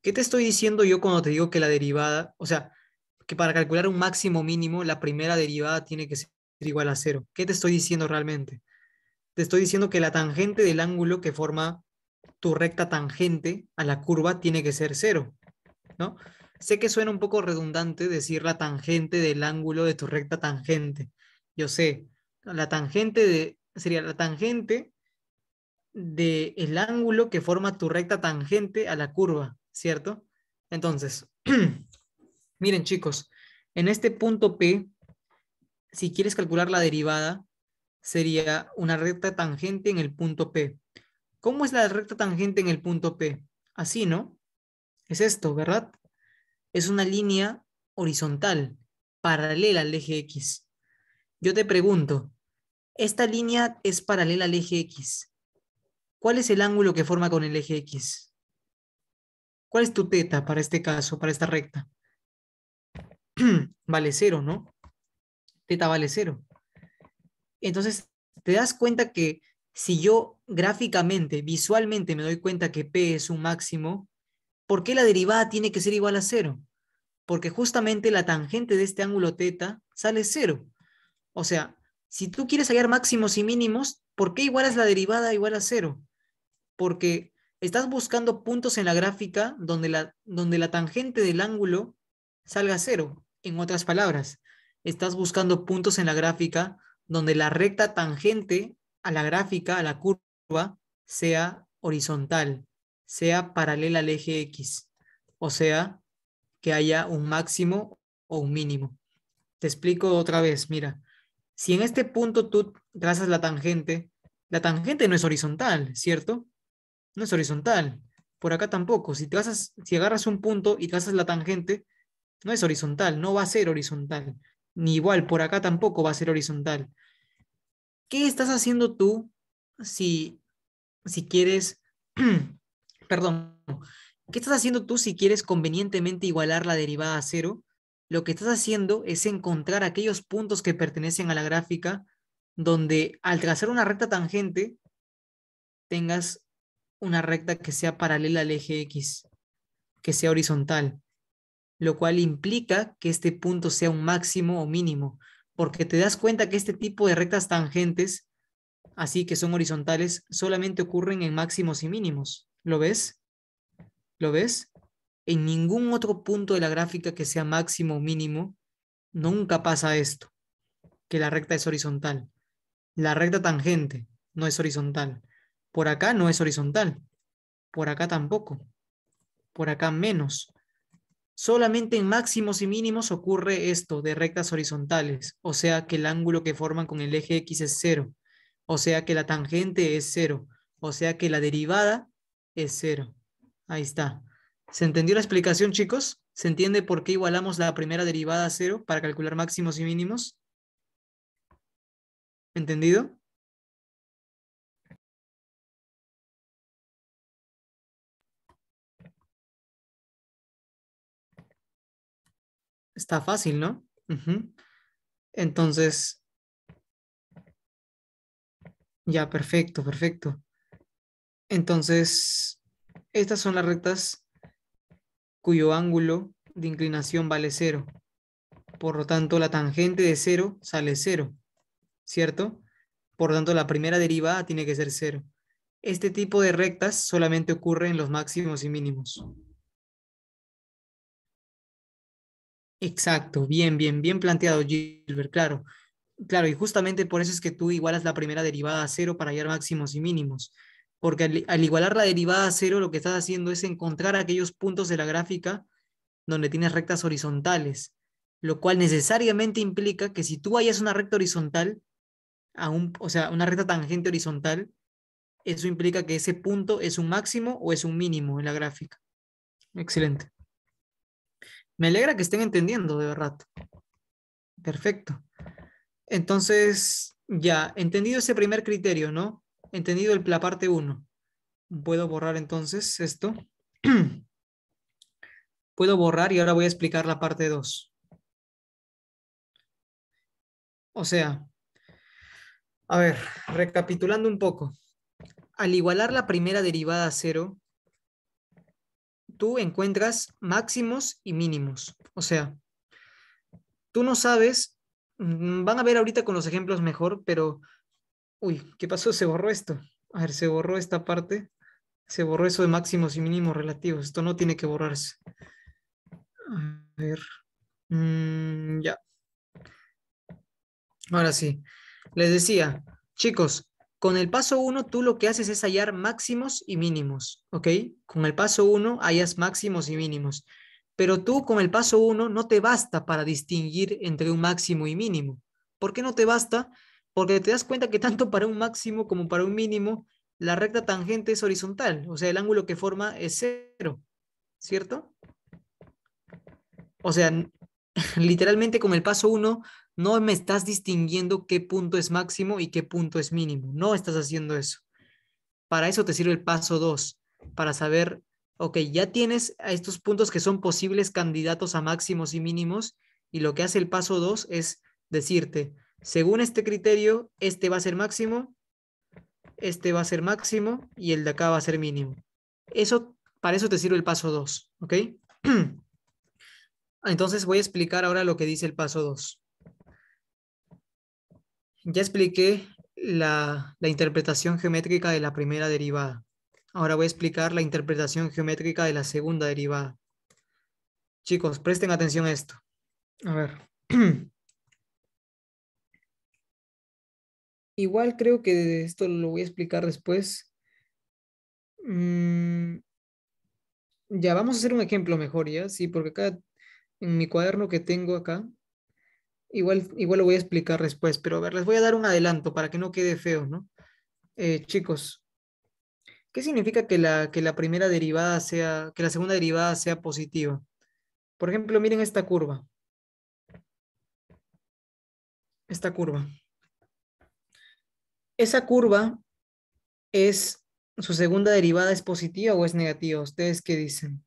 ¿Qué te estoy diciendo yo cuando te digo que la derivada, o sea, que para calcular un máximo mínimo, la primera derivada tiene que ser igual a cero? ¿Qué te estoy diciendo realmente? Te estoy diciendo que la tangente del ángulo que forma tu recta tangente a la curva tiene que ser cero. ¿no? Sé que suena un poco redundante decir la tangente del ángulo de tu recta tangente. Yo sé, la tangente de, sería la tangente del ángulo que forma tu recta tangente a la curva, ¿cierto? Entonces, <clears throat> miren chicos, en este punto P, si quieres calcular la derivada, sería una recta tangente en el punto P. ¿Cómo es la recta tangente en el punto P? Así, ¿no? es esto, ¿verdad? Es una línea horizontal, paralela al eje X. Yo te pregunto, esta línea es paralela al eje X. ¿Cuál es el ángulo que forma con el eje X? ¿Cuál es tu teta para este caso, para esta recta? <clears throat> vale cero, ¿no? Teta vale cero. Entonces, te das cuenta que si yo gráficamente, visualmente me doy cuenta que P es un máximo, ¿Por qué la derivada tiene que ser igual a cero? Porque justamente la tangente de este ángulo teta sale cero. O sea, si tú quieres hallar máximos y mínimos, ¿por qué igualas la derivada igual a cero? Porque estás buscando puntos en la gráfica donde la, donde la tangente del ángulo salga cero. En otras palabras, estás buscando puntos en la gráfica donde la recta tangente a la gráfica, a la curva, sea horizontal sea paralela al eje X, o sea, que haya un máximo o un mínimo. Te explico otra vez, mira, si en este punto tú trazas la tangente, la tangente no es horizontal, ¿cierto? No es horizontal. Por acá tampoco. Si, trazas, si agarras un punto y trazas la tangente, no es horizontal, no va a ser horizontal. Ni igual, por acá tampoco va a ser horizontal. ¿Qué estás haciendo tú si, si quieres <clears throat> perdón, ¿qué estás haciendo tú si quieres convenientemente igualar la derivada a cero? Lo que estás haciendo es encontrar aquellos puntos que pertenecen a la gráfica donde al trazar una recta tangente tengas una recta que sea paralela al eje X, que sea horizontal, lo cual implica que este punto sea un máximo o mínimo, porque te das cuenta que este tipo de rectas tangentes, así que son horizontales, solamente ocurren en máximos y mínimos. ¿Lo ves? ¿Lo ves? En ningún otro punto de la gráfica que sea máximo o mínimo, nunca pasa esto, que la recta es horizontal. La recta tangente no es horizontal. Por acá no es horizontal. Por acá tampoco. Por acá menos. Solamente en máximos y mínimos ocurre esto de rectas horizontales, o sea que el ángulo que forman con el eje X es cero, o sea que la tangente es cero, o sea que la derivada es cero. Ahí está. ¿Se entendió la explicación, chicos? ¿Se entiende por qué igualamos la primera derivada a cero para calcular máximos y mínimos? ¿Entendido? Está fácil, ¿no? Entonces, ya, perfecto, perfecto. Entonces, estas son las rectas cuyo ángulo de inclinación vale cero. Por lo tanto, la tangente de cero sale cero, ¿cierto? Por lo tanto, la primera derivada tiene que ser cero. Este tipo de rectas solamente ocurre en los máximos y mínimos. Exacto, bien, bien, bien planteado, Gilbert, claro. Claro, y justamente por eso es que tú igualas la primera derivada a cero para hallar máximos y mínimos porque al, igualar la derivada a cero, lo que estás haciendo es encontrar aquellos puntos de la gráfica donde tienes rectas horizontales, lo cual necesariamente implica que si tú hayas una recta horizontal, o sea, una recta tangente horizontal, eso implica que ese punto es un máximo o es un mínimo en la gráfica. Excelente. Me alegra que estén entendiendo, de verdad. Perfecto. Entonces, ya, entendido ese primer criterio, ¿no? Entendido la parte 1. Puedo borrar entonces esto. <clears throat> Puedo borrar y ahora voy a explicar la parte 2. O sea, a ver, recapitulando un poco. Al igualar la primera derivada a cero, tú encuentras máximos y mínimos. O sea, tú no sabes, mm, van a ver ahorita con los ejemplos mejor, pero Uy, ¿qué pasó? Se borró esto. A ver, se borró esta parte. Se borró eso de máximos y mínimos relativos. Esto no tiene que borrarse. A ver. Mm, ya. Ahora sí. Les decía, chicos, con el paso 1 tú lo que haces es hallar máximos y mínimos, ¿ok? Con el paso 1 hallas máximos y mínimos. Pero tú con el paso 1 no te basta para distinguir entre un máximo y mínimo. ¿Por qué no te basta? porque te das cuenta que tanto para un máximo como para un mínimo, la recta tangente es horizontal, o sea, el ángulo que forma es cero, ¿cierto? O sea, <laughs> literalmente con el paso 1 no me estás distinguiendo qué punto es máximo y qué punto es mínimo, no estás haciendo eso. Para eso te sirve el paso 2, para saber, ok, ya tienes a estos puntos que son posibles candidatos a máximos y mínimos, y lo que hace el paso 2 es decirte, según este criterio, este va a ser máximo, este va a ser máximo y el de acá va a ser mínimo. Eso, para eso te sirve el paso 2, ¿ok? <clears throat> Entonces voy a explicar ahora lo que dice el paso 2. Ya expliqué la, la interpretación geométrica de la primera derivada. Ahora voy a explicar la interpretación geométrica de la segunda derivada. Chicos, presten atención a esto. A ver. <clears throat> Igual creo que esto lo voy a explicar después. Mm, ya, vamos a hacer un ejemplo mejor, ¿ya? Sí, porque acá en mi cuaderno que tengo acá, igual, igual lo voy a explicar después, pero a ver, les voy a dar un adelanto para que no quede feo, ¿no? Eh, chicos, ¿qué significa que la, que la primera derivada sea, que la segunda derivada sea positiva? Por ejemplo, miren esta curva. Esta curva. Esa curva es, su segunda derivada es positiva o es negativa. ¿Ustedes qué dicen?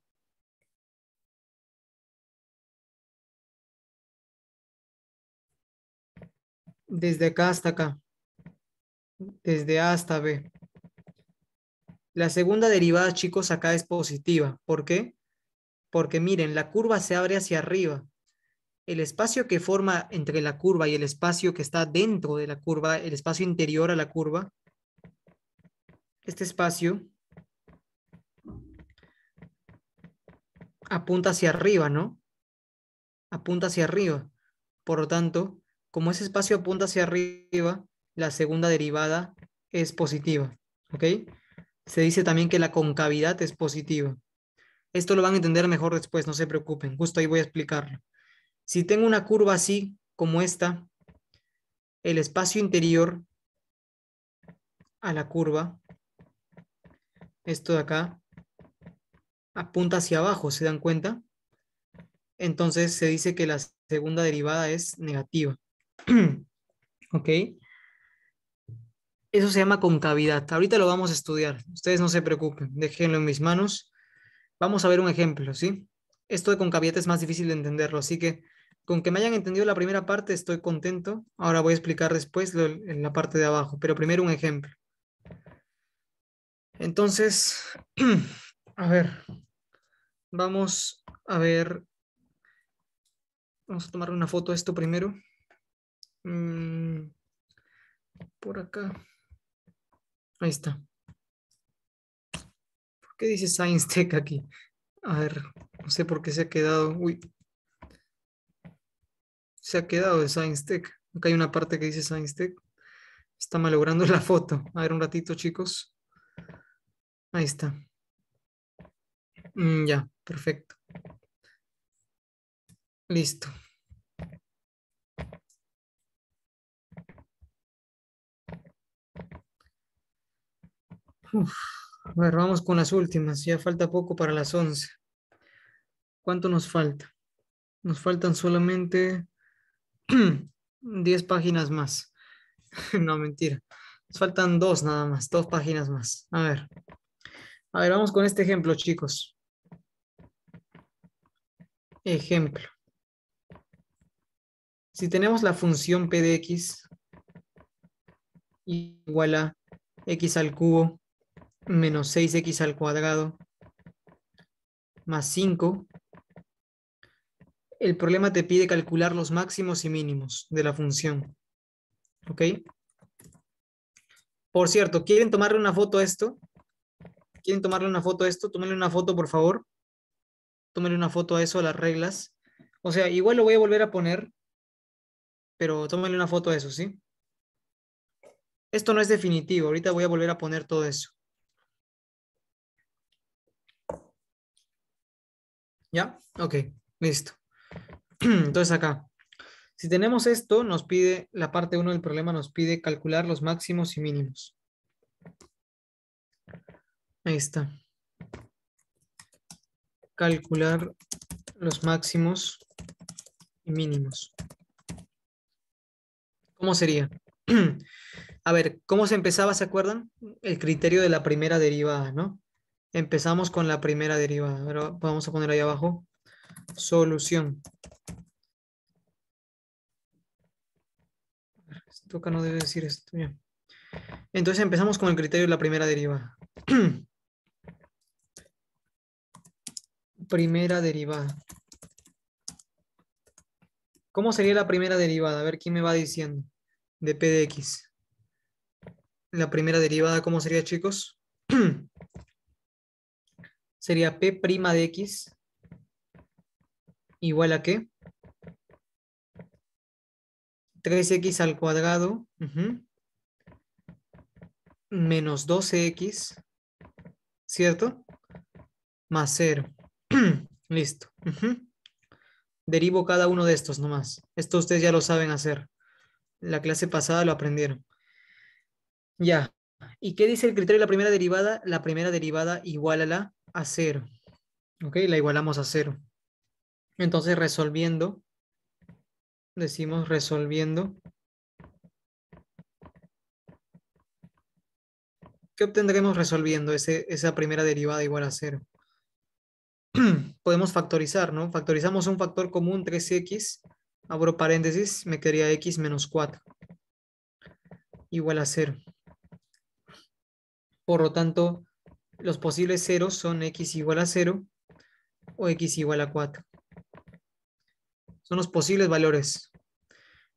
Desde acá hasta acá. Desde A hasta B. La segunda derivada, chicos, acá es positiva. ¿Por qué? Porque miren, la curva se abre hacia arriba el espacio que forma entre la curva y el espacio que está dentro de la curva, el espacio interior a la curva, este espacio apunta hacia arriba, ¿no? Apunta hacia arriba. Por lo tanto, como ese espacio apunta hacia arriba, la segunda derivada es positiva, ¿ok? Se dice también que la concavidad es positiva. Esto lo van a entender mejor después, no se preocupen, justo ahí voy a explicarlo. Si tengo una curva así como esta, el espacio interior a la curva, esto de acá, apunta hacia abajo, ¿se dan cuenta? Entonces se dice que la segunda derivada es negativa. <clears throat> ¿Ok? Eso se llama concavidad. Ahorita lo vamos a estudiar. Ustedes no se preocupen, déjenlo en mis manos. Vamos a ver un ejemplo, ¿sí? Esto de concavidad es más difícil de entenderlo, así que con que me hayan entendido la primera parte estoy contento. Ahora voy a explicar después en la parte de abajo, pero primero un ejemplo. Entonces, <clears throat> a ver, vamos a ver, vamos a tomar una foto de esto primero. Mm, por acá. Ahí está. ¿Por qué dice Science Tech aquí? A ver, no sé por qué se ha quedado. Uy, se ha quedado de Science Tech. Acá hay una parte que dice Science Está malogrando la foto. A ver un ratito, chicos. Ahí está. Mm, ya, perfecto. Listo. vamos con las últimas. Ya falta poco para las 11. ¿Cuánto nos falta? Nos faltan solamente 10 <clears throat> páginas más. <laughs> no, mentira. Nos faltan dos nada más, dos páginas más. A ver. A ver, vamos con este ejemplo, chicos. Ejemplo. Si tenemos la función p de x igual a x al cubo menos 6x al cuadrado más 5 el problema te pide calcular los máximos y mínimos de la función. ¿Ok? Por cierto, ¿quieren tomarle una foto a esto? ¿Quieren tomarle una foto a esto? Tómenle una foto, por favor. Tómenle una foto a eso, a las reglas. O sea, igual lo voy a volver a poner, pero tómenle una foto a eso, ¿sí? Esto no es definitivo. Ahorita voy a volver a poner todo eso. ¿Ya? Ok, listo. <clears throat> Entonces acá, si tenemos esto, nos pide, la parte 1 del problema nos pide calcular los máximos y mínimos. Ahí está. Calcular los máximos y mínimos. ¿Cómo sería? <clears throat> A ver, ¿cómo se empezaba? ¿Se acuerdan? El criterio de la primera derivada, ¿no? Empezamos con la primera derivada. vamos a poner ahí abajo. Solución. Esto no debe decir esto. Entonces empezamos con el criterio de la primera derivada. <clears throat> primera derivada. ¿Cómo sería la primera derivada? A ver quién me va diciendo. De p de x. La primera derivada, ¿cómo sería, chicos? <clears throat> sería p' de x igual a qué? 3x al cuadrado menos 12x, ¿cierto? Más 0. <clears throat> Listo. Derivo cada uno de estos nomás. Esto ustedes ya lo saben hacer. La clase pasada lo aprendieron. Ya. ¿Y qué dice el criterio de la primera derivada? La primera derivada igual a la a 0. ¿Ok? La igualamos a 0. Entonces resolviendo, decimos resolviendo. ¿Qué obtendremos resolviendo esa primera derivada igual a cero? <clears throat> Podemos factorizar, ¿no? Factorizamos un factor común 3x, abro paréntesis, me quedaría x menos 4, igual a cero. Por lo tanto, los posibles ceros son x igual a 0 o x igual a 4 son los posibles valores.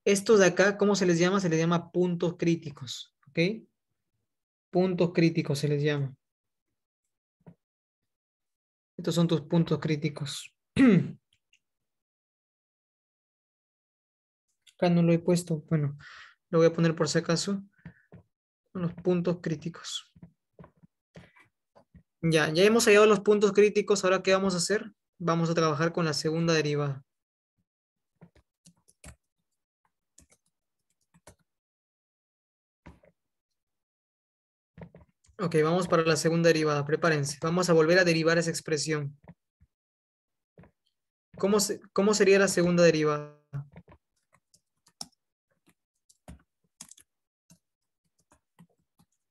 Estos de acá, ¿cómo se les llama? Se les llama puntos críticos, ¿ok? Puntos críticos se les llama. Estos son tus puntos críticos. <clears throat> acá no lo he puesto, bueno, lo voy a poner por si acaso. Los puntos críticos. Ya, ya hemos hallado los puntos críticos, ahora ¿qué vamos a hacer? Vamos a trabajar con la segunda derivada. Ok, vamos para la segunda derivada, prepárense. Vamos a volver a derivar esa expresión. ¿Cómo, sería la segunda derivada?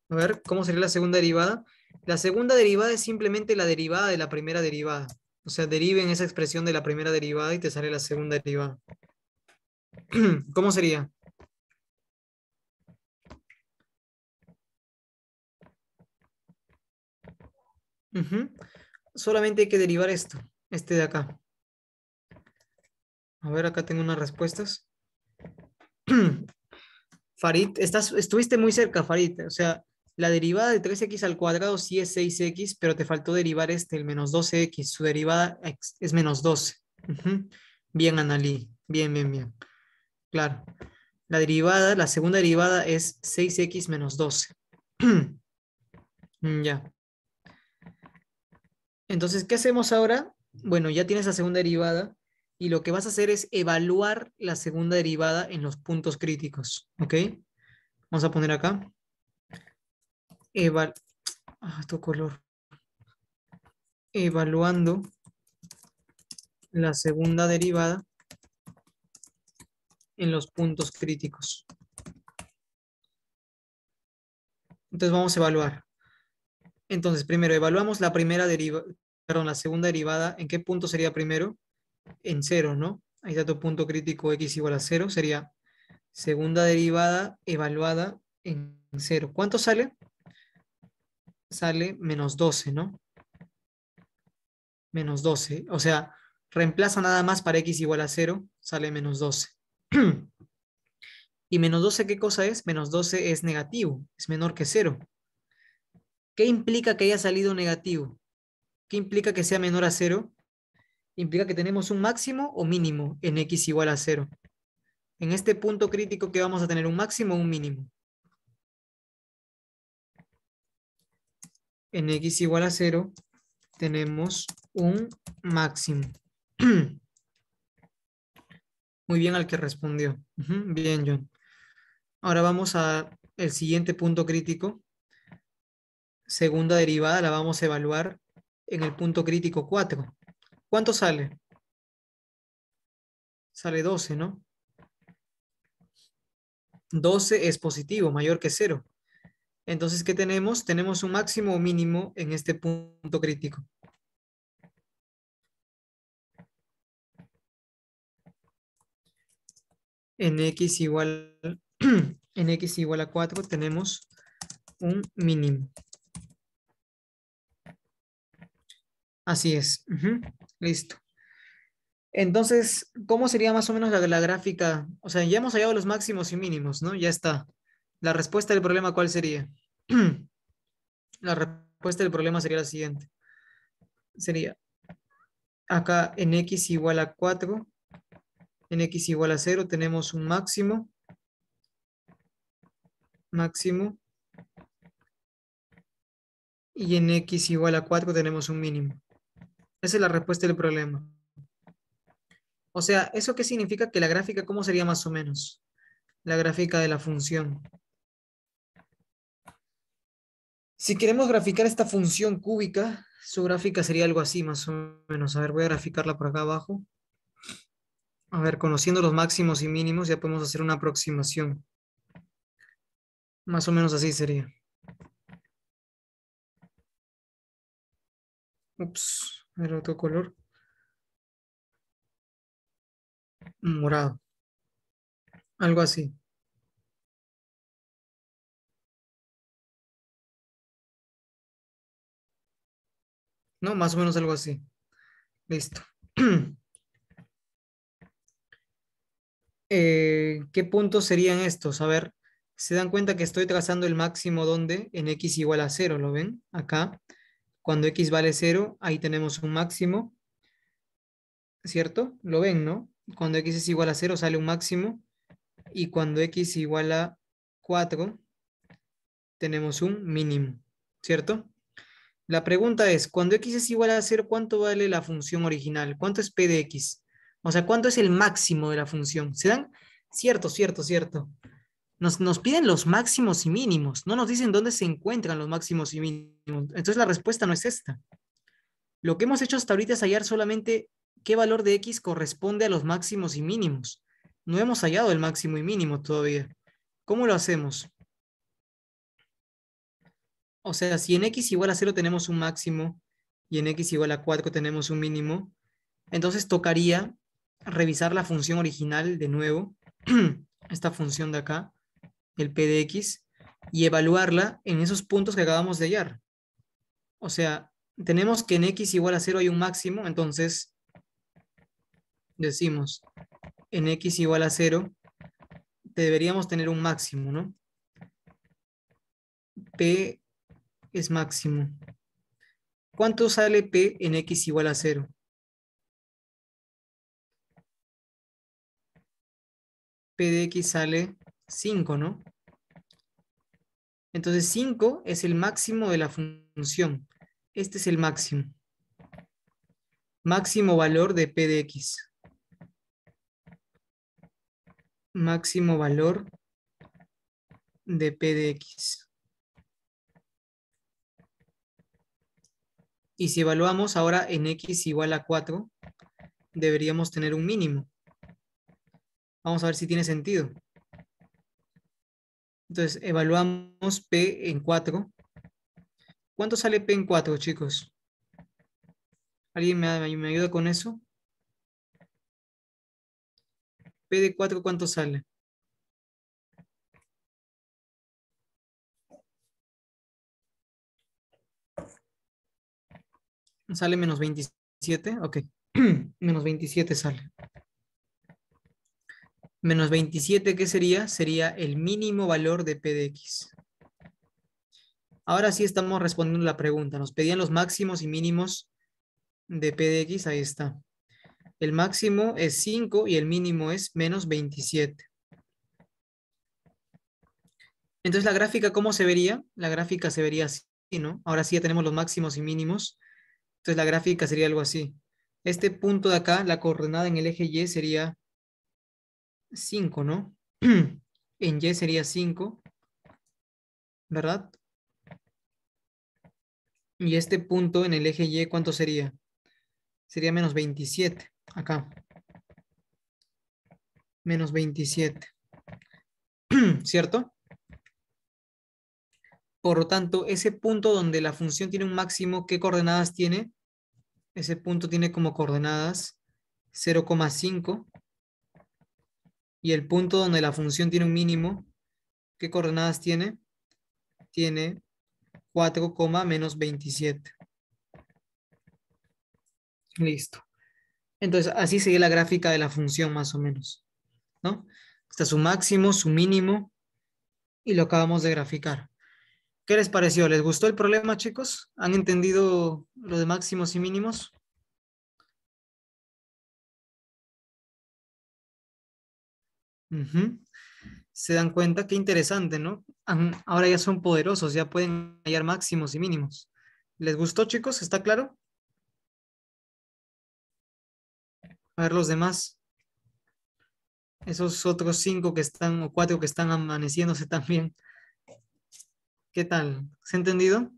A ver, ¿cómo sería la segunda derivada? La segunda derivada es simplemente la derivada de la primera derivada. O sea, deriven esa expresión de la primera derivada y te sale la segunda derivada. <clears throat> ¿Cómo sería? Solamente hay que derivar esto, este de acá. A ver, acá tengo unas respuestas. <clears throat> Farid, estás, estuviste muy cerca, Farid. O sea, la derivada de 3x al cuadrado sí es 6x, pero te faltó derivar este, el menos 12x. Su derivada es menos 12. Bien, Analí. Bien, bien, bien. Claro. La derivada, la segunda derivada es 6x menos 12. <clears throat> Mm, ya. Entonces, ¿qué hacemos ahora? Bueno, ya tienes la segunda derivada y lo que vas a hacer es evaluar la segunda derivada en los puntos críticos, ¿ok? Vamos a poner acá. Eval ah, tu color. Evaluando la segunda derivada en los puntos críticos. Entonces vamos a evaluar. Entonces, primero, evaluamos la primera derivada, perdón, la segunda derivada, ¿en qué punto sería primero? En cero, ¿no? Ahí está tu punto crítico x igual a cero, sería segunda derivada evaluada en cero. ¿Cuánto sale? Sale menos 12, ¿no? Menos 12, o sea, reemplaza nada más para x igual a cero sale menos 12. <clears throat> ¿Y menos 12 qué cosa es? Menos 12 es negativo, es menor que 0. ¿Qué implica que haya salido negativo? ¿Qué implica que sea menor a cero? Implica que tenemos un máximo o mínimo en x igual a cero. En este punto crítico ¿qué vamos a tener un máximo o un mínimo. En x igual a cero tenemos un máximo. <clears throat> Muy bien al que respondió. Bien, John. Ahora vamos al siguiente punto crítico segunda derivada la vamos a evaluar en el punto crítico 4. ¿Cuánto sale? Sale 12, ¿no? 12 es positivo, mayor que 0. Entonces, ¿qué tenemos? Tenemos un máximo o mínimo en este punto crítico. En x igual, <clears throat> en x igual a 4 tenemos un mínimo. Así es. Listo. Entonces, ¿cómo sería más o menos la, la, gráfica? O sea, ya hemos hallado los máximos y mínimos, ¿no? Ya está. La respuesta del problema, ¿cuál sería? <clears throat> la respuesta del problema sería la siguiente. Sería acá en x igual a 4, en x igual a 0 tenemos un máximo, máximo, y en x igual a 4 tenemos un mínimo. Esa es la respuesta del problema. O sea, ¿eso qué significa? Que la gráfica, ¿cómo sería más o menos? La gráfica de la función. Si queremos graficar esta función cúbica, su gráfica sería algo así más o menos. A ver, voy a graficarla por acá abajo. A ver, conociendo los máximos y mínimos ya podemos hacer una aproximación. Más o menos así sería. Ups el otro color morado. Algo así. ¿No? Más o menos algo así. Listo. <clears throat> Eh, ¿Qué puntos serían estos? A ver, se dan cuenta que estoy trazando el máximo donde en x igual a 0, ¿lo ven? Acá. Cuando x vale 0, ahí tenemos un máximo, ¿cierto? Lo ven, ¿no? Cuando x es igual a 0 sale un máximo y cuando x es igual a 4 tenemos un mínimo, ¿cierto? La pregunta es, cuando x es igual a 0, ¿cuánto vale la función original? ¿Cuánto es p de x? O sea, ¿cuánto es el máximo de la función? ¿Se dan? Cierto, cierto, cierto nos, piden los máximos y mínimos, no nos dicen dónde se encuentran los máximos y mínimos. Entonces la respuesta no es esta. Lo que hemos hecho hasta ahorita es hallar solamente qué valor de x corresponde a los máximos y mínimos. No hemos hallado el máximo y mínimo todavía. ¿Cómo lo hacemos? O sea, si en x igual a 0 tenemos un máximo y en x igual a 4 tenemos un mínimo, entonces tocaría revisar la función original de nuevo, <clears throat> esta función de acá, el P de X y evaluarla en esos puntos que acabamos de hallar. O sea, tenemos que en X igual a 0 hay un máximo, entonces decimos en X igual a 0 deberíamos tener un máximo, ¿no? P es máximo. ¿Cuánto sale P en X igual a 0? P de X sale 5, ¿no? Entonces 5 es el máximo de la función. Este es el máximo. Máximo valor de p de x. Máximo valor de p de x. Y si evaluamos ahora en x igual a 4, deberíamos tener un mínimo. Vamos a ver si tiene sentido. Entonces, evaluamos P en 4. ¿Cuánto sale P en 4, chicos? ¿Alguien me, ayuda con eso? P de 4, ¿cuánto sale? ¿Sale menos 27? Ok, <clears throat> menos 27 sale. Menos 27, ¿qué sería? Sería el mínimo valor de P de X. Ahora sí estamos respondiendo la pregunta. Nos pedían los máximos y mínimos de P de X. Ahí está. El máximo es 5 y el mínimo es menos 27. Entonces, ¿la gráfica cómo se vería? La gráfica se vería así, ¿no? Ahora sí ya tenemos los máximos y mínimos. Entonces, la gráfica sería algo así. Este punto de acá, la coordenada en el eje Y sería 5, ¿no? <clears throat> en Y sería 5, ¿verdad? Y este punto en el eje Y, ¿cuánto sería? Sería menos 27, acá. Menos 27, <clears throat> ¿cierto? Por lo tanto, ese punto donde la función tiene un máximo, ¿qué coordenadas tiene? Ese punto tiene como coordenadas 0,5 y el punto donde la función tiene un mínimo, ¿qué coordenadas tiene? Tiene 4, menos 27. Listo. Entonces, así sigue la gráfica de la función más o menos. ¿no? Está su máximo, su mínimo, y lo acabamos de graficar. ¿Qué les pareció? ¿Les gustó el problema, chicos? ¿Han entendido lo de máximos y mínimos? Se dan cuenta, qué interesante, ¿no? Ahora ya son poderosos, ya pueden hallar máximos y mínimos. ¿Les gustó, chicos? ¿Está claro? A ver los demás. Esos otros cinco que están, o cuatro que están amaneciéndose <laughs> también. ¿Qué tal? ¿Se ha entendido?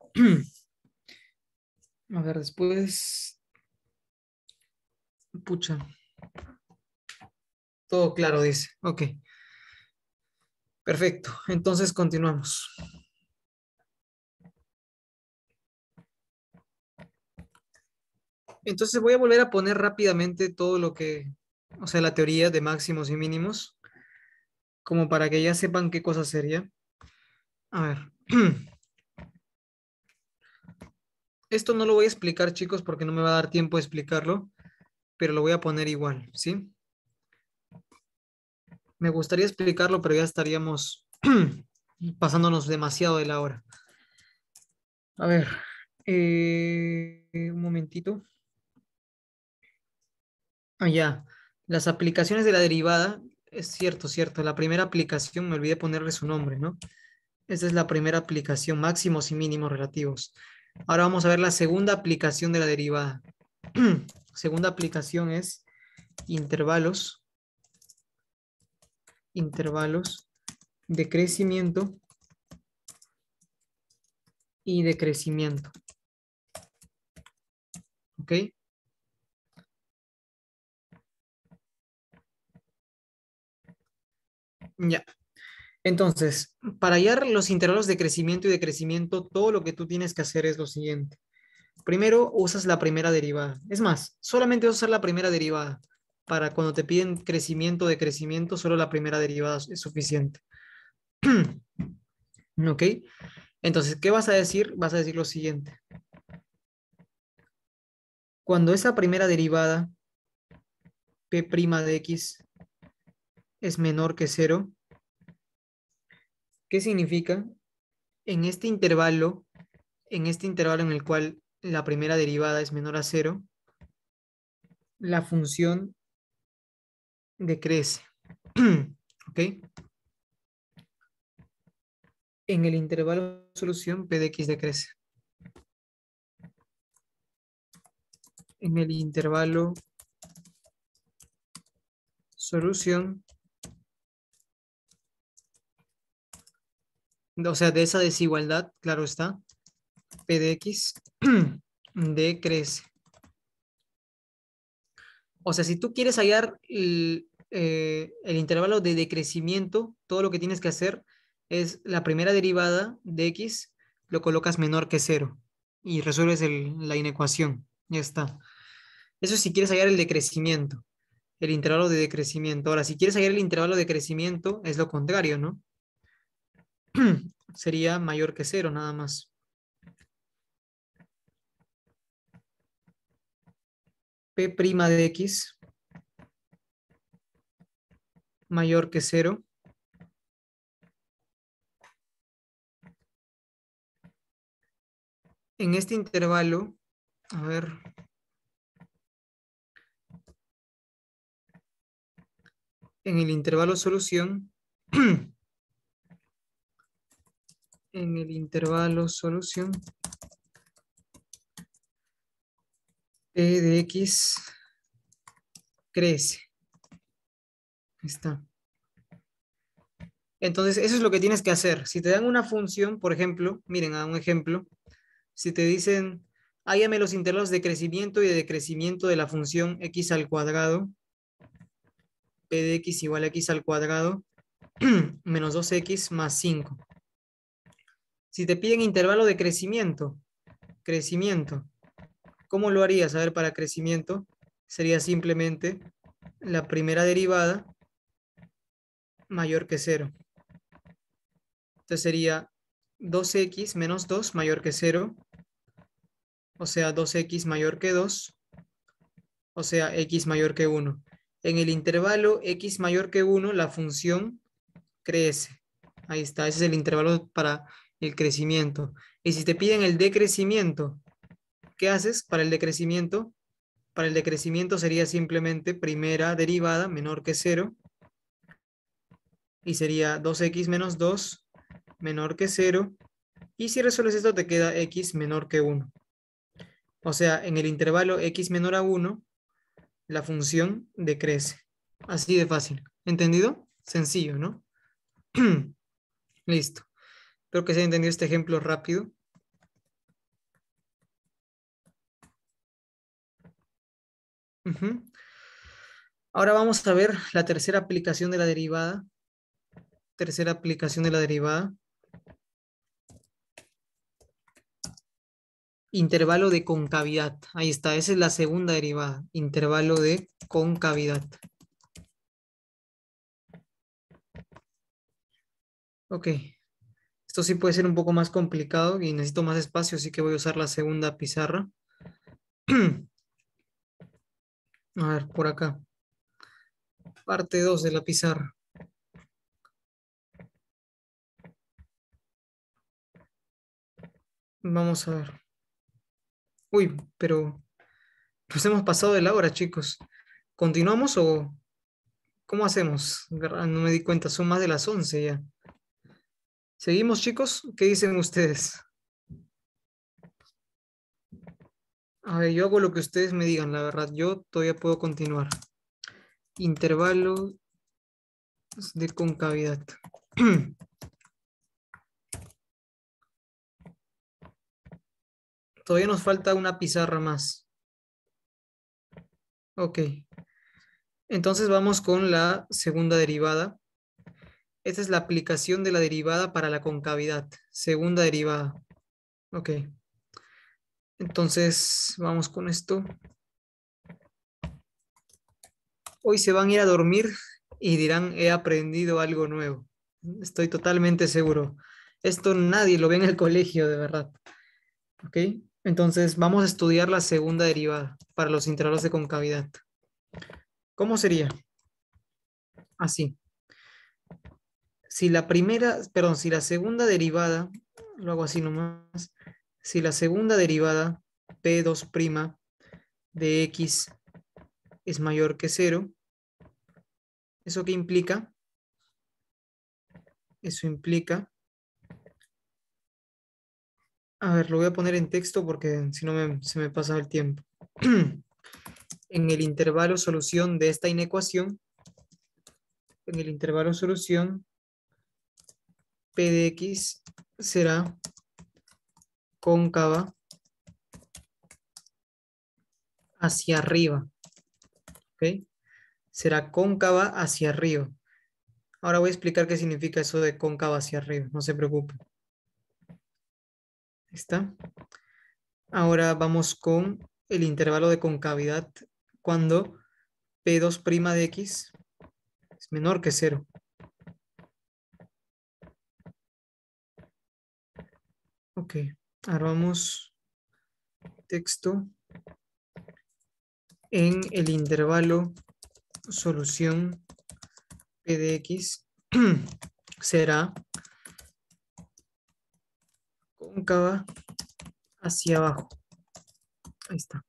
<clears throat> A ver, después. Pucha claro, dice. Ok. Perfecto. Entonces continuamos. Entonces voy a volver a poner rápidamente todo lo que, o sea, la teoría de máximos y mínimos, como para que ya sepan qué cosa sería. A ver. <clears throat> Esto no lo voy a explicar, chicos, porque no me va a dar tiempo de explicarlo, pero lo voy a poner igual, ¿sí? Me gustaría explicarlo, pero ya estaríamos <clears throat> pasándonos demasiado de la hora. A ver, eh, un momentito. Ah, ya. las aplicaciones de la derivada, es cierto, cierto, la primera aplicación, me olvidé ponerle su nombre, ¿no? Esa es la primera aplicación, máximos y mínimos relativos. Ahora vamos a ver la segunda aplicación de la derivada. <clears throat> segunda aplicación es intervalos intervalos de crecimiento y de crecimiento ¿Ok? Ya. Entonces, para hallar los intervalos de crecimiento y de crecimiento todo lo que tú tienes que hacer es lo siguiente. Primero, usas la primera derivada. Es más, solamente vas a usar la primera derivada para cuando te piden crecimiento de crecimiento, solo la primera derivada es suficiente. <clears throat> ¿Ok? Entonces, ¿qué vas a decir? Vas a decir lo siguiente. Cuando esa primera derivada, p' de x, es menor que 0, ¿qué significa? En este intervalo, en este intervalo en el cual la primera derivada es menor a cero, la función decrece. <clears throat> ¿Ok? En el intervalo de solución, P de X decrece. En el intervalo solución, o sea, de esa desigualdad, claro está, P de X <clears throat> decrece. O sea, si tú quieres hallar eh, el, intervalo de decrecimiento, todo lo que tienes que hacer es la primera derivada de x, lo colocas menor que cero y resuelves la inecuación. Ya está. Eso si quieres hallar el decrecimiento, el intervalo de decrecimiento. Ahora, si quieres hallar el intervalo de crecimiento, es lo contrario, ¿no? <clears throat> Sería mayor que cero, nada más. p' de x mayor que 0. En este intervalo, a ver, en el intervalo solución, <clears throat> en el intervalo solución, P de X crece. Ahí está. Entonces, eso es lo que tienes que hacer. Si te dan una función, por ejemplo, miren, a un ejemplo, si te dicen, hágame los intervalos de crecimiento y de decrecimiento de la función x al cuadrado, p de x igual a x al cuadrado, <clears throat> menos 2x más 5. Si te piden intervalo de crecimiento, crecimiento, ¿Cómo lo harías? A ver, para crecimiento sería simplemente la primera derivada mayor que 0. Entonces sería 2x menos 2 mayor que 0, o sea 2x mayor que 2, o sea x mayor que 1. En el intervalo x mayor que 1 la función crece. Ahí está, ese es el intervalo para el crecimiento. Y si te piden el decrecimiento, ¿qué haces para el decrecimiento? Para el decrecimiento sería simplemente primera derivada menor que 0 y sería 2x menos 2 menor que 0 y si resuelves esto te queda x menor que 1. O sea, en el intervalo x menor a 1 la función decrece. Así de fácil. ¿Entendido? Sencillo, ¿no? <clears throat> Listo. Espero que se haya entendido este ejemplo rápido. Ahora vamos a ver la tercera aplicación de la derivada. Tercera aplicación de la derivada. Intervalo de concavidad. Ahí está, esa es la segunda derivada. Intervalo de concavidad. Ok. Esto sí puede ser un poco más complicado y necesito más espacio, así que voy a usar la segunda pizarra. <clears throat> A ver, por acá. Parte 2 de la pizarra. Vamos a ver. Uy, pero nos hemos pasado de la hora, chicos. ¿Continuamos o cómo hacemos? No me di cuenta, son más de las 11 ya. ¿Seguimos, chicos? ¿Qué dicen ustedes? A ver, yo hago lo que ustedes me digan, la verdad. Yo todavía puedo continuar. Intervalo de concavidad. <clears throat> todavía nos falta una pizarra más. Ok. Entonces vamos con la segunda derivada. Esta es la aplicación de la derivada para la concavidad. Segunda derivada. Ok. Entonces, vamos con esto. Hoy se van a ir a dormir y dirán, he aprendido algo nuevo. Estoy totalmente seguro. Esto nadie lo ve en el colegio, de verdad. ¿Ok? Entonces, vamos a estudiar la segunda derivada para los intervalos de concavidad. ¿Cómo sería? Así. Si la primera, perdón, si la segunda derivada, lo hago así nomás, si la segunda derivada P2' de X es mayor que 0, ¿eso qué implica? Eso implica... A ver, lo voy a poner en texto porque si no se me pasa el tiempo. <clears throat> en el intervalo solución de esta inecuación, en el intervalo solución, P de X será cóncava hacia arriba. ¿Ok? Será cóncava hacia arriba. Ahora voy a explicar qué significa eso de cóncava hacia arriba. No se preocupen. ¿Está? Ahora vamos con el intervalo de concavidad cuando P2' de X es menor que 0. Ok. Ahora vamos, texto, en el intervalo solución PDX de <clears throat> X será cóncava hacia abajo. Ahí está.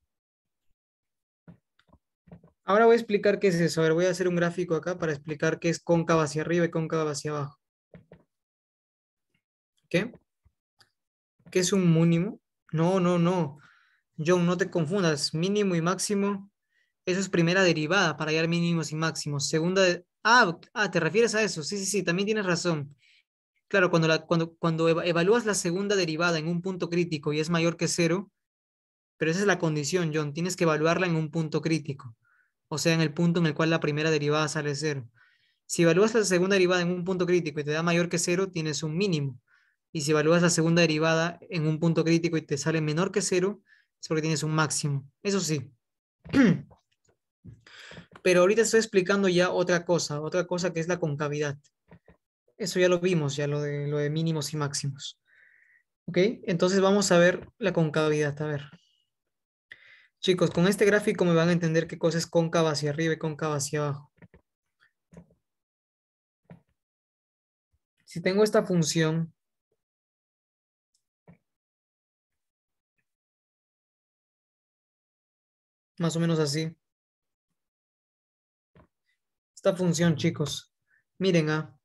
Ahora voy a explicar qué es eso. A ver, voy a hacer un gráfico acá para explicar qué es cóncava hacia arriba y cóncava hacia abajo. ¿Ok? ¿Qué es un mínimo. No, no, no. John, no te confundas. Mínimo y máximo. Eso es primera derivada para hallar mínimos y máximos. Segunda. Ah, ah, te refieres a eso. Sí, sí, sí, también tienes razón. Claro, cuando, la, cuando, cuando evalúas la segunda derivada en un punto crítico y es mayor que cero, pero esa es la condición, John, tienes que evaluarla en un punto crítico, o sea, en el punto en el cual la primera derivada sale cero. Si evalúas la segunda derivada en un punto crítico y te da mayor que cero, tienes un mínimo. Y si evalúas la segunda derivada en un punto crítico y te sale menor que cero, es porque tienes un máximo. Eso sí. <clears throat> Pero ahorita estoy explicando ya otra cosa, otra cosa que es la concavidad. Eso ya lo vimos, ya lo de, lo de mínimos y máximos. ¿Ok? Entonces vamos a ver la concavidad. A ver. Chicos, con este gráfico me van a entender qué cosa es cóncava hacia arriba y cóncava hacia abajo. Si tengo esta función Más o menos así. Esta función, chicos. Miren, ah.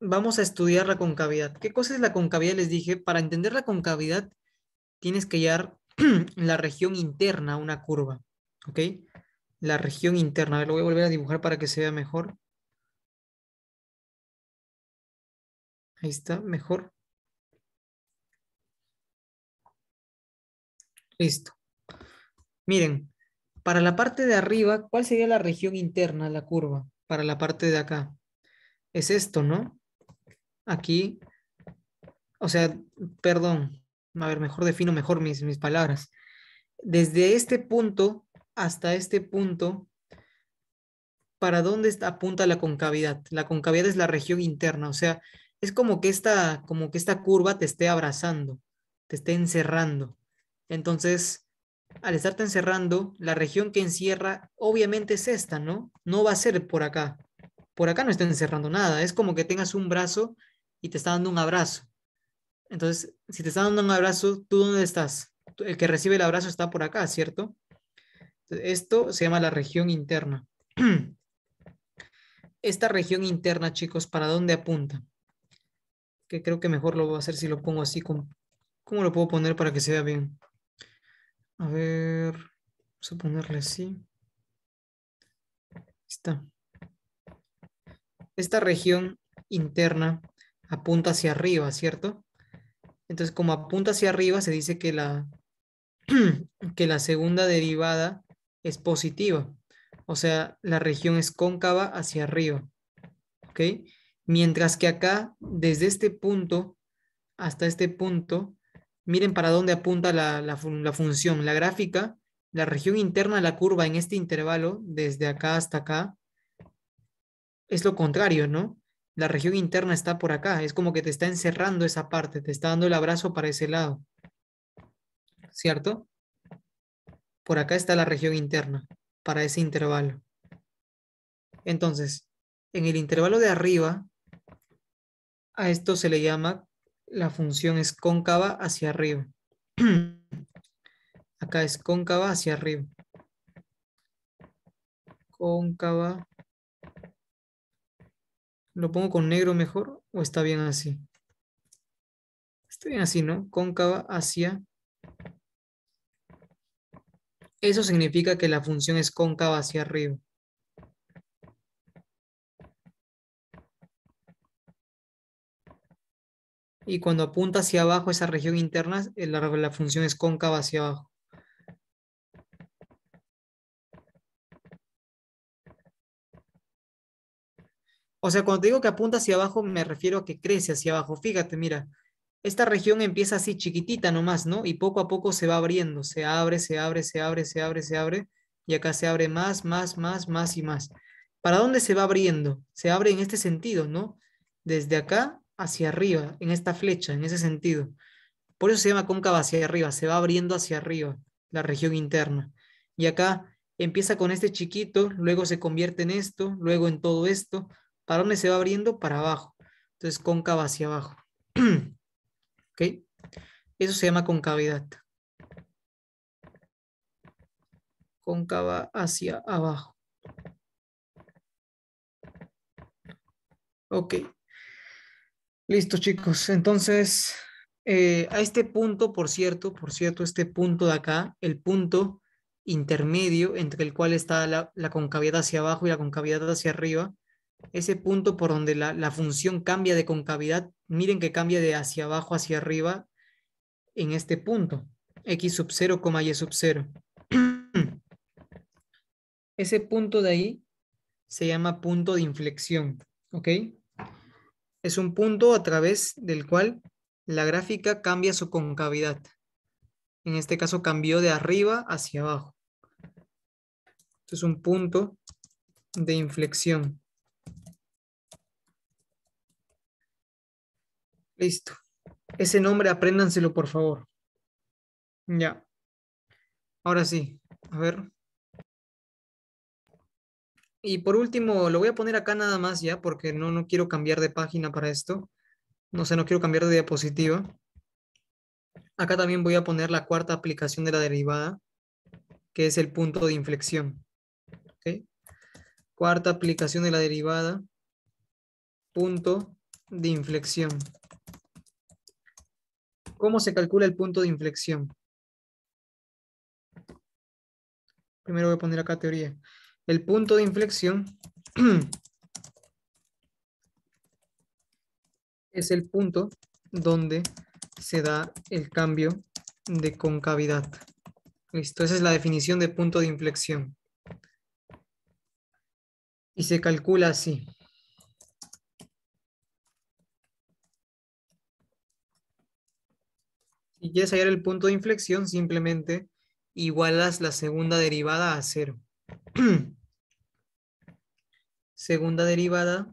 vamos a estudiar la concavidad. ¿Qué cosa es la concavidad? Les dije, para entender la concavidad tienes que hallar <clears throat> la región interna una curva. ¿Ok? La región interna. A ver, lo voy a volver a dibujar para que se vea mejor. Ahí está, mejor. Listo. Miren, para la parte de arriba, ¿cuál sería la región interna, la curva? Para la parte de acá. Es esto, ¿no? Aquí, o sea, perdón, a ver, mejor defino mejor mis, mis palabras. Desde este punto hasta este punto, ¿para dónde apunta la concavidad? La concavidad es la región interna, o sea, es como que esta, como que esta curva te esté abrazando, te esté encerrando. Entonces, al estarte encerrando, la región que encierra obviamente es esta, ¿no? No va a ser por acá. Por acá no está encerrando nada. Es como que tengas un brazo y te está dando un abrazo. Entonces, si te está dando un abrazo, ¿tú dónde estás? El que recibe el abrazo está por acá, ¿cierto? Esto se llama la región interna. <clears throat> Esta región interna, chicos, ¿para dónde apunta? Que creo que mejor lo voy a hacer si lo pongo así. cómo lo puedo poner para que se vea bien? A ver, vamos a ponerle así. Está. Esta región interna apunta hacia arriba, ¿cierto? Entonces, como apunta hacia arriba, se dice que la, <clears throat> que la segunda derivada es positiva. O sea, la región es cóncava hacia arriba. ¿Ok? Mientras que acá, desde este punto hasta este punto, Miren para dónde apunta la, función, la gráfica, la región interna de la curva en este intervalo, desde acá hasta acá, es lo contrario, ¿no? La región interna está por acá, es como que te está encerrando esa parte, te está dando el abrazo para ese lado, ¿cierto? Por acá está la región interna, para ese intervalo. Entonces, en el intervalo de arriba, a esto se le llama la función es cóncava hacia arriba. <clears throat> Acá es cóncava hacia arriba. Cóncava. ¿Lo pongo con negro mejor o está bien así? Está bien así, ¿no? Cóncava hacia... Eso significa que la función es cóncava hacia arriba. y cuando apunta hacia abajo esa región interna, eh, la, función es cóncava hacia abajo. O sea, cuando digo que apunta hacia abajo, me refiero a que crece hacia abajo. Fíjate, mira, esta región empieza así chiquitita nomás, ¿no? Y poco a poco se va abriendo, se abre, se abre, se abre, se abre, se abre. Y acá se abre más, más, más, más y más. ¿Para dónde se va abriendo? Se abre en este sentido, ¿no? Desde acá hacia arriba, en esta flecha, en ese sentido. Por eso se llama cóncava hacia arriba, se va abriendo hacia arriba la región interna. Y acá empieza con este chiquito, luego se convierte en esto, luego en todo esto. ¿Para dónde se va abriendo? Para abajo. Entonces, cóncava hacia abajo. <clears throat> ¿Ok? Eso se llama concavidad. Cóncava hacia abajo. Ok. Listo, chicos. Entonces, eh, a este punto, por cierto, por cierto, este punto de acá, el punto intermedio entre el cual está la, concavidad hacia abajo y la concavidad hacia arriba, ese punto por donde la, la, función cambia de concavidad, miren que cambia de hacia abajo hacia arriba en este punto, x sub 0, y sub 0. <clears throat> ese punto de ahí se llama punto de inflexión, ¿ok? es un punto a través del cual la gráfica cambia su concavidad. En este caso cambió de arriba hacia abajo. es un punto de inflexión. Listo. Ese nombre apréndanselo, por favor. Ya. Ahora sí. A ver. Y por último, lo voy a poner acá nada más ya, porque no, no quiero cambiar de página para esto. No sé, no quiero cambiar de diapositiva. Acá también voy a poner la cuarta aplicación de la derivada, que es el punto de inflexión. Cuarta aplicación de la derivada, punto de inflexión. ¿Cómo se calcula el punto de inflexión? Primero voy a poner acá teoría el punto de inflexión <clears throat> es el punto donde se da el cambio de concavidad. Listo, esa es la definición de punto de inflexión. Y se calcula así. Si quieres hallar el punto de inflexión, simplemente igualas la segunda derivada a cero. <clears throat> Segunda derivada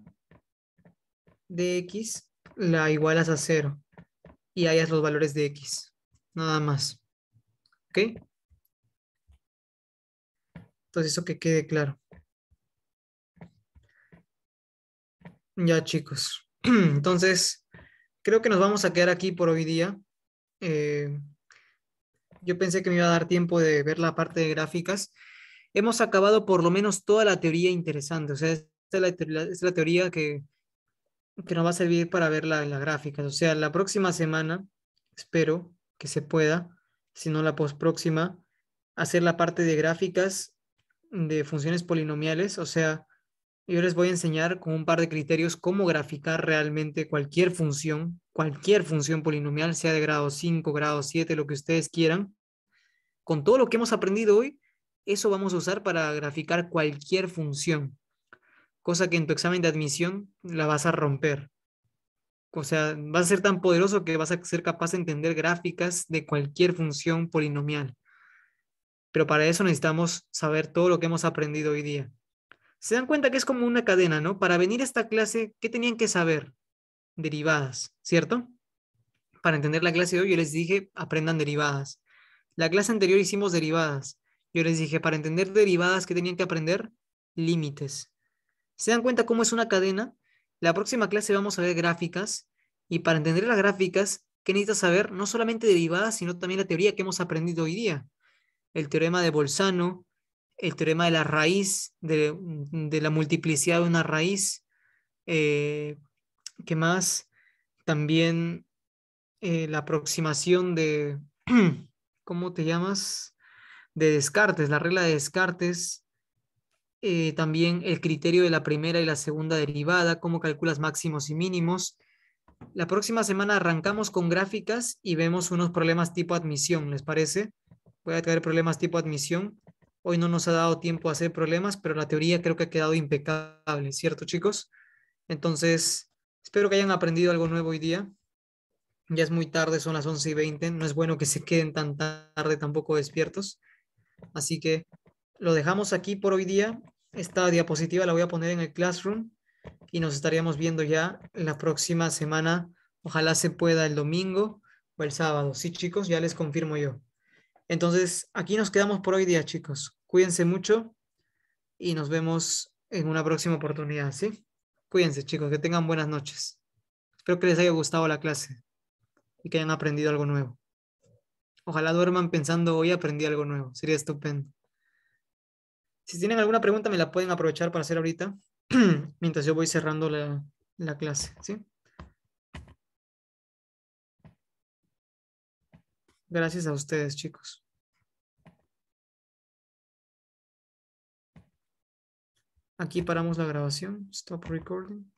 de x la igualas a cero y hallas los valores de x. Nada más. ¿Ok? Entonces eso que quede claro. Ya chicos. <clears throat> Entonces creo que nos vamos a quedar aquí por hoy día. Eh, yo pensé que me iba a dar tiempo de ver la parte de gráficas hemos acabado por lo menos toda la teoría interesante. O sea, esta es la, teoría, que, que nos va a servir para ver la las gráficas. O sea, la próxima semana, espero que se pueda, si no la próxima, hacer la parte de gráficas de funciones polinomiales. O sea, yo les voy a enseñar con un par de criterios cómo graficar realmente cualquier función, cualquier función polinomial, sea de grado 5, grado 7, lo que ustedes quieran. Con todo lo que hemos aprendido hoy, eso vamos a usar para graficar cualquier función, cosa que en tu examen de admisión la vas a romper. O sea, vas a ser tan poderoso que vas a ser capaz de entender gráficas de cualquier función polinomial. Pero para eso necesitamos saber todo lo que hemos aprendido hoy día. Se dan cuenta que es como una cadena, ¿no? Para venir a esta clase, ¿qué tenían que saber? Derivadas, ¿cierto? Para entender la clase de hoy, yo les dije, aprendan derivadas. La clase anterior hicimos derivadas. Yo les dije, para entender derivadas, que tenían que aprender? Límites. ¿Se dan cuenta cómo es una cadena? La próxima clase vamos a ver gráficas y para entender las gráficas, ¿qué necesitas saber? No solamente derivadas, sino también la teoría que hemos aprendido hoy día. El teorema de Bolzano, el teorema de la raíz, de, la multiplicidad de una raíz. Eh, ¿Qué más? También eh, la aproximación de, <clears throat> ¿cómo te llamas? de Descartes, la regla de Descartes, eh, también el criterio de la primera y la segunda derivada, cómo calculas máximos y mínimos. La próxima semana arrancamos con gráficas y vemos unos problemas tipo admisión, ¿les parece? Voy a traer problemas tipo admisión. Hoy no nos ha dado tiempo a hacer problemas, pero la teoría creo que ha quedado impecable, ¿cierto chicos? Entonces, espero que hayan aprendido algo nuevo hoy día. Ya es muy tarde, son las 11 y 20, no es bueno que se queden tan tarde tampoco despiertos. Así que lo dejamos aquí por hoy día. Esta diapositiva la voy a poner en el Classroom y nos estaríamos viendo ya la próxima semana. Ojalá se pueda el domingo o el sábado. Sí, chicos, ya les confirmo yo. Entonces, aquí nos quedamos por hoy día, chicos. Cuídense mucho y nos vemos en una próxima oportunidad, ¿sí? Cuídense, chicos, que tengan buenas noches. Espero que les haya gustado la clase y que hayan aprendido algo nuevo. Ojalá duerman pensando hoy aprendí algo nuevo. Sería estupendo. Si tienen alguna pregunta, me la pueden aprovechar para hacer ahorita, <clears throat> mientras yo voy cerrando la, la clase. ¿sí? Gracias a ustedes, chicos. Aquí paramos la grabación. Stop recording.